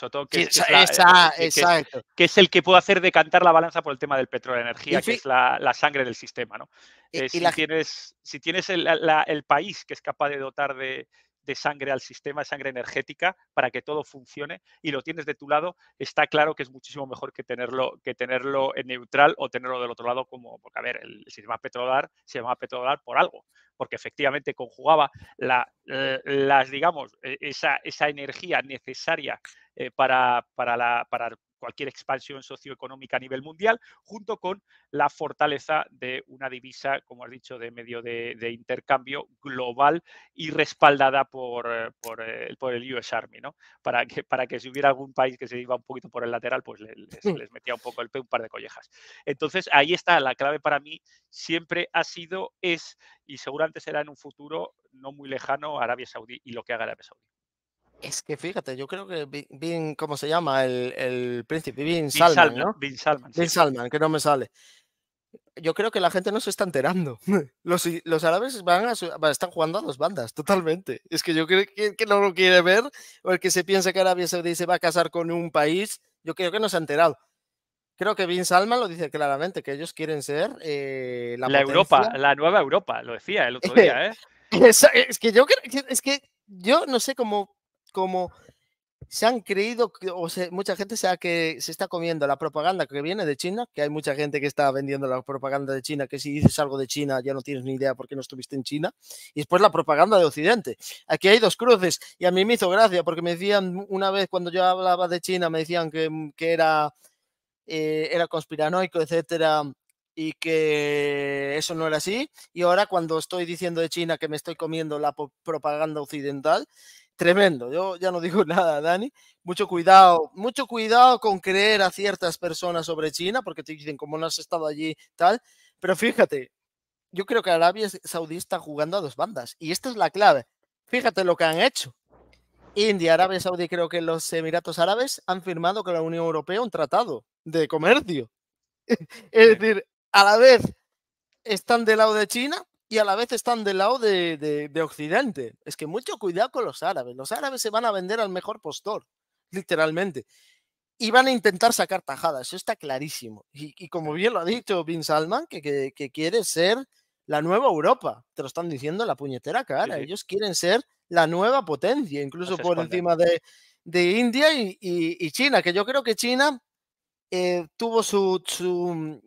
que, es, el que puede hacer decantar la balanza por el tema del petróleo y energía, que es la, sangre del sistema. ¿no? Eh, si, tienes, si tienes el país que es capaz de dotar de de sangre al sistema, sangre energética, para que todo funcione y lo tienes de tu lado, está claro que es muchísimo mejor que tenerlo, que tenerlo en neutral o tenerlo del otro lado, como, porque a ver, el sistema petrolar se va a petrolar por algo, porque efectivamente conjugaba la, las, digamos, e, esa, energía necesaria eh, para, la, para cualquier expansión socioeconómica a nivel mundial, junto con la fortaleza de una divisa, como has dicho, de medio de, intercambio global y respaldada por, eh, por, eh, por, el US Army, ¿no? Para que, para que si hubiera algún país que se iba un poquito por el lateral, pues les, les metía un poco el pe un par de collejas. Entonces, ahí está la clave para mí, siempre ha sido, es, y seguramente será en un futuro no muy lejano, Arabia Saudí y lo que haga Arabia Saudí. Es que fíjate, yo creo que Bin, ¿cómo se llama? El, príncipe, Bin, Salman, ¿no? Bin Salman. Salman, que no me sale. Yo creo que la gente no se está enterando. Los, los árabes van están jugando a dos bandas, totalmente. Es que yo creo que, no lo quiere ver, o el que se piensa que Arabia Saudí se va a casar con un país, yo creo que no se ha enterado creo que Bin Salman lo dice claramente, que ellos quieren ser eh, la, Europa, la nueva Europa, lo decía el otro día, ¿eh? que yo es que yo no sé cómo como se han creído, o mucha gente sea que se está comiendo la propaganda que viene de China, que hay mucha gente que está vendiendo la propaganda de China, que si dices algo de China ya no tienes ni idea porque qué no estuviste en China, y después la propaganda de Occidente. Aquí hay dos cruces, y a mí me hizo gracia, porque me decían una vez cuando yo hablaba de China, me decían que, mm, era, eh, era conspiranoico, etcétera, y que eso no era así. Y ahora cuando estoy diciendo de China que me estoy comiendo la propaganda occidental, tremendo. Yo ya no digo nada, Dani. Mucho cuidado, mucho cuidado con creer a ciertas personas sobre China, porque te dicen, como no has estado allí, tal. Pero fíjate, yo creo que Arabia Saudí está jugando a dos bandas, y esta es la clave. Fíjate lo que han hecho. India, Arabia Saudí, creo que los Emiratos Árabes han firmado con la Unión Europea un tratado de comercio. es decir, a la vez están del lado de China, y a la vez están del lado de, Occidente. Es que mucho cuidado con los árabes. Los árabes se van a vender al mejor postor, literalmente. Y van a intentar sacar tajadas, eso está clarísimo. Y, como bien lo ha dicho Bin Salman, que, quiere ser la nueva Europa. Te lo están diciendo la puñetera cara. Ellos quieren ser la nueva potencia, incluso por encima de, India y, China, que yo creo que China eh, tuvo su,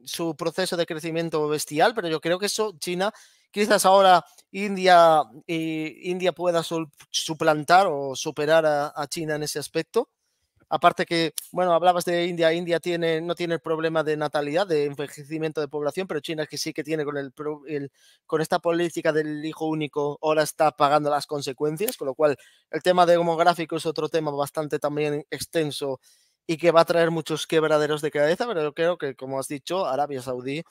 su proceso de crecimiento bestial, pero yo creo que eso China Quizás ahora India, eh, India pueda suplantar o superar a, China en ese aspecto. Aparte que, bueno, hablabas de India, India tiene, no tiene el problema de natalidad, de envejecimiento de población, pero China es que sí que tiene con, el, con esta política del hijo único, ahora está pagando las consecuencias, con lo cual el tema demográfico es otro tema bastante también extenso y que va a traer muchos quebraderos de cabeza, pero yo creo que, como has dicho, Arabia Saudí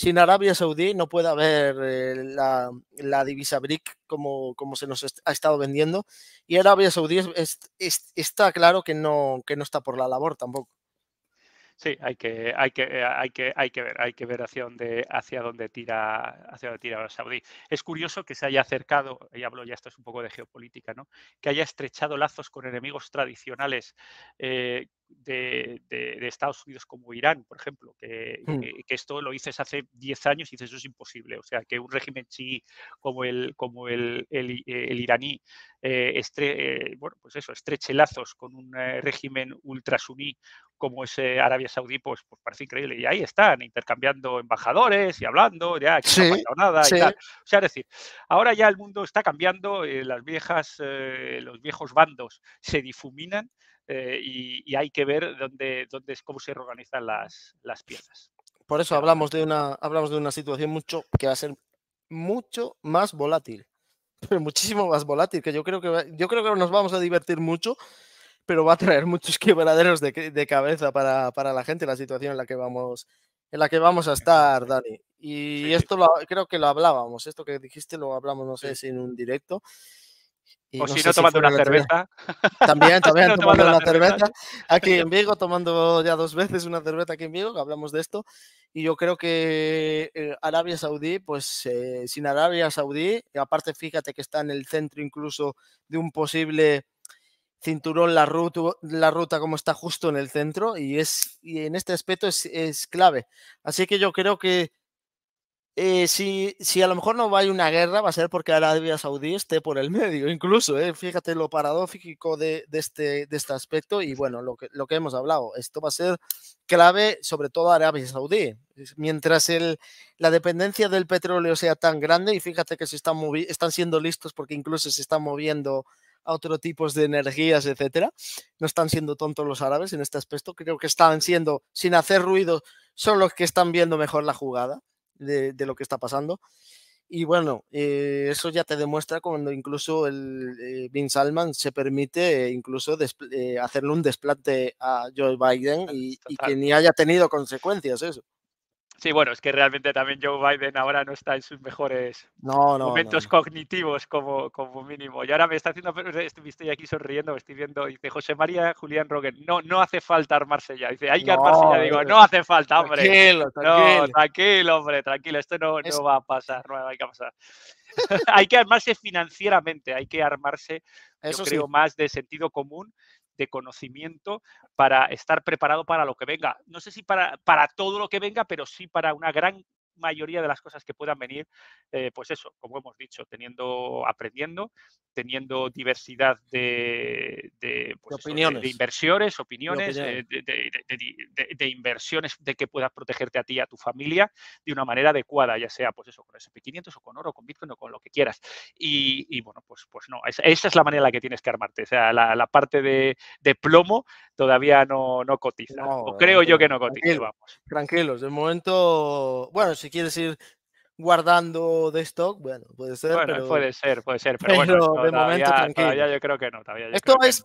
sin Arabia Saudí no puede haber eh, la, divisa BRIC como, como se nos ha estado vendiendo. Y Arabia Saudí está claro que no, que no está por la labor tampoco. Sí, hay que, hay que, eh, hay que, hay que ver, hay que ver hacia dónde, hacia dónde tira, hacia dónde tira Saudí. Es curioso que se haya acercado, y hablo ya esto es un poco de geopolítica, ¿no? Que haya estrechado lazos con enemigos tradicionales eh, de, Estados Unidos como Irán, por ejemplo, que, mm. esto lo dices hace 10 años y dices eso es imposible. O sea, que un régimen chií como el, como el, eh, iraní estre, bueno, pues eso, estreche lazos con un régimen ultrasuní como ese Arabia Saudí, pues, pues parece increíble. Y ahí están, intercambiando embajadores y hablando, ya que no ha pasado nada O sea, es decir, ahora ya el mundo está cambiando, eh, las viejas, eh, los viejos bandos se difuminan eh, y, hay que ver dónde, dónde es cómo se reorganizan las, piezas. Por eso hablamos de una, hablamos de una situación mucho que va a ser mucho más volátil. muchísimo más volátil, que yo creo que yo creo que nos vamos a divertir mucho pero va a traer muchos quebraderos de, cabeza para, la gente la situación en la que vamos, en la que vamos a estar, Dani. Y esto creo que lo hablábamos, esto que dijiste lo hablamos, no sé, si en un directo. o si no tomando una cerveza. También, también tomando, una cerveza. Aquí en Vigo, tomando ya dos veces una cerveza aquí en Vigo, hablamos de esto. Y yo creo que eh, Arabia Saudí, pues eh, sin Arabia Saudí, aparte fíjate que está en el centro incluso de un posible Cinturón la ruta, como está justo en el centro y, es, y en este aspecto es, clave. Así que yo creo que eh, si, si, a lo mejor no va a haber una guerra, va a ser porque Arabia Saudí esté por el medio, incluso. ¿eh? fíjate lo paradójico de, este, de este aspecto y bueno, lo que, lo que hemos hablado. Esto va a ser clave, sobre todo Arabia Saudí. Mientras el, la dependencia del petróleo sea tan grande, y fíjate que se están, están siendo listos porque incluso se están moviendo a otros tipos de energías, etcétera. No están siendo tontos los árabes en este aspecto. Creo que están siendo, sin hacer ruido, son los que están viendo mejor la jugada de, lo que está pasando. Y bueno, eh, eso ya te demuestra cuando incluso el eh, Bin Salman se permite eh, incluso hacerle un desplante a Joe Biden y que ni haya tenido consecuencias eso. Sí, bueno, es que realmente también Joe Biden ahora no está en sus mejores momentos cognitivos como, como mínimo. Y ahora me está haciendo, estoy aquí sonriendo, me estoy viendo, dice José María Julián Roque, no, no hace falta armarse ya. Dice, hay que armarse ya. Digo, eh, no hace falta, hombre. Tranquilo, tranquilo. hombre, tranquilo, esto no, va a pasar, no va a pasar. hay que armarse financieramente, hay que armarse, Eso yo creo, más de sentido común de conocimiento para estar preparado para lo que venga. No sé si para, para todo lo que venga, pero sí para una gran mayoría de las cosas que puedan venir, eh, pues eso, como hemos dicho, teniendo, aprendiendo, teniendo diversidad de, de, de opiniones. de, de, opiniones, eh, de, inversiones de que puedas protegerte a ti y a tu familia de una manera adecuada, ya sea pues eso, con SP500 o con oro, con Bitcoin o con lo que quieras. Y, y bueno, pues, pues no, esa, es la manera en la que tienes que armarte, o sea, la parte de plomo todavía no, no cotiza. creo yo que no cotiza, Tranquilos, de momento, bueno, si quieres ir guardando de stock, bueno, puede ser. Bueno, puede ser, puede ser, pero, bueno, de momento tranquilo. yo creo que no. Todavía esto es,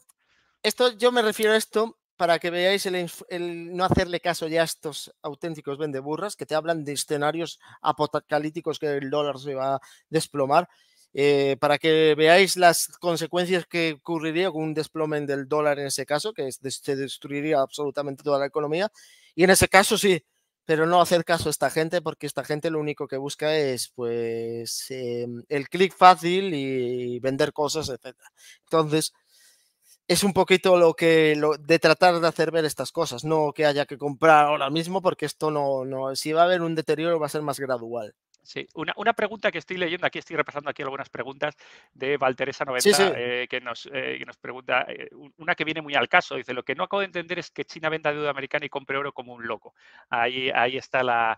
esto yo me refiero a esto para que veáis el, no hacerle caso ya a estos auténticos vendeburras que te hablan de escenarios apocalípticos que el dólar se va a desplomar. Eh, para que veáis las consecuencias que ocurriría con un desplomen del dólar en ese caso, que se destruiría absolutamente toda la economía. Y en ese caso sí, pero no hacer caso a esta gente porque esta gente lo único que busca es pues em, el clic fácil y vender cosas, etc. Entonces, es un poquito lo que de tratar de hacer ver estas cosas, no que haya que comprar ahora mismo porque esto no, no, si va a haber un deterioro va a ser más gradual. Sí, una, pregunta que estoy leyendo, aquí estoy repasando aquí algunas preguntas de Valteresa 90, eh, que, nos, eh, nos, pregunta, eh, una que viene muy al caso, dice, lo que no acabo de entender es que China venda deuda americana y compre oro como un loco. Ahí, ahí está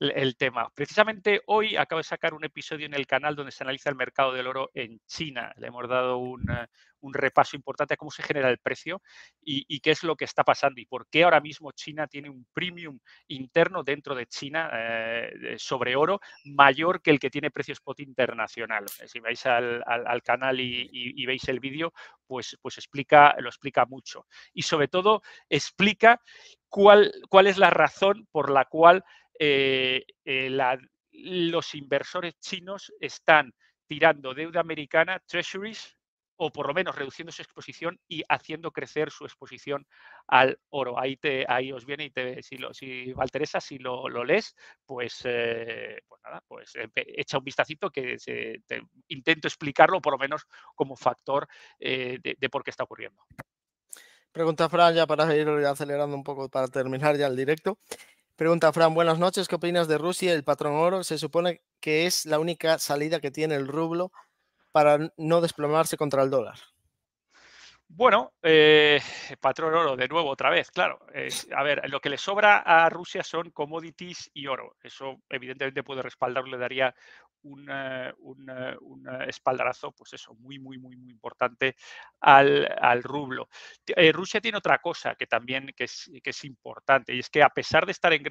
el tema. Precisamente hoy acabo de sacar un episodio en el canal donde se analiza el mercado del oro en China. Le hemos dado un, un repaso importante a cómo se genera el precio y, qué es lo que está pasando y por qué ahora mismo China tiene un premium interno dentro de China eh, sobre oro mayor que el que tiene precio spot internacional. Si vais al, canal y, veis el vídeo, pues, pues explica, lo explica mucho. Y sobre todo explica cuál, cuál es la razón por la cual eh, eh, los inversores chinos están tirando deuda americana, treasuries, o por lo menos reduciendo su exposición y haciendo crecer su exposición al oro. Ahí, te, ahí os viene y si, lo, si Valteresa, si lo, lees, pues, eh, pues nada, pues eh, echa un vistacito que intento explicarlo por lo menos como factor eh, de por qué está ocurriendo. Pregunta Fran, ya para ir acelerando un poco para terminar ya el directo. Pregunta Fran, buenas noches, ¿qué opinas de Rusia? El patrón oro se supone que es la única salida que tiene el rublo para no desplomarse contra el dólar? Bueno, eh, patrón oro, de nuevo, otra vez, claro. a ver, lo que le sobra a Rusia son commodities y oro. Eso evidentemente puede respaldar, le daría un, eh, eh, espaldarazo, pues eso, muy, muy, muy, muy importante al, rublo. Rusia tiene otra cosa que también que es, importante, y es que a pesar de estar en,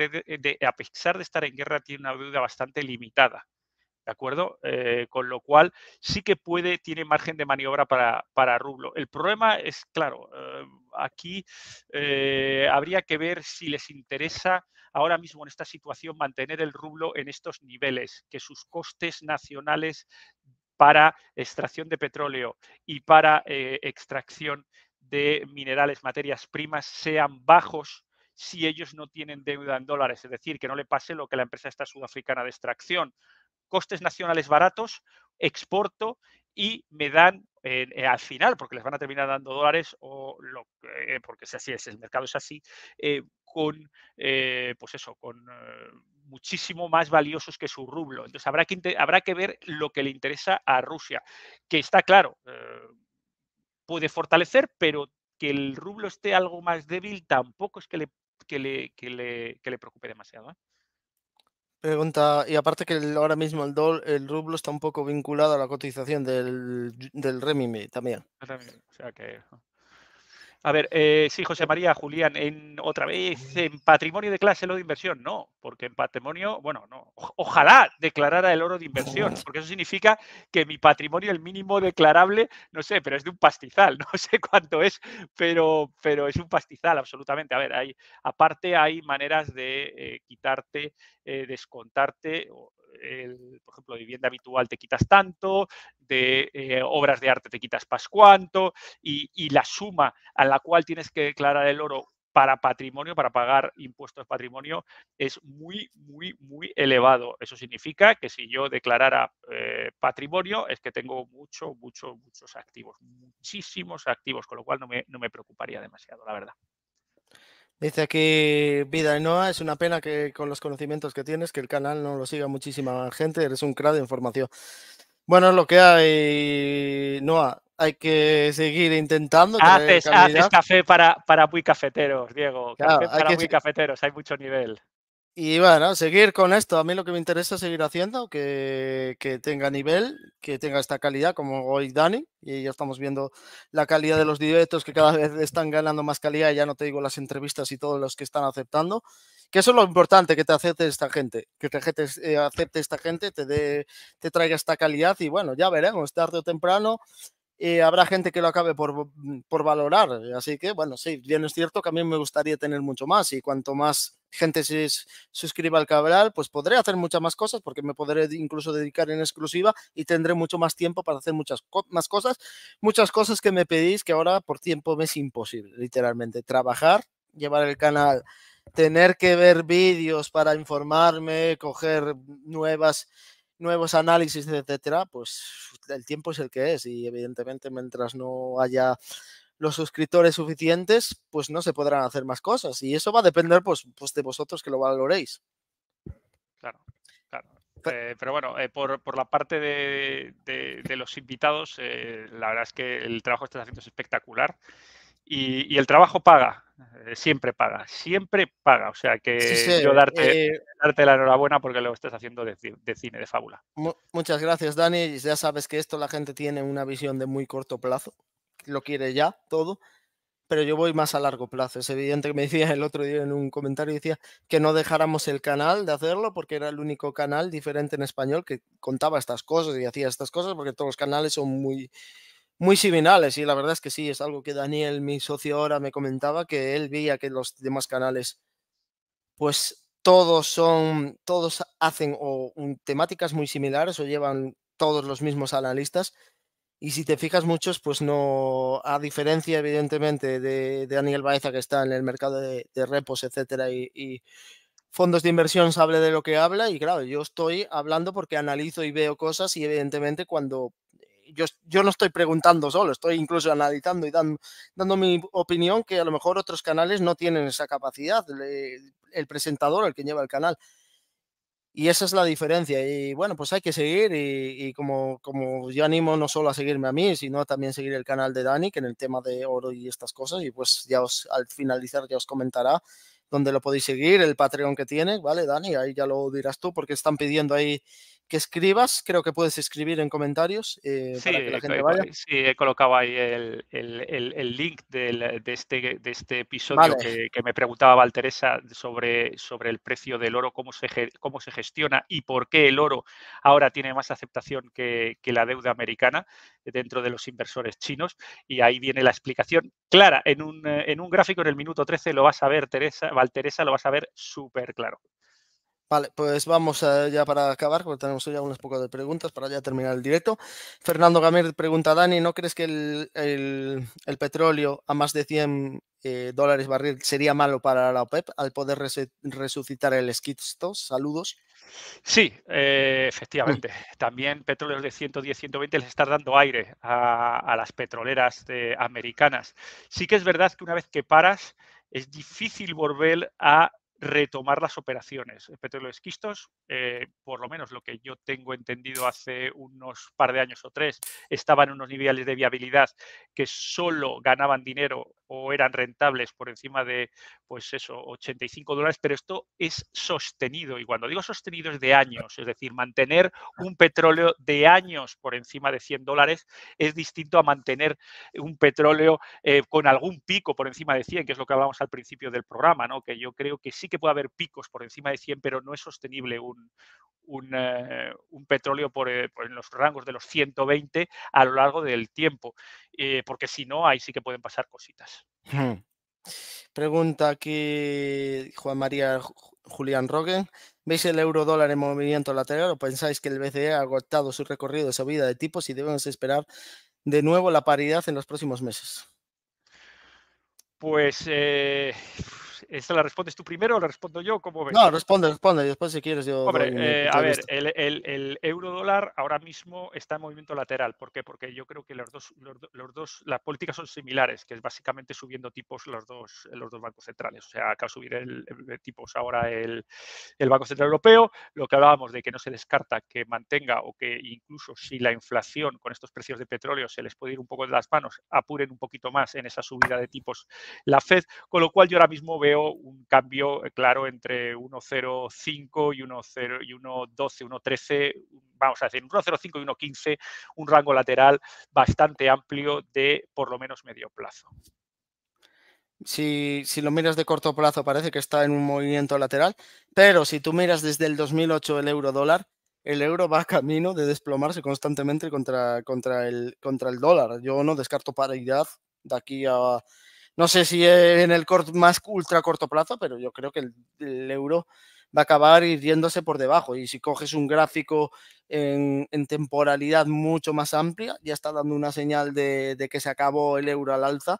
a pesar de estar en guerra, tiene una deuda bastante limitada. ¿de acuerdo? Eh, con lo cual sí que puede, tiene margen de maniobra para, rublo. El problema es, claro, eh, aquí eh, habría que ver si les interesa ahora mismo en esta situación mantener el rublo en estos niveles, que sus costes nacionales para extracción de petróleo y para extracción de minerales, materias primas, sean bajos si ellos no tienen deuda en dólares, es decir, que no le pase lo que la empresa está sudafricana de extracción, costes nacionales baratos, exporto y me dan eh, al final, porque les van a terminar dando dólares o lo, eh, porque es así, es, el mercado es así, eh, con, pues eso, con muchísimo más valiosos que su rublo. Entonces habrá que, habrá que ver lo que le interesa a Rusia, que está claro, puede fortalecer, pero que el rublo esté algo más débil tampoco es que le, le, que le, que le preocupe demasiado. Pregunta, y aparte que el, ahora mismo el, el rublo está un poco vinculado a la cotización del, del también. O sea que a ver, eh, sí, José María, Julián, en, otra vez, en patrimonio de clase oro de inversión, no, porque en patrimonio, bueno, no, ojalá declarara el oro de inversión, porque eso significa que mi patrimonio, el mínimo declarable, no sé, pero es de un pastizal, no sé cuánto es, pero, pero es un pastizal, absolutamente. A ver, hay, aparte hay maneras de eh, quitarte, eh, descontarte, o, el, por ejemplo, vivienda habitual te quitas tanto, de eh, obras de arte te quitas pas cuánto y, la suma a la cual tienes que declarar el oro para patrimonio, para pagar impuestos patrimonio, es muy, muy, muy elevado. Eso significa que si yo declarara eh, patrimonio, es que tengo mucho, muchos, muchos activos, muchísimos activos, con lo cual no me, no me preocuparía demasiado, la verdad. Dice aquí Vida y Noah, es una pena que con los conocimientos que tienes, que el canal no lo siga muchísima gente, eres un crack de información. Bueno, lo que hay, Noa. Hay que seguir intentando. Haces, café para, para muy cafeteros, Diego. café para cafeteros, hay mucho nivel. Y bueno, seguir con esto. A mí lo que me interesa seguir haciendo, que, que tenga nivel, que tenga esta calidad, como hoy Dani. Y ya estamos viendo la calidad de los directos, que cada vez están ganando más calidad. Ya no te digo las entrevistas y todos los que están aceptando. Que eso es lo importante, que te acepte esta gente, que te acepte, eh, esta gente, te, te traiga esta calidad. Y bueno, ya veremos, tarde o temprano, eh, habrá gente que lo acabe por, mm, valorar. Eh, así que, bueno, sí, bien es cierto que a mí me gustaría tener mucho más y cuanto más gente se suscriba al Cabral, pues podré hacer muchas más cosas porque me podré incluso dedicar en exclusiva y tendré mucho más tiempo para hacer muchas más cosas, muchas cosas que me pedís que ahora por tiempo me es imposible, literalmente. Trabajar, llevar el canal, tener que ver vídeos para informarme, coger nuevas nuevos análisis, etcétera, pues el tiempo es el que es y evidentemente mientras no haya los suscriptores suficientes, pues no se podrán hacer más cosas y eso va a depender pues, pues de vosotros que lo valoréis. Claro, claro. Eh, pero bueno, eh, por, por, la parte de, los invitados, eh, la verdad es que el trabajo que estás haciendo es espectacular y, el trabajo paga, eh, siempre paga, siempre paga. O sea que yo darte, eh, eh. darte, la enhorabuena porque lo estás haciendo de, cine, de fábula. Muchas gracias, Dani. Ya sabes que esto la gente tiene una visión de muy corto plazo, lo quiere ya todo, pero yo voy más a largo plazo. Es evidente que me decía el otro día en un comentario, que no dejáramos el canal de hacerlo porque era el único canal diferente en español que contaba estas cosas y hacía estas cosas porque todos los canales son muy muy similares y la verdad es que sí, es algo que Daniel, mi socio ahora, me comentaba, que él veía que los demás canales, pues todos son, todos hacen o temáticas muy similares o llevan todos los mismos analistas. Y si te fijas muchos, pues no, a diferencia evidentemente de, Daniel Baeza que está en el mercado de, repos, etcétera, y, fondos de inversión sabe de lo que habla y claro, yo estoy hablando porque analizo y veo cosas y evidentemente cuando yo, no estoy preguntando solo, estoy incluso analizando y dando, dando mi opinión que a lo mejor otros canales no tienen esa capacidad, el, presentador, el que lleva el canal. Y esa es la diferencia. Y bueno, pues hay que seguir. Y, y, como, como yo animo no solo a seguirme a mí, sino también seguir el canal de Dani, que en el tema de oro y estas cosas, y pues ya os, al finalizar ya os comentará dónde lo podéis seguir, el Patreon que tiene, ¿vale, Dani? Ahí ya lo dirás tú, porque están pidiendo ahí que escribas, creo que puedes escribir en comentarios sí, he colocado ahí el, link de, este, de este episodio que, me preguntaba Valteresa sobre, sobre el precio del oro, cómo se, cómo se gestiona y por qué el oro ahora tiene más aceptación que, la deuda americana dentro de los inversores chinos. Y ahí viene la explicación clara. En un, eh, en un gráfico en el minuto 13 lo vas a ver, Teresa, Valteresa, lo vas a ver súper claro. Vale, pues vamos eh, ya para acabar, porque tenemos ya unas pocas de preguntas para ya terminar el directo. Fernando Gamer pregunta Dani, ¿no crees que el, petróleo a más de 100 eh, dólares barril sería malo para la OPEP al poder resucitar el esquisto? Saludos. Sí, eh, efectivamente. También petróleo de 110, 120 les está dando aire a, las petroleras americanas. Sí que es verdad que una vez que paras, es difícil volver a retomar las operaciones. El eh, petróleo esquistos, eh, por lo menos lo que yo tengo entendido hace unos par de años o tres, estaban en unos niveles de viabilidad que solo ganaban dinero o eran rentables por encima de, pues eso, 85 dólares, pero esto es sostenido. Y cuando digo sostenido es de años, es decir, mantener un petróleo de años por encima de 100 dólares es distinto a mantener un petróleo eh, con algún pico por encima de 100, que es lo que hablábamos al principio del programa, ¿no? que yo creo que sí que puede haber picos por encima de 100, pero no es sostenible un, eh, un, petróleo eh, por, en los rangos de los 120 a lo largo del tiempo, eh, porque si no, ahí sí que pueden pasar cositas. Pregunta aquí Juan María Julián Roggen, ¿Veis el euro dólar en movimiento lateral o pensáis que el BCE ha agotado su recorrido de subida de tipos y debemos esperar de nuevo la paridad en los próximos meses? Pues ¿Esta la respondes tú primero o la respondo yo? ¿Cómo No, responde, responde. Después, si quieres, yo. Hombre, eh, a ver, el, el, euro dólar ahora mismo está en movimiento lateral. ¿Por qué? Porque yo creo que los dos, los, dos, las políticas son similares, que es básicamente subiendo tipos los dos, los dos bancos centrales. O sea, acaba de subir el, tipos ahora el Banco Central Europeo, lo que hablábamos de que no se descarta que mantenga o que incluso si la inflación con estos precios de petróleo se les puede ir un poco de las manos, apuren un poquito más en esa subida de tipos la Fed, con lo cual yo ahora mismo veo un cambio eh, claro entre 1.05 y 1.12, 1.13, vamos a decir, 1.05 y 1.15, un rango lateral bastante amplio de por lo menos medio plazo. Si, lo miras de corto plazo parece que está en un movimiento lateral, pero si tú miras desde el 2008 el euro dólar, el euro va camino de desplomarse constantemente contra, contra, el, contra el dólar. Yo no descarto paridad de aquí a, no sé si en el más ultra corto plazo, pero yo creo que el, euro va a acabar hiriéndose por debajo. Y si coges un gráfico en, temporalidad mucho más amplia, ya está dando una señal de, de, que se acabó el euro al alza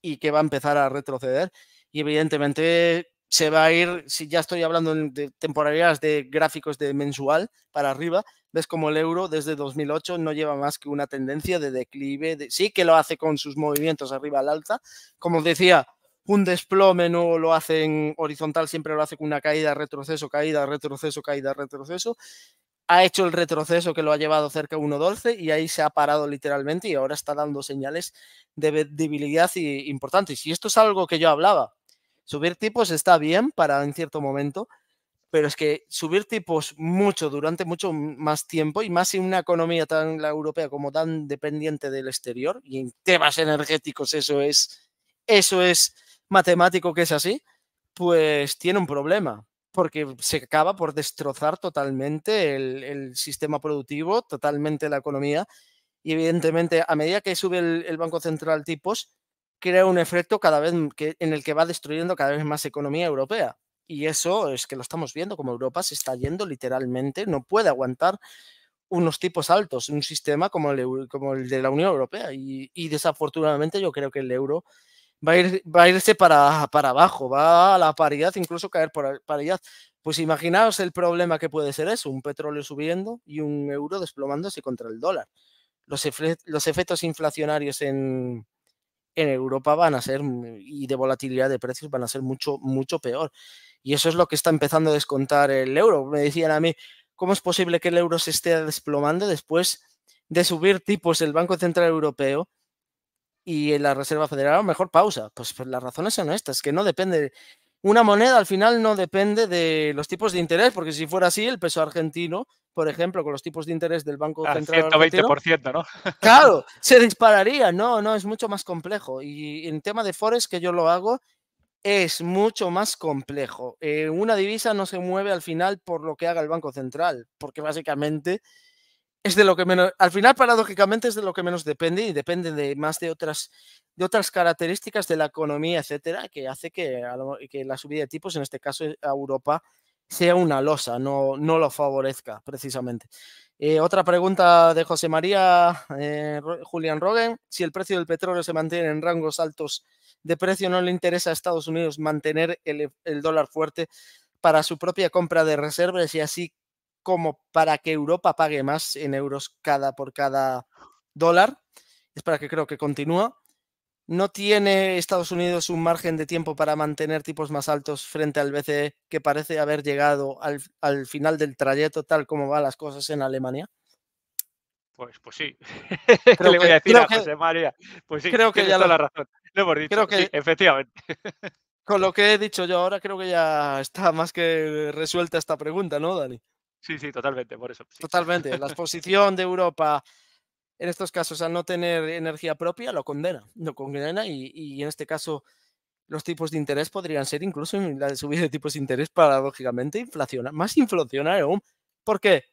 y que va a empezar a retroceder. Y evidentemente se va a ir, si ya estoy hablando de temporalidades de gráficos de mensual para arriba, ves como el euro desde 2008 no lleva más que una tendencia de declive, sí que lo hace con sus movimientos arriba al alza, como decía, un desplome no lo hace en horizontal, siempre lo hace con una caída, retroceso, caída, retroceso, caída, retroceso. Ha hecho el retroceso que lo ha llevado cerca a 1.12 y ahí se ha parado literalmente y ahora está dando señales de debilidad importantes. Y esto es algo que yo hablaba. Subir tipos está bien para en cierto momento, pero es que subir tipos mucho durante mucho más tiempo y más en una economía tan la europea como tan dependiente del exterior y en temas energéticos eso es eso es matemático que es así, pues tiene un problema porque se acaba por destrozar totalmente el, sistema productivo, totalmente la economía y evidentemente a medida que sube el, Banco Central tipos crea un efecto cada vez que, en el que va destruyendo cada vez más economía europea y eso es que lo estamos viendo, como Europa se está yendo literalmente, no puede aguantar unos tipos altos, un sistema como el, de la Unión Europea. Y, desafortunadamente yo creo que el euro va a, ir, va a irse para, para, abajo, va a la paridad, incluso caer por paridad. Pues imaginaos el problema que puede ser eso, un petróleo subiendo y un euro desplomándose contra el dólar. Los, los efectos inflacionarios en, en Europa van a ser y de volatilidad de precios van a ser mucho, mucho peor. Y eso es lo que está empezando a descontar el euro. Me decían a mí, ¿cómo es posible que el euro se esté desplomando después de subir tipos el Banco Central Europeo y la Reserva Federal? A mejor pausa. Pues, pues, las razones son estas, que no depende. Una moneda al final no depende de los tipos de interés, porque si fuera así, el peso argentino, por ejemplo, con los tipos de interés del Banco al Central 120%, ¿no? claro, se dispararía. No, no, es mucho más complejo. Y en tema de Forex, que yo lo hago, es mucho más complejo. Eh, una divisa no se mueve al final por lo que haga el Banco Central, porque básicamente es de lo que menos, al final paradójicamente es de lo que menos depende y depende de más de otras, de otras características de la economía, etcétera, que hace que, la subida de tipos, en este caso eh, a Europa, sea una losa, no, no lo favorezca precisamente. Eh, otra pregunta de José María Julián Rogen, si el precio del petróleo se mantiene en rangos altos de precio no le interesa a Estados Unidos mantener e, el, dólar fuerte para su propia compra de reservas y así como para que Europa pague más en euros cada por cada dólar. Es para que creo que continúa. ¿No tiene Estados Unidos un margen de tiempo para mantener tipos más altos frente al BCE que parece haber llegado al, final del trayecto tal como van las cosas en Alemania? Pues, pues sí. Le voy a decir a José María. Pues sí, creo que ya la razón. Creo que... efectivamente. Con lo que he dicho yo ahora, creo que ya está más que resuelta esta pregunta, ¿no, Dani? Sí, sí, totalmente, por eso. Totalmente. La exposición de Europa en estos casos al no tener energía propia lo condena, lo condena y, en este caso los tipos de interés podrían ser incluso en la subida de tipos de interés paradójicamente inflacionar, más inflacionario aún. ¿Por qué?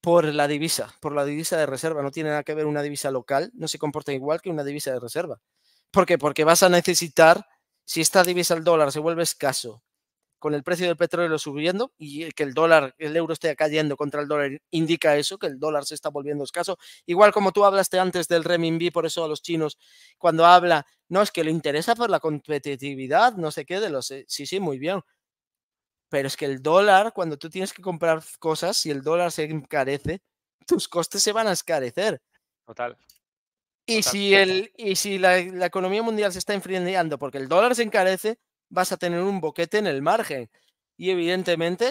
Por la divisa, por la divisa de reserva. No tiene nada que ver una divisa local, no se comporta igual que una divisa de reserva. ¿Por qué? Porque vas a necesitar, si esta divisa el dólar se vuelve escaso, con el precio del petróleo subiendo y que el dólar, el euro esté cayendo contra el dólar, indica eso, que el dólar se está volviendo escaso. Igual como tú hablaste antes del renminbi, por eso a los chinos, cuando habla, no es que le interesa por la competitividad, no sé qué, de los. Eh, sí, sí, muy bien. Pero es que el dólar, cuando tú tienes que comprar cosas, y el dólar se encarece, tus costes se van a escarecer. Total. Y si, el, y si la, economía mundial se está enfriando porque el dólar se encarece, vas a tener un boquete en el margen. Y evidentemente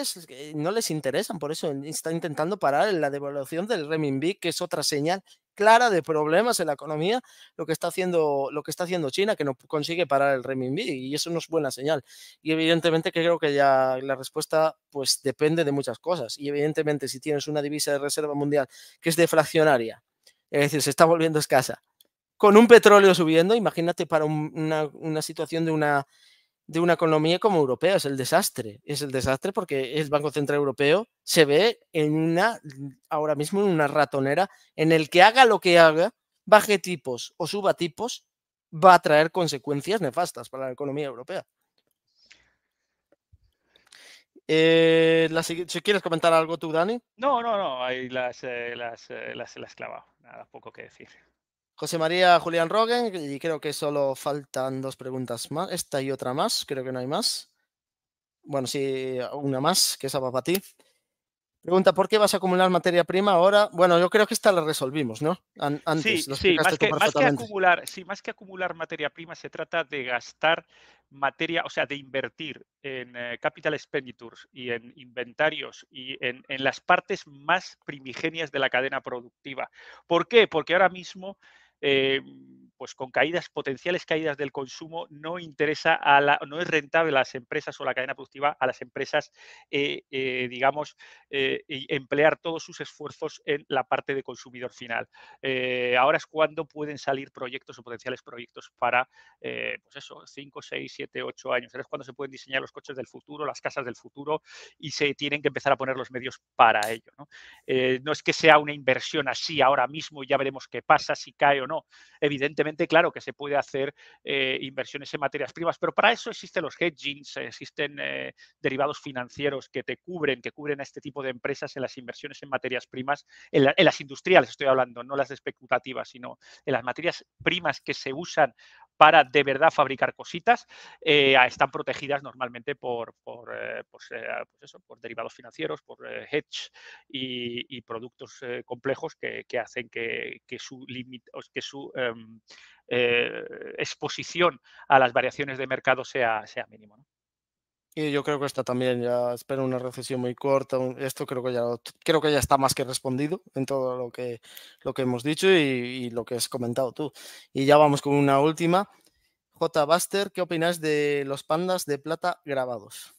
no les interesan, por eso están intentando parar la devaluación del renminbi, que es otra señal clara de problemas en la economía, lo que está haciendo, lo que está haciendo China, que no consigue parar el renminbi, y eso no es buena señal. Y evidentemente que creo que ya la respuesta pues depende de muchas cosas. Y evidentemente si tienes una divisa de reserva mundial que es deflacionaria, es decir, se está volviendo escasa, con un petróleo subiendo, imagínate para una, situación de una, de una economía como europea, es el desastre, es el desastre porque el Banco Central Europeo se ve en una, ahora mismo en una ratonera en el que haga lo que haga, baje tipos o suba tipos, va a traer consecuencias nefastas para la economía europea. Eh, si quieres comentar algo tú, Dani. No, no, no, ahí las, eh, eh, las, las, Nada, poco que decir. José María Julián Roggen, y creo que solo faltan dos preguntas más, esta y otra más, creo que no hay más. Bueno, sí, una más, que es va para ti. Pregunta, ¿por qué vas a acumular materia prima ahora? Bueno, yo creo que esta la resolvimos, ¿no? antes, sí, sí más, que, acumular, sí, más que acumular materia prima, se trata de gastar materia, o sea, de invertir en eh, capital expenditures y en inventarios y en, en las partes más primigenias de la cadena productiva. ¿Por qué? Porque ahora mismo eh, pues con caídas, potenciales caídas del consumo, no interesa a la, no es rentable a las empresas o la cadena productiva a las empresas, eh, eh, digamos, eh, emplear todos sus esfuerzos en la parte de consumidor final. ahora es cuando pueden salir proyectos o potenciales proyectos para, pues eso, 5, 6, 7, 8 años. Ahora es cuando se pueden diseñar los coches del futuro, las casas del futuro y se tienen que empezar a poner los medios para ello. No, no es que sea una inversión así ahora mismo y ya veremos qué pasa, si cae o no. Evidentemente, claro que se puede hacer eh, inversiones en materias primas, pero para eso existen los hedgings, existen eh, derivados financieros que te cubren, que cubren a este tipo de empresas en las inversiones en materias primas, en, en las industriales estoy hablando, no las especulativas, sino en las materias primas que se usan para de verdad fabricar cositas, eh, están protegidas normalmente por, eh, pues, eh, pues derivados financieros, por hedge y, productos complejos que, hacen que, su, em, exposición a las variaciones de mercado sea, mínimo. Y yo creo que esta también ya espero una recesión muy corta. Esto creo que ya creo que ya está más que respondido en todo lo que lo que hemos dicho y, y lo que has comentado tú. Y ya vamos con una última. J. Buster, ¿qué opinas de los pandas de plata grabados?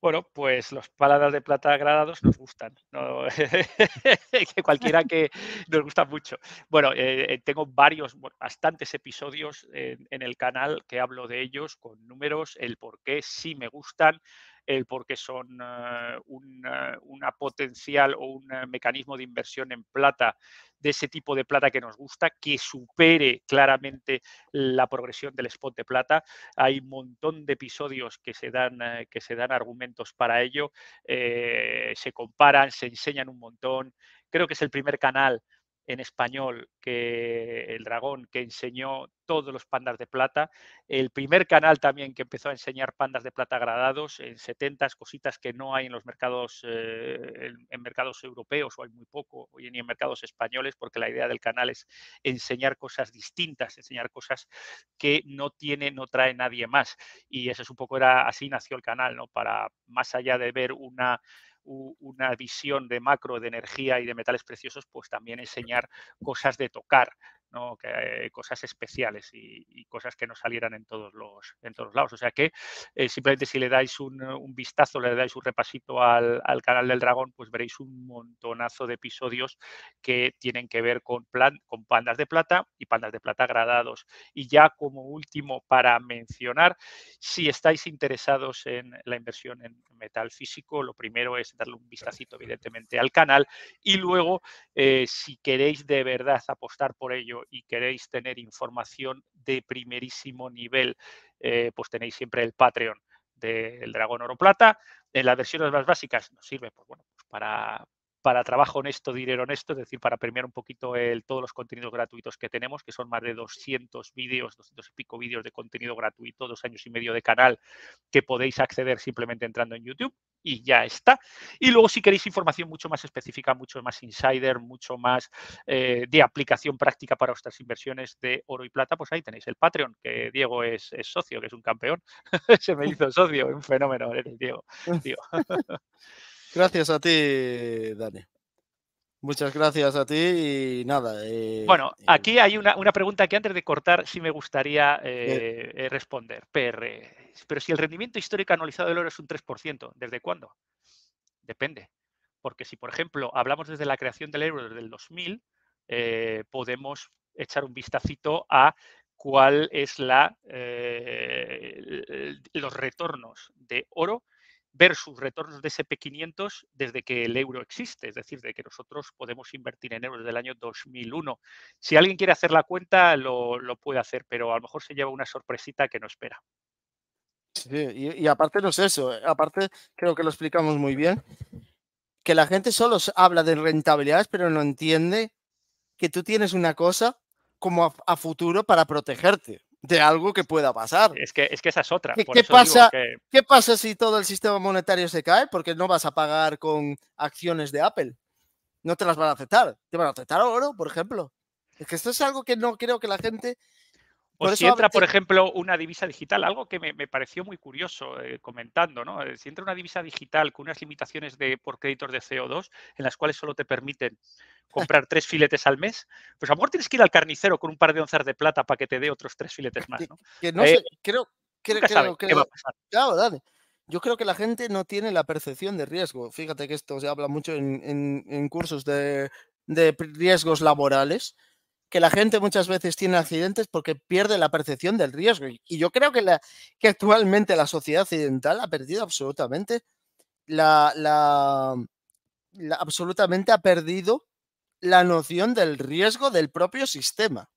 Bueno, pues los paladas de plata agradados nos gustan, cualquiera que nos gusta mucho. Bueno, eh, eh, tengo varios, bastantes episodios en, en, el canal que hablo de ellos con números, el por qué sí me gustan, el por son eh, eh, una potencial o un eh, mecanismo de inversión en plata de ese tipo de plata que nos gusta, que supere claramente la progresión del spot de plata. Hay un montón de episodios que se dan, que se dan argumentos para ello, se comparan, se enseñan un montón. Creo que es el primer canal en español que el dragón que enseñó todos los pandas de plata, el primer canal también que empezó a enseñar pandas de plata gradados en 70 cositas que no hay en los mercados eh, en, mercados europeos o hay muy poco hoy ni en mercados españoles porque la idea del canal es enseñar cosas distintas, enseñar cosas que no tiene no trae nadie más y eso es un poco era así nació el canal, ¿no? Para más allá de ver una una visión de macro de energía y de metales preciosos, pues también enseñar cosas de tocar, eh, cosas especiales y, cosas que no salieran en todos los, en todos lados. O sea que eh, simplemente si le dais un, eh, un, vistazo, le dais un repasito al, canal del dragón, pues veréis un montonazo de episodios que tienen que ver con, plan, con pandas de plata y pandas de plata gradados. Y ya como último, para mencionar, si estáis interesados en la inversión en metal físico, lo primero es darle un vistacito evidentemente al canal y luego si queréis de verdad apostar por ello, y queréis tener información de primerísimo nivel, eh, pues tenéis siempre el Patreon del Dragón Oro Plata. En eh, las versiones más básicas nos sirve pues bueno, pues para, para trabajo honesto, dinero honesto, es decir, para premiar un poquito el, todos los contenidos gratuitos que tenemos, que son más de 200 vídeos, 200 y pico vídeos de contenido gratuito, dos años y medio de canal, que podéis acceder simplemente entrando en YouTube y ya está. Y luego si queréis información mucho más específica, mucho más insider, mucho más eh, de aplicación práctica para vuestras inversiones de oro y plata, pues ahí tenéis el Patreon, que Diego es, socio, que es un campeón. Se me hizo socio, un fenómeno, Diego. Gracias a ti, Dani. Muchas gracias a ti y nada. Eh, bueno, eh, aquí hay una, pregunta que antes de cortar sí me gustaría eh, responder. PR, pero si el rendimiento histórico anualizado del oro es un 3%, ¿desde cuándo? Depende. Porque si, por ejemplo, hablamos desde la creación del euro desde el 2000, podemos echar un vistacito a cuál es la los retornos de oro ver sus retornos de SP500 desde que el euro existe, es decir, de que nosotros podemos invertir en euros del año 2001. Si alguien quiere hacer la cuenta, lo, puede hacer, pero a lo mejor se lleva una sorpresita que no espera. Sí, y, aparte no es eso, eh, aparte creo que lo explicamos muy bien, que la gente solo habla de rentabilidades, pero no entiende que tú tienes una cosa como a futuro para protegerte de algo que pueda pasar. Es que, es que esa es otra. ¿Qué, pasa, ¿Qué pasa si todo el sistema monetario se cae? Porque no vas a pagar con acciones de Apple. No te las van a aceptar. Te van a aceptar oro, por ejemplo. Es que esto es algo que no creo que la gente o si entra, por eh, ejemplo, una divisa digital, algo que me, pareció muy curioso eh, comentando, ¿no? Eh, si entra una divisa digital con unas limitaciones de, por créditos de CO2, en las cuales solo te permiten comprar tres filetes al mes, pues a lo mejor tienes que ir al carnicero con un par de onzas de plata para que te dé otros tres filetes más, ¿no? Que, no sé, creo, creo, va a pasar. Claro, dale. Yo creo que la gente no tiene la percepción de riesgo. Fíjate que esto se habla mucho en, cursos de riesgos laborales que la gente muchas veces tiene accidentes porque pierde la percepción del riesgo. Y yo creo que, la, que actualmente la sociedad occidental ha perdido absolutamente la absolutamente ha perdido la noción del riesgo del propio sistema.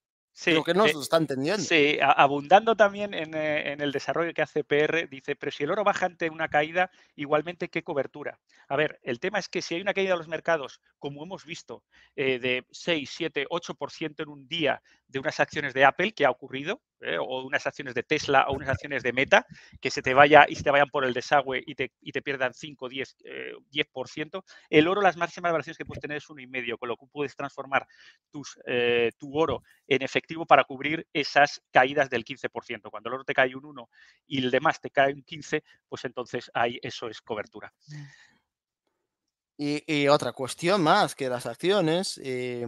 Sí, que no eh, se entendiendo. Sí, abundando también eh, en, el desarrollo que hace PR, dice, pero si el oro baja ante una caída, igualmente, ¿qué cobertura? A ver, el tema es que si hay una caída de los mercados, como hemos visto, eh, de 6, 7, 8% en un día de unas acciones de Apple que ha ocurrido, ¿eh? o unas acciones de Tesla o unas acciones de Meta, que se te vaya y se te vayan por el desagüe y te, pierdan 5, 10, 10%, el oro, las máximas variaciones que puedes tener es 1,5, con lo que puedes transformar tus, eh, tu oro en efectivo para cubrir esas caídas del 15%. Cuando el oro te cae un 1 y el demás te cae un 15, pues entonces ahí eso es cobertura. Mm. Y, otra cuestión más que las acciones. Eh,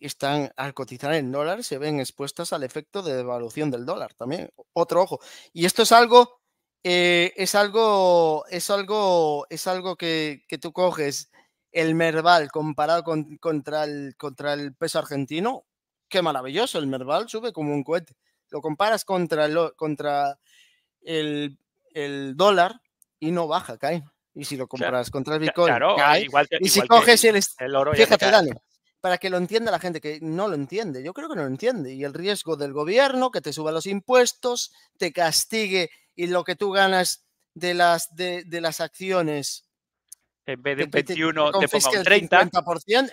están al cotizar en dólar, se ven expuestas al efecto de devaluación del dólar también. Otro ojo. Y esto es algo, eh, es algo, es algo, es algo que, tú coges el Merval comparado con, contra, el, contra el peso argentino. Qué maravilloso, el Merval sube como un cohete. Lo comparas contra el, contra el, dólar y no baja, cae. Y si lo compras contra el Bitcoin, y si coges el, el oro, fíjate, para que lo entienda la gente que no lo entiende. Yo creo que no lo entiende. Y el riesgo del gobierno que te suba los impuestos, te castigue y lo que tú ganas de las, de, las acciones. En vez de 21, te, un 30.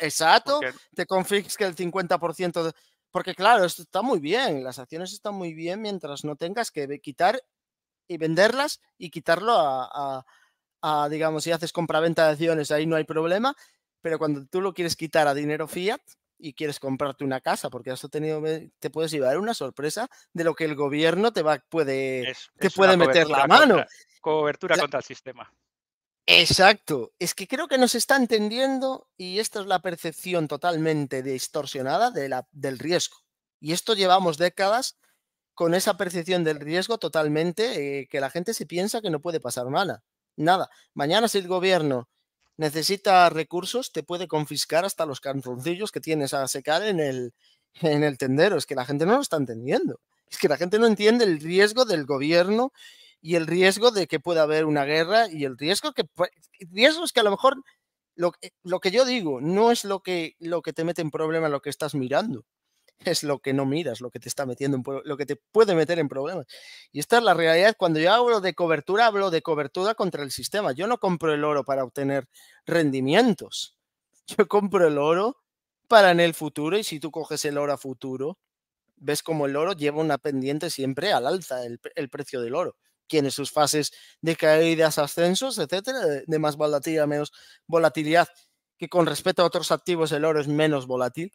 exacto, porque... te confisque el 50%. porque claro, esto está muy bien, las acciones están muy bien mientras no tengas que quitar y venderlas y quitarlo a, a digamos, si haces compraventa de acciones, ahí no hay problema, pero cuando tú lo quieres quitar a dinero fiat y quieres comprarte una casa, porque has tenido, eh, te puedes llevar una sorpresa de lo que el gobierno te va, puede, puede meter la mano. cobertura contra el sistema. Exacto. Es que creo que nos está entendiendo y esta es la percepción totalmente distorsionada de la, del riesgo. Y esto llevamos décadas con esa percepción del riesgo totalmente eh, que la gente se piensa que no puede pasar nada. Nada. Mañana si el gobierno necesita recursos, te puede confiscar hasta los canzoncillos que tienes a secar en el, en el tendero. Es que la gente no lo está entendiendo. Es que la gente no entiende el riesgo del gobierno y el riesgo de que pueda haber una guerra y el riesgo que es que a lo mejor lo, eh, lo que yo digo no es lo que, lo que te mete en problema lo que estás mirando es lo que no miras, lo que te está metiendo en lo que te puede meter en problemas. Y esta es la realidad. Cuando yo hablo de cobertura, hablo de cobertura contra el sistema. Yo no compro el oro para obtener rendimientos. Yo compro el oro para en el futuro y si tú coges el oro a futuro, ves como el oro lleva una pendiente siempre al alza, el, precio del oro. Tiene sus fases de caídas, ascensos, etcétera, de, de más volatilidad, menos volatilidad, que con respecto a otros activos el oro es menos volátil.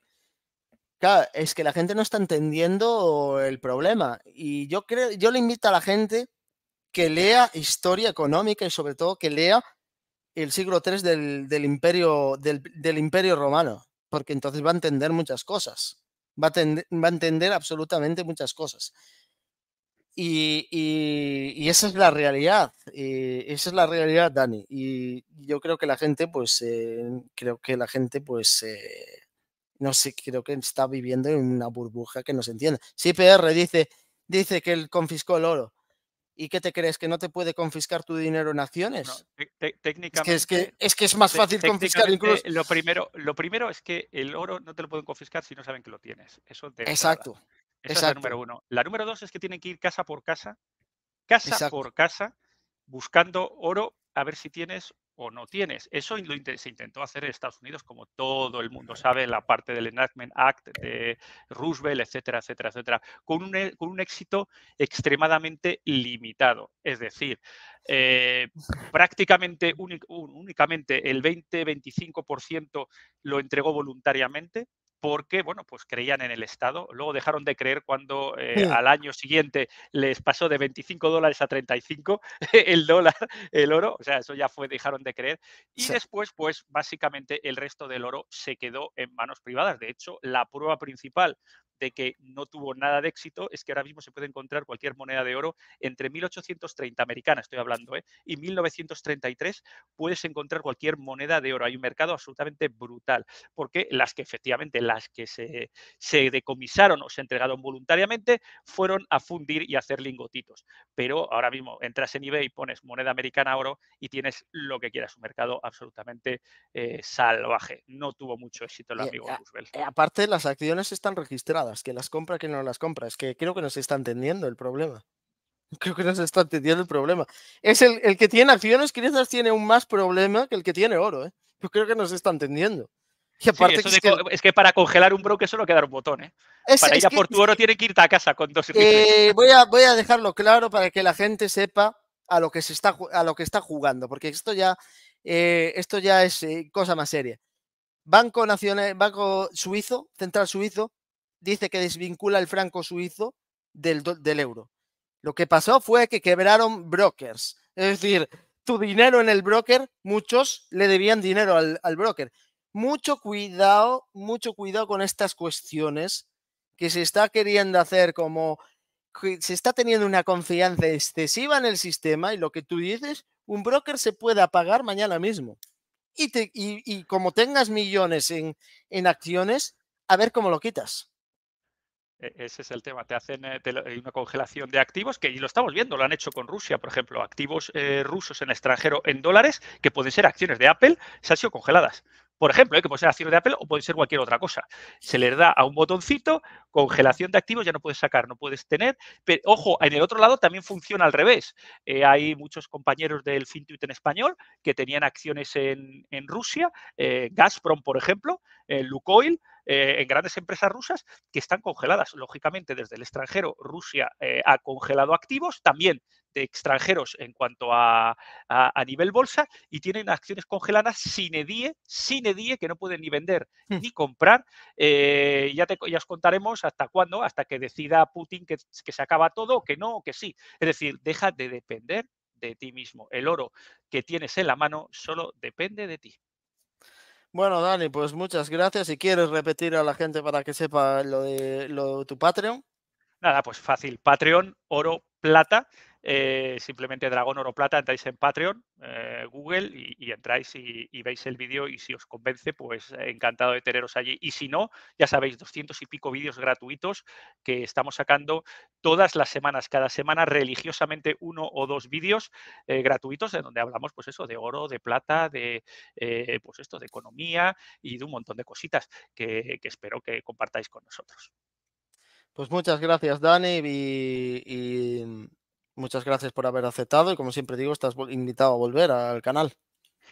Claro, es que la gente no está entendiendo el problema. Y yo creo, yo le invito a la gente que lea historia económica y sobre todo que lea el siglo III del, imperio, del, imperio romano, porque entonces va a entender muchas cosas. Va a, va a entender absolutamente muchas cosas. Y, esa es la realidad, esa es la realidad, Dani. Y yo creo que la gente, pues, eh, creo que la gente, pues, eh, no sé, creo que está viviendo en una burbuja que no se entiende. Si PR dice, dice que él confiscó el oro. ¿Y qué te crees? ¿Que no te puede confiscar tu dinero en acciones? técnicamente. Es que es, que, es, más fácil confiscar incluso. Lo primero, lo primero es que el oro no te lo pueden confiscar si no saben que lo tienes. Eso te Exacto. Esa es la número uno. La número dos es que tienen que ir casa por casa, casa por casa, buscando oro a ver si tienes o no tienes. Eso se intentó hacer en Estados Unidos, como todo el mundo sabe, en la parte del Enactment Act de Roosevelt, etcétera, etcétera, etcétera, con un, e, con un éxito extremadamente limitado. Es decir, eh, prácticamente únicamente el 20-25% lo entregó voluntariamente, porque, bueno, pues creían en el Estado. Luego dejaron de creer cuando eh, al año siguiente les pasó de 25 dólares a 35 el dólar, el oro. O sea, eso ya fue, dejaron de creer. Y después, pues básicamente el resto del oro se quedó en manos privadas. De hecho, la prueba principal de que no tuvo nada de éxito es que ahora mismo se puede encontrar cualquier moneda de oro entre 1830 americana, estoy hablando, ¿eh? y 1933 puedes encontrar cualquier moneda de oro. Hay un mercado absolutamente brutal, porque las que efectivamente, las que se, decomisaron o se entregaron voluntariamente, fueron a fundir y hacer lingotitos. Pero ahora mismo entras en eBay, pones moneda americana oro y tienes lo que quieras, un mercado absolutamente eh, salvaje. No tuvo mucho éxito el amigo Roosevelt. Eh, aparte, las acciones están registradas que las compra, que no las compra. Es que creo que no se está entendiendo el problema. Creo que no se está entendiendo el problema. Es el, que tiene acciones, quizás tiene un más problema que el que tiene oro. ¿eh? Yo creo que no se está entendiendo. Y aparte es, que, para congelar un broker solo queda un botón, ¿eh? para ir a por tu oro tiene que irte a casa con dos eh, voy, a, voy a dejarlo claro para que la gente sepa a lo que, se está, a lo que está jugando, porque esto ya, esto ya es cosa más seria. Banco, Nacional, Banco Suizo, Central Suizo, dice que desvincula el franco suizo del, euro. Lo que pasó fue que quebraron brokers. Es decir, tu dinero en el broker, muchos le debían dinero al, broker. Mucho cuidado, mucho cuidado con estas cuestiones que se está queriendo hacer como se está teniendo una confianza excesiva en el sistema y lo que tú dices, un broker se puede apagar mañana mismo. Y, como tengas millones en acciones, a ver cómo lo quitas. E-, ese es el tema. Te hacen eh, una congelación de activos que, lo estamos viendo, lo han hecho con Rusia, por ejemplo, activos eh, rusos en extranjero en dólares, que pueden ser acciones de Apple, se han sido congeladas. Por ejemplo, hay eh, que ser acciones de Apple o puede ser cualquier otra cosa. Se les da a un botoncito, congelación de activos, ya no puedes sacar, no puedes tener. Pero ojo, en el otro lado también funciona al revés. hay muchos compañeros del Fintuit en español que tenían acciones en, en Rusia, Gazprom, por ejemplo, Lukoil, eh, en grandes empresas rusas que están congeladas. Lógicamente, desde el extranjero, Rusia eh, ha congelado activos, también de extranjeros en cuanto a, a, nivel bolsa, y tienen acciones congeladas sin edie, sin edie, que no pueden ni vender hmm. ni comprar. Eh, ya, te, ya os contaremos hasta cuándo, hasta que decida Putin que, que se acaba todo, que no, que sí. Es decir, deja de depender de ti mismo. El oro que tienes en la mano solo depende de ti. Bueno, Dani, pues muchas gracias. Si quieres repetir a la gente para que sepa lo de, lo tu Patreon. Nada, pues fácil, Patreon, oro plata, eh, simplemente Dragón Oro Plata, entráis en Patreon, eh, Google y, entráis y, veis el vídeo y si os convence, pues eh, encantado de teneros allí. Y si no, ya sabéis, doscientos y pico vídeos gratuitos que estamos sacando todas las semanas, cada semana religiosamente uno o dos vídeos gratuitos en donde hablamos, pues eso, de oro, de plata, de, pues esto, de economía y de un montón de cositas que espero que compartáis con nosotros. Pues muchas gracias, Dani, y, mm, muchas gracias por haber aceptado. Y como siempre digo, estás invitado a volver al canal.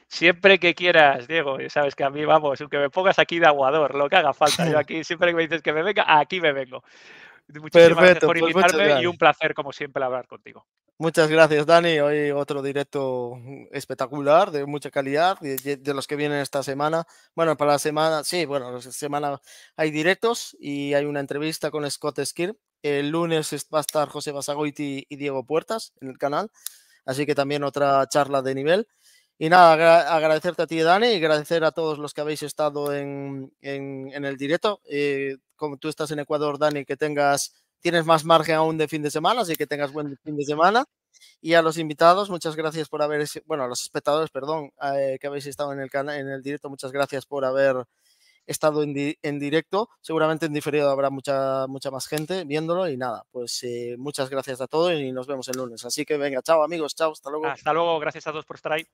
Siempre que quieras, Diego, sabes que a mí, vamos, aunque me pongas aquí de aguador, lo que haga falta, yo aquí, siempre que me dices que me venga, aquí me vengo. Muchísimas Perfecto, gracias por pues invitarme y un placer, como siempre, hablar contigo. Muchas gracias, Dani. Hoy otro directo espectacular, de mucha calidad, de, los que vienen esta semana. Bueno, para la semana, sí, bueno, la semana hay directos y hay una entrevista con Scott Skir. El lunes va a estar José Basagoiti y Diego Puertas en el canal. Así que también otra charla de nivel. Y nada, agradecerte a ti, Dani, y agradecer a todos los que habéis estado en, en, el directo. como tú estás en Ecuador, Dani, que tengas, tienes más margen aún de fin de semana, así que tengas buen fin de semana. Y a los invitados, muchas gracias por haber, bueno, a los espectadores, perdón, eh, que habéis estado en el, en el directo, muchas gracias por haber estado en, directo. Seguramente en diferido habrá mucha, mucha más gente viéndolo y nada, pues eh, muchas gracias a todos y nos vemos el lunes. Así que venga, chao amigos, chao, hasta luego. Hasta luego, gracias a todos por estar ahí.